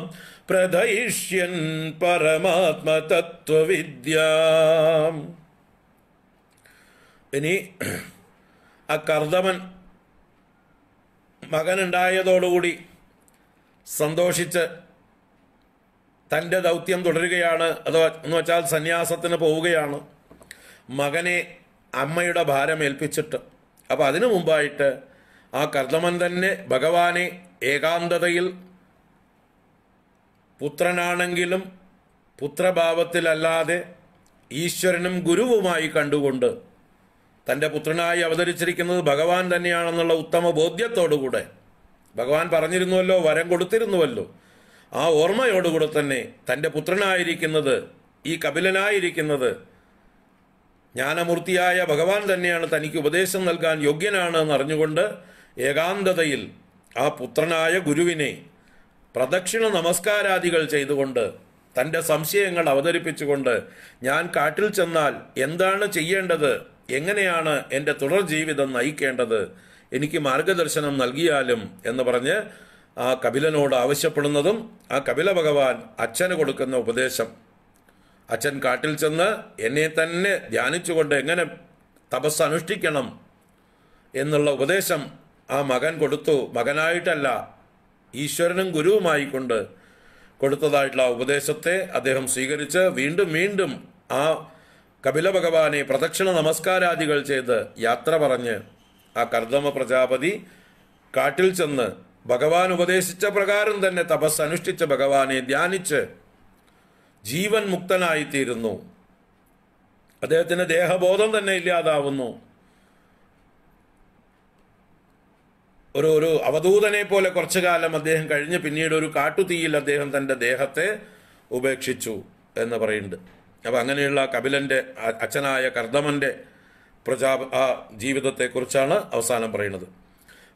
പ്രദയിഷ്യൻ പരമാത്മതത്വവിദ്യ ഇനി ആ കർദമൻ മകനുണ്ടായതോടുകൂടി സന്തോഷിച്ച് തൻ്റെ ദൗത്യം തുടരുകയാണ് അഥവാ എന്ന് വെച്ചാൽ സന്യാസത്തിന് പോവുകയാണ് മകനെ അമ്മയുടെ ഭാരം ഏൽപ്പിച്ചിട്ട് അപ്പോൾ അതിനു മുമ്പായിട്ട് ആ കർദമൻ തന്നെ ഭഗവാനെ ഏകാന്തതയിൽ പുത്രനാണെങ്കിലും പുത്രഭാവത്തിലല്ലാതെ ഈശ്വരനും ഗുരുവുമായി കണ്ടുകൊണ്ട് തൻ്റെ പുത്രനായി അവതരിച്ചിരിക്കുന്നത് ഭഗവാൻ തന്നെയാണെന്നുള്ള ഉത്തമ ബോധ്യത്തോടുകൂടെ ഭഗവാൻ പറഞ്ഞിരുന്നുവല്ലോ വരം കൊടുത്തിരുന്നുവല്ലോ ആ ഓർമ്മയോടുകൂടെ തന്നെ തൻ്റെ പുത്രനായിരിക്കുന്നത് ഈ കപിലനായിരിക്കുന്നത് ജ്ഞാനമൂർത്തിയായ ഭഗവാൻ തന്നെയാണ് തനിക്ക് ഉപദേശം നൽകാൻ യോഗ്യനാണ് എന്നറിഞ്ഞുകൊണ്ട് ഏകാന്തതയിൽ ആ പുത്രനായ ഗുരുവിനെ പ്രദക്ഷിണ നമസ്കാരാദികൾ ചെയ്തുകൊണ്ട് തൻ്റെ സംശയങ്ങൾ അവതരിപ്പിച്ചുകൊണ്ട് ഞാൻ കാട്ടിൽ ചെന്നാൽ എന്താണ് ചെയ്യേണ്ടത് എങ്ങനെയാണ് എൻ്റെ തുടർ ജീവിതം നയിക്കേണ്ടത് എനിക്ക് മാർഗദർശനം നൽകിയാലും എന്ന് പറഞ്ഞ് ആ കപിലനോട് ആവശ്യപ്പെടുന്നതും ആ കപില ഭഗവാൻ അച്ഛന് കൊടുക്കുന്ന ഉപദേശം അച്ഛൻ കാട്ടിൽ ചെന്ന് എന്നെ തന്നെ ധ്യാനിച്ചുകൊണ്ട് എങ്ങനെ തപസ് അനുഷ്ഠിക്കണം എന്നുള്ള ഉപദേശം ആ മകൻ കൊടുത്തു മകനായിട്ടല്ല ഈശ്വരനും ഗുരുവുമായി കൊണ്ട് കൊടുത്തതായിട്ടുള്ള ഉപദേശത്തെ അദ്ദേഹം സ്വീകരിച്ച് വീണ്ടും വീണ്ടും ആ കപില ഭഗവാനെ പ്രദക്ഷിണ നമസ്കാരാദികൾ ചെയ്ത് യാത്ര പറഞ്ഞ് ആ കർദമ പ്രജാപതി കാട്ടിൽ ചെന്ന് ഭഗവാൻ ഉപദേശിച്ച പ്രകാരം തന്നെ തപസ് അനുഷ്ഠിച്ച് ഭഗവാനെ ധ്യാനിച്ച് ജീവൻ മുക്തനായിത്തീരുന്നു അദ്ദേഹത്തിന് ദേഹബോധം തന്നെ ഇല്ലാതാവുന്നു ഒരു ഒരു അവധൂതനെ പോലെ കുറച്ചു കാലം അദ്ദേഹം കഴിഞ്ഞ് പിന്നീട് ഒരു കാട്ടുതീയിൽ അദ്ദേഹം തൻ്റെ ദേഹത്തെ ഉപേക്ഷിച്ചു എന്ന് പറയുന്നുണ്ട് അപ്പം അങ്ങനെയുള്ള കപിലൻ്റെ അച്ഛനായ കർദമൻ്റെ പ്രജാ ജീവിതത്തെക്കുറിച്ചാണ് അവസാനം പറയുന്നത്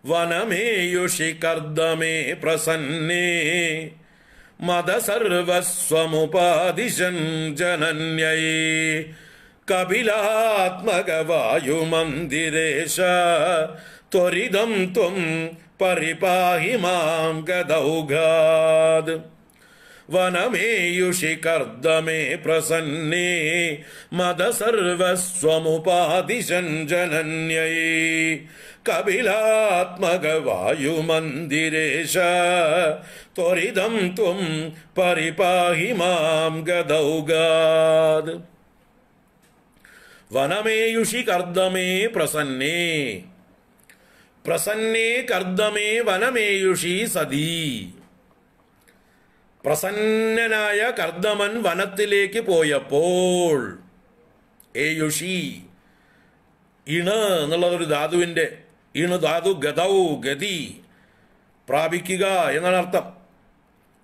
वनमे मेयुषि कर्दमे प्रसन्ने मद सर्वस्वमुपादिशन् जनन्यै कपिलात्मकवायुमन्दिरेश त्वरिदम् त्वम् परिपाहि माम् गदौघाद् वनमेयुषि कर्दमे प्रसन्ने मद जनन्यै कपिलात्मकवायुमन्दिरेश ത്വരിതം ത്വം പരിപാഹി മാം गदौगाद् വനമേയുഷി കർദ്ദമേ പ്രസന്നേ പ്രസന്നേ കർദ്ദമേ വനമേയുഷി സതീ പ്രസന്നനായ കർദ്ദമൻ വനത്തിലേക്ക് പോയപ്പോൾ ഏയുഷി ഇണ് എന്നുള്ളതൊരു ധാതുവിൻ്റെ ഈണ് ധാതു ഗതൗ ഗതി പ്രാപിക്കുക എന്നാണ് അർത്ഥം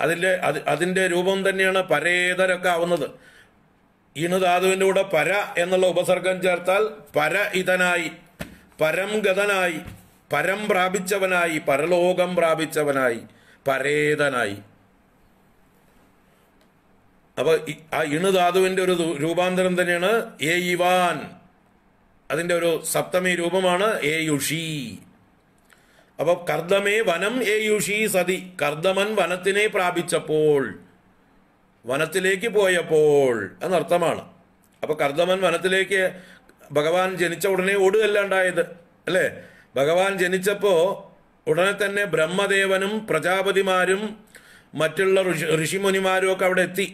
അതിൻ്റെ അത് അതിൻ്റെ രൂപം തന്നെയാണ് പരേതരൊക്കെ ആവുന്നത് ഈണ് ധാതുവിൻ്റെ കൂടെ പര എന്നുള്ള ഉപസർഗം ചേർത്താൽ പര ഇതനായി പരംഗതനായി പരം പ്രാപിച്ചവനായി പരലോകം പ്രാപിച്ചവനായി പരേതനായി അപ്പോൾ ആ ഇണുധാതുവിൻ്റെ ഒരു രൂപാന്തരം തന്നെയാണ് ഏ ഇവാൻ അതിൻ്റെ ഒരു സപ്തമി രൂപമാണ് എ യുഷി അപ്പോൾ കർദമേ വനം എ യുഷി സതി കർദമൻ വനത്തിനെ പ്രാപിച്ചപ്പോൾ വനത്തിലേക്ക് പോയപ്പോൾ എന്നർത്ഥമാണ് അപ്പോൾ കർദമൻ വനത്തിലേക്ക് ഭഗവാൻ ജനിച്ച ഉടനെ ഉണ്ടായത് അല്ലേ ഭഗവാൻ ജനിച്ചപ്പോൾ ഉടനെ തന്നെ ബ്രഹ്മദേവനും പ്രജാപതിമാരും മറ്റുള്ള ഋഷി ഋഷിമുനിമാരും ഒക്കെ അവിടെ എത്തി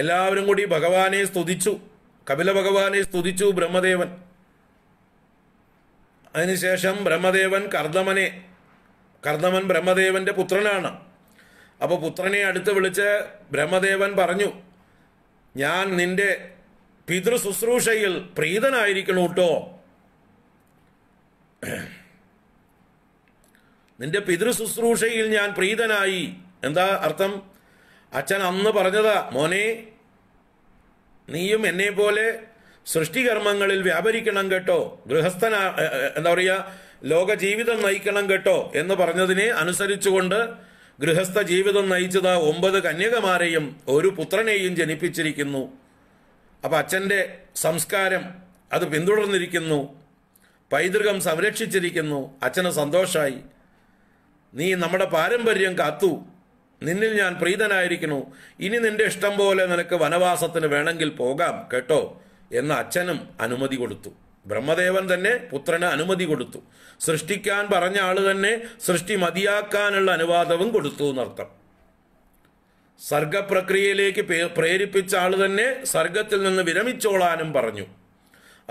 എല്ലാവരും കൂടി ഭഗവാനെ സ്തുതിച്ചു കപില ഭഗവാനെ സ്തുതിച്ചു ബ്രഹ്മദേവൻ അതിനുശേഷം ബ്രഹ്മദേവൻ കർദമനെ കർദമൻ ബ്രഹ്മദേവന്റെ പുത്രനാണ് അപ്പോൾ പുത്രനെ അടുത്ത് വിളിച്ച് ബ്രഹ്മദേവൻ പറഞ്ഞു ഞാൻ നിന്റെ പിതൃ ശുശ്രൂഷയിൽ പ്രീതനായിരിക്കണം കേട്ടോ നിന്റെ പിതൃ ശുശ്രൂഷയിൽ ഞാൻ പ്രീതനായി എന്താ അർത്ഥം അച്ഛൻ അന്ന് പറഞ്ഞതാ മോനെ നീയും എന്നെ പോലെ സൃഷ്ടികർമ്മങ്ങളിൽ വ്യാപരിക്കണം കേട്ടോ ഗൃഹസ്ഥന എന്താ പറയുക ലോക ജീവിതം നയിക്കണം കേട്ടോ എന്ന് പറഞ്ഞതിനെ അനുസരിച്ചുകൊണ്ട് ഗൃഹസ്ഥ ജീവിതം നയിച്ചത് ഒമ്പത് കന്യകമാരെയും ഒരു പുത്രനെയും ജനിപ്പിച്ചിരിക്കുന്നു അപ്പം അച്ഛൻ്റെ സംസ്കാരം അത് പിന്തുടർന്നിരിക്കുന്നു പൈതൃകം സംരക്ഷിച്ചിരിക്കുന്നു അച്ഛന് സന്തോഷമായി നീ നമ്മുടെ പാരമ്പര്യം കാത്തു നിന്നിൽ ഞാൻ പ്രീതനായിരിക്കുന്നു ഇനി നിന്റെ ഇഷ്ടം പോലെ നിനക്ക് വനവാസത്തിന് വേണമെങ്കിൽ പോകാം കേട്ടോ എന്ന് അച്ഛനും അനുമതി കൊടുത്തു ബ്രഹ്മദേവൻ തന്നെ പുത്രന് അനുമതി കൊടുത്തു സൃഷ്ടിക്കാൻ പറഞ്ഞ ആൾ തന്നെ സൃഷ്ടി മതിയാക്കാനുള്ള അനുവാദവും കൊടുത്തു എന്നർത്ഥം സർഗപ്രക്രിയയിലേക്ക് പ്രേരിപ്പിച്ച ആൾ തന്നെ സർഗത്തിൽ നിന്ന് വിരമിച്ചോളാനും പറഞ്ഞു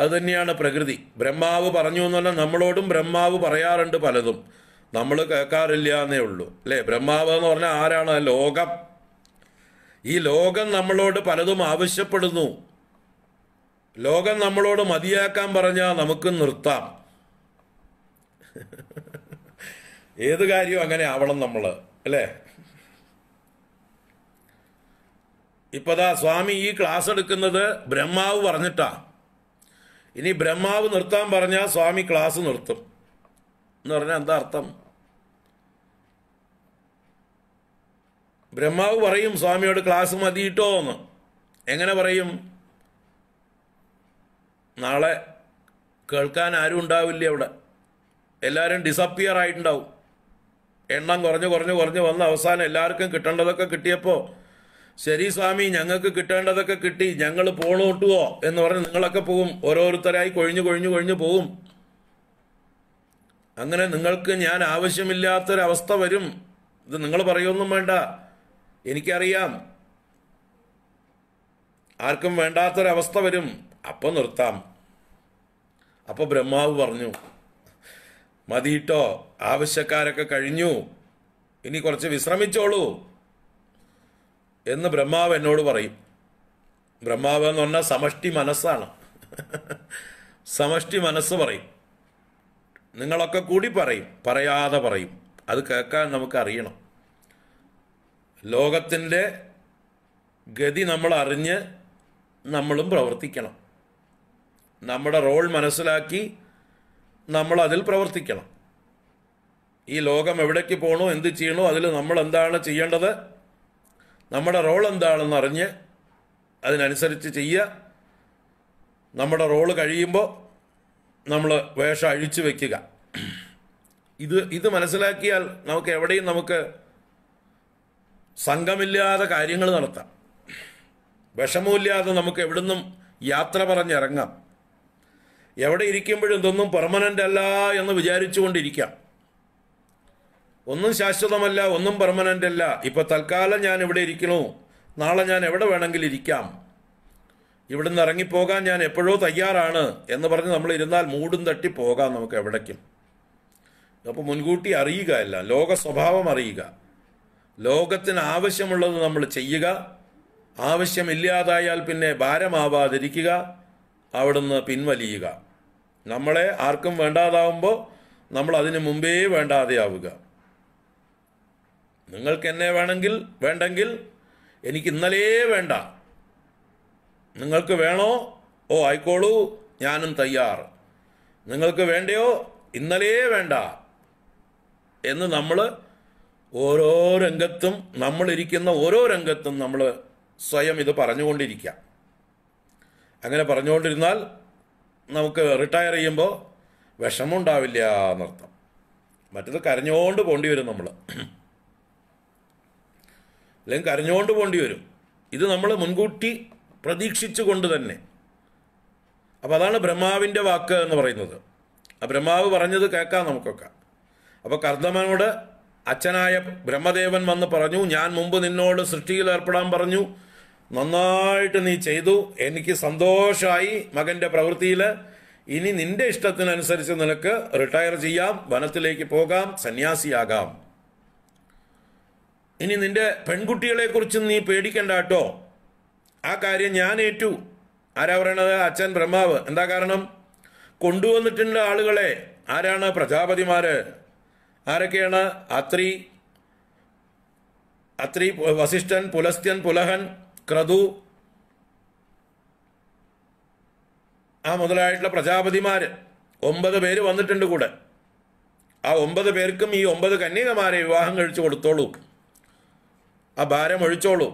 അതുതന്നെയാണ് പ്രകൃതി ബ്രഹ്മാവ് പറഞ്ഞു എന്നല്ല നമ്മളോടും ബ്രഹ്മാവ് പറയാറുണ്ട് പലതും നമ്മൾ കേൾക്കാറില്ല എന്നേ ഉള്ളൂ അല്ലേ ബ്രഹ്മാവ് എന്ന് പറഞ്ഞാൽ ആരാണ് ലോകം ഈ ലോകം നമ്മളോട് പലതും ആവശ്യപ്പെടുന്നു ലോകം നമ്മളോട് മതിയാക്കാൻ പറഞ്ഞാൽ നമുക്ക് നിർത്താം ഏത് കാര്യവും അങ്ങനെ ആവണം നമ്മൾ അല്ലേ ഇപ്പതാ സ്വാമി ഈ ക്ലാസ് എടുക്കുന്നത് ബ്രഹ്മാവ് പറഞ്ഞിട്ടാ ഇനി ബ്രഹ്മാവ് നിർത്താൻ പറഞ്ഞാൽ സ്വാമി ക്ലാസ് നിർത്തും എന്ന് പറഞ്ഞാൽ എന്താ അർത്ഥം ബ്രഹ്മാവ് പറയും സ്വാമിയോട് ക്ലാസ് മതിയിട്ടോ എന്ന് എങ്ങനെ പറയും നാളെ കേൾക്കാൻ ആരും ഉണ്ടാവില്ല അവിടെ എല്ലാവരും ഡിസപ്പിയർ ആയിട്ടുണ്ടാവും എണ്ണം കുറഞ്ഞ് കുറഞ്ഞ് കുറഞ്ഞ് വന്ന് അവസാനം എല്ലാവർക്കും കിട്ടേണ്ടതൊക്കെ കിട്ടിയപ്പോൾ ശരി സ്വാമി ഞങ്ങൾക്ക് കിട്ടേണ്ടതൊക്കെ കിട്ടി ഞങ്ങൾ പോളോട്ടുവോ എന്ന് പറഞ്ഞ് നിങ്ങളൊക്കെ പോകും ഓരോരുത്തരായി കൊഴിഞ്ഞു കൊഴിഞ്ഞു കൊഴിഞ്ഞു പോവും അങ്ങനെ നിങ്ങൾക്ക് ഞാൻ ആവശ്യമില്ലാത്തൊരവസ്ഥ വരും ഇത് നിങ്ങൾ പറയുമൊന്നും വേണ്ട എനിക്കറിയാം ആർക്കും വേണ്ടാത്തൊരവസ്ഥ വരും അപ്പം നിർത്താം അപ്പോൾ ബ്രഹ്മാവ് പറഞ്ഞു മതിയിട്ടോ ആവശ്യക്കാരൊക്കെ കഴിഞ്ഞു ഇനി കുറച്ച് വിശ്രമിച്ചോളൂ എന്ന് ബ്രഹ്മാവ് എന്നോട് പറയും ബ്രഹ്മാവ് എന്ന് പറഞ്ഞാൽ സമഷ്ടി മനസ്സാണ് സമഷ്ടി മനസ്സ് പറയും നിങ്ങളൊക്കെ കൂടി പറയും പറയാതെ പറയും അത് കേൾക്കാൻ നമുക്ക് അറിയണം ലോകത്തിൻ്റെ ഗതി നമ്മൾ അറിഞ്ഞ് നമ്മളും പ്രവർത്തിക്കണം നമ്മുടെ റോൾ മനസ്സിലാക്കി നമ്മൾ അതിൽ പ്രവർത്തിക്കണം ഈ ലോകം എവിടേക്ക് പോകണോ എന്ത് ചെയ്യണോ അതിൽ നമ്മൾ എന്താണ് ചെയ്യേണ്ടത് നമ്മുടെ റോൾ എന്താണെന്ന് അറിഞ്ഞ് അതിനനുസരിച്ച് ചെയ്യുക നമ്മുടെ റോള് കഴിയുമ്പോൾ നമ്മൾ വേഷം അഴിച്ചു വയ്ക്കുക ഇത് ഇത് മനസ്സിലാക്കിയാൽ നമുക്ക് എവിടെയും നമുക്ക് സംഘമില്ലാതെ കാര്യങ്ങൾ നടത്താം വിഷമമില്ലാതെ നമുക്ക് എവിടുന്നും യാത്ര പറഞ്ഞിറങ്ങാം എവിടെ ഇരിക്കുമ്പോഴും ഇതൊന്നും പെർമനൻ്റ് അല്ല എന്ന് വിചാരിച്ചുകൊണ്ടിരിക്കാം ഒന്നും ശാശ്വതമല്ല ഒന്നും പെർമനൻ്റ് അല്ല ഇപ്പൊ തൽക്കാലം ഞാൻ ഇവിടെ ഇരിക്കണു നാളെ ഞാൻ എവിടെ വേണമെങ്കിലും ഇരിക്കാം ഇവിടുന്ന് ഇറങ്ങിപ്പോകാൻ ഞാൻ എപ്പോഴോ തയ്യാറാണ് എന്ന് പറഞ്ഞ് നമ്മൾ ഇരുന്നാൽ മൂടും തട്ടി പോകാം നമുക്ക് എവിടേക്കും അപ്പോൾ മുൻകൂട്ടി അറിയുക എല്ലാം ലോക സ്വഭാവം അറിയുക ലോകത്തിന് ആവശ്യമുള്ളത് നമ്മൾ ചെയ്യുക ആവശ്യമില്ലാതായാൽ പിന്നെ ഭാരമാവാതിരിക്കുക അവിടുന്ന് പിൻവലിയുക നമ്മളെ ആർക്കും വേണ്ടാതാവുമ്പോൾ നമ്മൾ അതിനു മുമ്പേ വേണ്ടാതെയാവുക നിങ്ങൾക്ക് എന്നെ വേണമെങ്കിൽ വേണ്ടെങ്കിൽ എനിക്ക് ഇന്നലേ വേണ്ട നിങ്ങൾക്ക് വേണോ ഓ ആയിക്കോളൂ ഞാനും തയ്യാർ നിങ്ങൾക്ക് വേണ്ടയോ ഇന്നലേ വേണ്ട എന്ന് നമ്മൾ ഓരോ രംഗത്തും നമ്മളിരിക്കുന്ന ഓരോ രംഗത്തും നമ്മൾ സ്വയം ഇത് പറഞ്ഞുകൊണ്ടിരിക്കുക അങ്ങനെ പറഞ്ഞുകൊണ്ടിരുന്നാൽ നമുക്ക് റിട്ടയർ ചെയ്യുമ്പോൾ വിഷമമുണ്ടാവില്ല എന്നർത്ഥം മറ്റത് കരഞ്ഞുകൊണ്ട് പോണ്ടി വരും നമ്മൾ അല്ലെങ്കിൽ കരഞ്ഞുകൊണ്ട് പോണ്ടി വരും ഇത് നമ്മൾ മുൻകൂട്ടി കൊണ്ട് തന്നെ അപ്പോൾ അതാണ് ബ്രഹ്മാവിൻ്റെ വാക്ക് എന്ന് പറയുന്നത് ആ ബ്രഹ്മാവ് പറഞ്ഞത് കേൾക്കാം നമുക്കൊക്കെ അപ്പോൾ കർദ്ദമനോട് അച്ഛനായ ബ്രഹ്മദേവൻ വന്ന് പറഞ്ഞു ഞാൻ മുമ്പ് നിന്നോട് സൃഷ്ടിയിൽ ഏർപ്പെടാൻ പറഞ്ഞു നന്നായിട്ട് നീ ചെയ്തു എനിക്ക് സന്തോഷമായി മകന്റെ പ്രവൃത്തിയിൽ ഇനി നിന്റെ ഇഷ്ടത്തിനനുസരിച്ച് നിനക്ക് റിട്ടയർ ചെയ്യാം വനത്തിലേക്ക് പോകാം സന്യാസിയാകാം ഇനി നിന്റെ പെൺകുട്ടികളെക്കുറിച്ച് നീ പേടിക്കണ്ട കേട്ടോ ആ കാര്യം ഞാൻ ഏറ്റു ആരാ പറയണത് അച്ഛൻ ബ്രഹ്മാവ് എന്താ കാരണം കൊണ്ടുവന്നിട്ടുണ്ട് ആളുകളെ ആരാണ് പ്രജാപതിമാര് ആരൊക്കെയാണ് അത്രി അത്രി വസിഷ്ഠൻ പുലസ്ത്യൻ പുലഹൻ ക്രതു ആ മുതലായിട്ടുള്ള പ്രജാപതിമാർ ഒമ്പത് പേര് വന്നിട്ടുണ്ട് കൂടെ ആ ഒമ്പത് പേർക്കും ഈ ഒമ്പത് കന്യകമാരെ വിവാഹം കഴിച്ചു കൊടുത്തോളൂ ആ ഭാരം ഒഴിച്ചോളൂ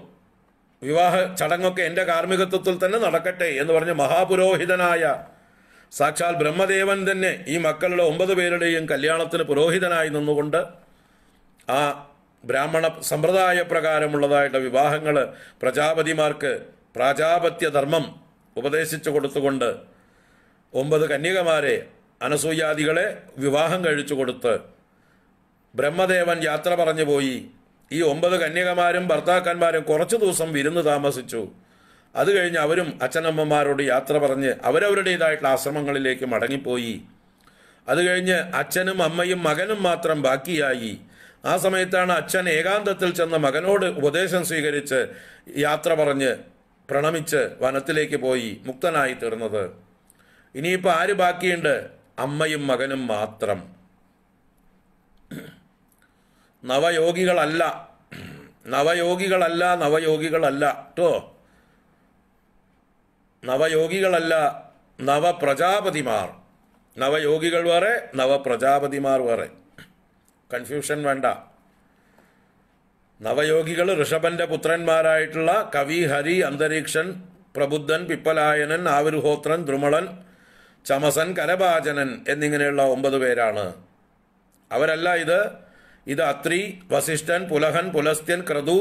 വിവാഹ ചടങ്ങൊക്കെ എൻ്റെ കാർമ്മികത്വത്തിൽ തന്നെ നടക്കട്ടെ എന്ന് പറഞ്ഞ് മഹാപുരോഹിതനായ സാക്ഷാൽ ബ്രഹ്മദേവൻ തന്നെ ഈ മക്കളുടെ ഒമ്പത് പേരുടെയും കല്യാണത്തിന് പുരോഹിതനായി നിന്നുകൊണ്ട് ആ ബ്രാഹ്മണ സമ്പ്രദായ പ്രകാരമുള്ളതായിട്ട് വിവാഹങ്ങൾ പ്രജാപതിമാർക്ക് പ്രാജാപത്യധർമ്മം ഉപദേശിച്ചു കൊടുത്തുകൊണ്ട് ഒമ്പത് കന്യകമാരെ അനസൂയാദികളെ വിവാഹം കഴിച്ചു കൊടുത്ത് ബ്രഹ്മദേവൻ യാത്ര പറഞ്ഞു പോയി ഈ ഒമ്പത് കന്യകമാരും ഭർത്താക്കന്മാരും കുറച്ചു ദിവസം വിരുന്ന് താമസിച്ചു അത് കഴിഞ്ഞ് അവരും അച്ഛനമ്മമാരോട് യാത്ര പറഞ്ഞ് അവരവരുടേതായിട്ടുള്ള ആശ്രമങ്ങളിലേക്ക് മടങ്ങിപ്പോയി അത് കഴിഞ്ഞ് അച്ഛനും അമ്മയും മകനും മാത്രം ബാക്കിയായി ആ സമയത്താണ് അച്ഛൻ ഏകാന്തത്തിൽ ചെന്ന മകനോട് ഉപദേശം സ്വീകരിച്ച് യാത്ര പറഞ്ഞ് പ്രണമിച്ച് വനത്തിലേക്ക് പോയി മുക്തനായി തീർന്നത് ഇനിയിപ്പോൾ ആര് ബാക്കിയുണ്ട് അമ്മയും മകനും മാത്രം നവയോഗികളല്ല നവയോഗികളല്ല നവയോഗികളല്ല കേട്ടോ നവയോഗികളല്ല നവപ്രജാപതിമാർ നവയോഗികൾ വേറെ നവപ്രജാപതിമാർ വേറെ കൺഫ്യൂഷൻ വേണ്ട നവയോഗികൾ ഋഷഭന്റെ പുത്രന്മാരായിട്ടുള്ള കവി ഹരി അന്തരീക്ഷൻ പ്രബുദ്ധൻ പിപ്പലായനൻ ആവിർഹോത്രൻ ദ്രുമളൻ ചമസൻ കരഭാചനൻ എന്നിങ്ങനെയുള്ള ഒമ്പത് പേരാണ് അവരല്ല ഇത് ഇത് അത്രി വസിഷ്ഠൻ പുലഹൻ പുലസ്ത്യൻ ക്രതു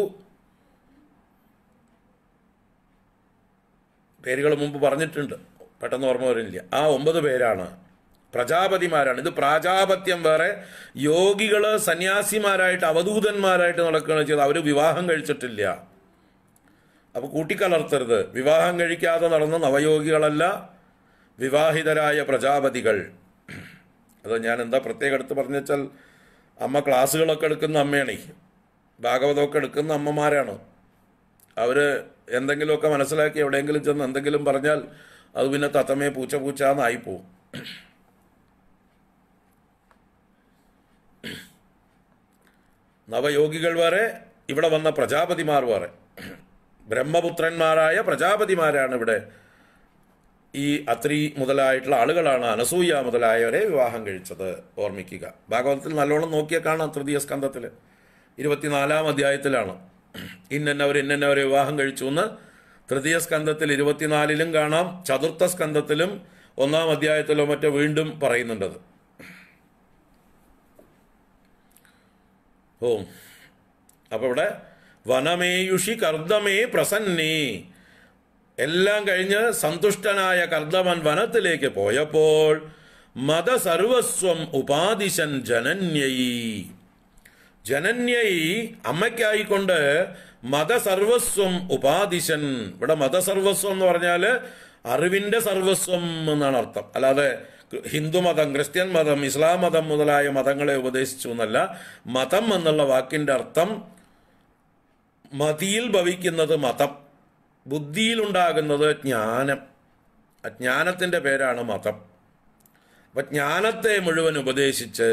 പേരുകൾ മുമ്പ് പറഞ്ഞിട്ടുണ്ട് പെട്ടെന്ന് ഓർമ്മ വരുന്നില്ല ആ ഒമ്പത് പേരാണ് പ്രജാപതിമാരാണ് ഇത് പ്രാജാപത്യം വേറെ യോഗികൾ സന്യാസിമാരായിട്ട് അവധൂതന്മാരായിട്ട് നടക്കുകയാണ് ചെയ്ത് അവർ വിവാഹം കഴിച്ചിട്ടില്ല അപ്പോൾ കൂട്ടിക്കലർത്തരുത് വിവാഹം കഴിക്കാതെ നടന്ന നവയോഗികളല്ല വിവാഹിതരായ പ്രജാപതികൾ അത് ഞാൻ എന്താ പ്രത്യേകം എടുത്ത് വെച്ചാൽ അമ്മ ക്ലാസ്സുകളൊക്കെ എടുക്കുന്ന അമ്മയാണ് ഭാഗവതമൊക്കെ എടുക്കുന്ന അമ്മമാരാണ് അവർ എന്തെങ്കിലുമൊക്കെ മനസ്സിലാക്കി എവിടെയെങ്കിലും ചെന്ന് എന്തെങ്കിലും പറഞ്ഞാൽ അത് പിന്നെ തത്തമേ പൂച്ച പൂച്ച പോവും നവയോഗികൾ വരെ ഇവിടെ വന്ന പ്രജാപതിമാർ വരെ ബ്രഹ്മപുത്രന്മാരായ പ്രജാപതിമാരാണ് ഇവിടെ ഈ അത്രി മുതലായിട്ടുള്ള ആളുകളാണ് അനസൂയ മുതലായവരെ വിവാഹം കഴിച്ചത് ഓർമ്മിക്കുക ഭാഗവതത്തിൽ നല്ലോണം നോക്കിയേക്കാണ് തൃതീയ സ്കന്ധത്തിൽ ഇരുപത്തിനാലാം അധ്യായത്തിലാണ് ഇന്നവർ ഇന്നവരെ വിവാഹം കഴിച്ചു എന്ന് തൃതീയ സ്കന്ധത്തിൽ ഇരുപത്തിനാലിലും കാണാം ചതുർത്ഥ സ്കന്ധത്തിലും ഒന്നാം അധ്യായത്തിലോ മറ്റോ വീണ്ടും പറയുന്നുണ്ടത് ഓ അപ്പോൾ ഇവിടെ വനമേയുഷി കർദ്ദമേ പ്രസന്നേ എല്ലാം കഴിഞ്ഞ് സന്തുഷ്ടനായ കർദ്ദമൻ വനത്തിലേക്ക് പോയപ്പോൾ മതസർവസ്വം ഉപാധിശൻ ജനന്യീ ജനന്യൈ അമ്മയ്ക്കായിക്കൊണ്ട് മതസർവസ്വം ഉപാധിശൻ ഇവിടെ മതസർവസ്വം എന്ന് പറഞ്ഞാൽ അറിവിന്റെ സർവസ്വം എന്നാണ് അർത്ഥം അല്ലാതെ ഹിന്ദു മതം ക്രിസ്ത്യൻ മതം ഇസ്ലാം മതം മുതലായ മതങ്ങളെ ഉപദേശിച്ചു എന്നല്ല മതം എന്നുള്ള വാക്കിന്റെ അർത്ഥം മതിയിൽ ഭവിക്കുന്നത് മതം ബുദ്ധിയിലുണ്ടാകുന്നത് ജ്ഞാനം അജ്ഞാനത്തിന്റെ പേരാണ് മതം അപ്പൊ ജ്ഞാനത്തെ മുഴുവൻ ഉപദേശിച്ച്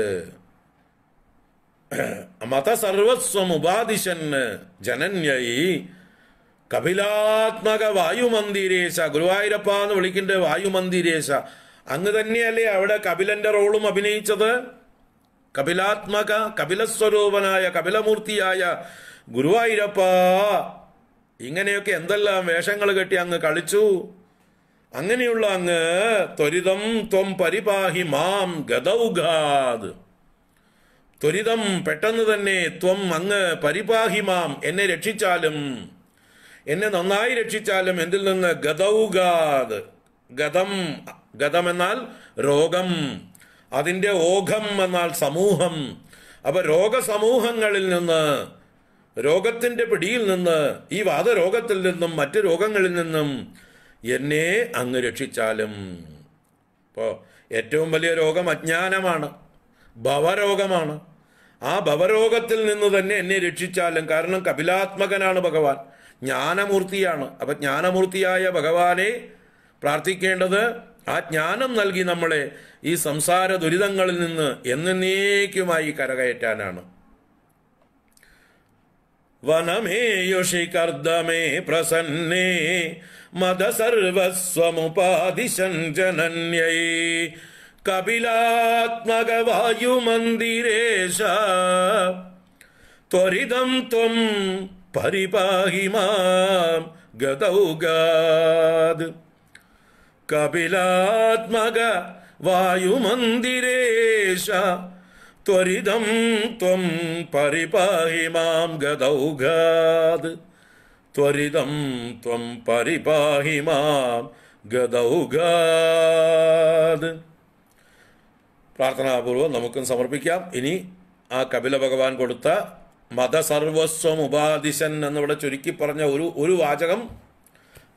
മത സർവസ്വമുപാദിശന് ജനന്യൈ കപിലാത്മക വായുമന്തിരേശ ഗുരുവായൂരപ്പ എന്ന് വിളിക്കേണ്ട വായുമന്തിരേശ അങ്ങ് തന്നെയല്ലേ അവിടെ കപിലന്റെ റോളും അഭിനയിച്ചത് കപിലാത്മക കപിലസ്വരൂപനായ കപിലമൂർത്തിയായ ഗുരുവായൂരപ്പ ഇങ്ങനെയൊക്കെ എന്തെല്ലാം വേഷങ്ങൾ കെട്ടി അങ്ങ് കളിച്ചു അങ്ങനെയുള്ള അങ്ങ് ത്വരിതം ത്വം പരിപാഹി മാം ഗതൗഘാദ് ത്വരിതം പെട്ടെന്ന് തന്നെ ത്വം അങ്ങ് പരിപാഹിമാം എന്നെ രക്ഷിച്ചാലും എന്നെ നന്നായി രക്ഷിച്ചാലും എന്തിൽ നിന്ന് ഗതൗഗാദ് ഗതം ഗതം എന്നാൽ രോഗം അതിൻ്റെ ഓഘം എന്നാൽ സമൂഹം അപ്പൊ രോഗസമൂഹങ്ങളിൽ നിന്ന് രോഗത്തിന്റെ പിടിയിൽ നിന്ന് ഈ വാദരോഗത്തിൽ നിന്നും മറ്റു രോഗങ്ങളിൽ നിന്നും എന്നെ അങ്ങ് രക്ഷിച്ചാലും ഇപ്പോൾ ഏറ്റവും വലിയ രോഗം അജ്ഞാനമാണ് ഭവരോഗമാണ് ആ ഭവരോഗത്തിൽ നിന്ന് തന്നെ എന്നെ രക്ഷിച്ചാലും കാരണം കപിലാത്മകനാണ് ഭഗവാൻ ജ്ഞാനമൂർത്തിയാണ് അപ്പൊ ജ്ഞാനമൂർത്തിയായ ഭഗവാനെ പ്രാർത്ഥിക്കേണ്ടത് ആ ജ്ഞാനം നൽകി നമ്മളെ ഈ സംസാര ദുരിതങ്ങളിൽ നിന്ന് എന്നേക്കുമായി കരകയറ്റാനാണ് വനമേയുഷികർദ്ദമേ പ്രസന്നേ മതസർവസ്വമുപാദിശഞ്ജനന്യൈ कपिलात्मकवायुमन्दिरेश त्वरितं त्वं परिपाहि मां गतौ गाद् कपिलात्मक वायुमन्दिरेश त्वरितं त्वं परिपाहि मां गतौ गाद् त्वरितं त्वं परिपाहि मां गदौ गाद् പ്രാർത്ഥനാപൂർവം നമുക്കും സമർപ്പിക്കാം ഇനി ആ കപില ഭഗവാൻ കൊടുത്ത മതസർവസ്വം ഉപാധിശൻ എന്നിവിടെ ചുരുക്കി പറഞ്ഞ ഒരു ഒരു വാചകം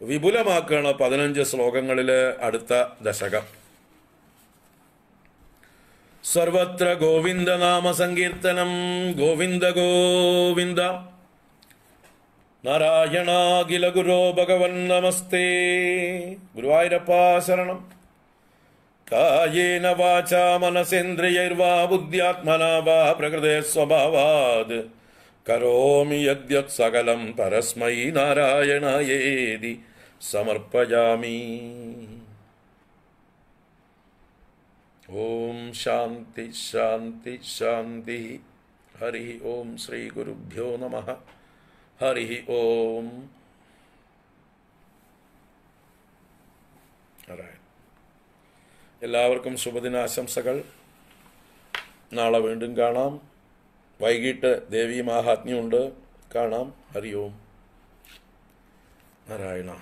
വിപുലമാക്കുകയാണ് പതിനഞ്ച് ശ്ലോകങ്ങളിൽ അടുത്ത ദശകം സർവത്ര ഗോവിന്ദ നാമ സങ്കീർത്തനം ഗോവിന്ദ ഗോവിന്ദ നാരായണാഖില ഗുരോ ഭഗവൻ നമസ്തേ ഗുരുവായൂരപ്പ ശരണം कायेन वाचा मनसेन्द्रियैर्वा बुद्ध्यात्मना वा प्रकृते स्वभावाद् करोमि यद्यत् सकलम् परस्मै नारायणयेदि समर्पयामि ॐ शान्तिः हरिः ॐ श्रीगुरुभ्यो नमः हरिः ॐ ओम् എല്ലാവർക്കും ആശംസകൾ നാളെ വീണ്ടും കാണാം വൈകിട്ട് ദേവി മാഹാത്മ്യമുണ്ട് കാണാം ഹരി ഓം നാരായണ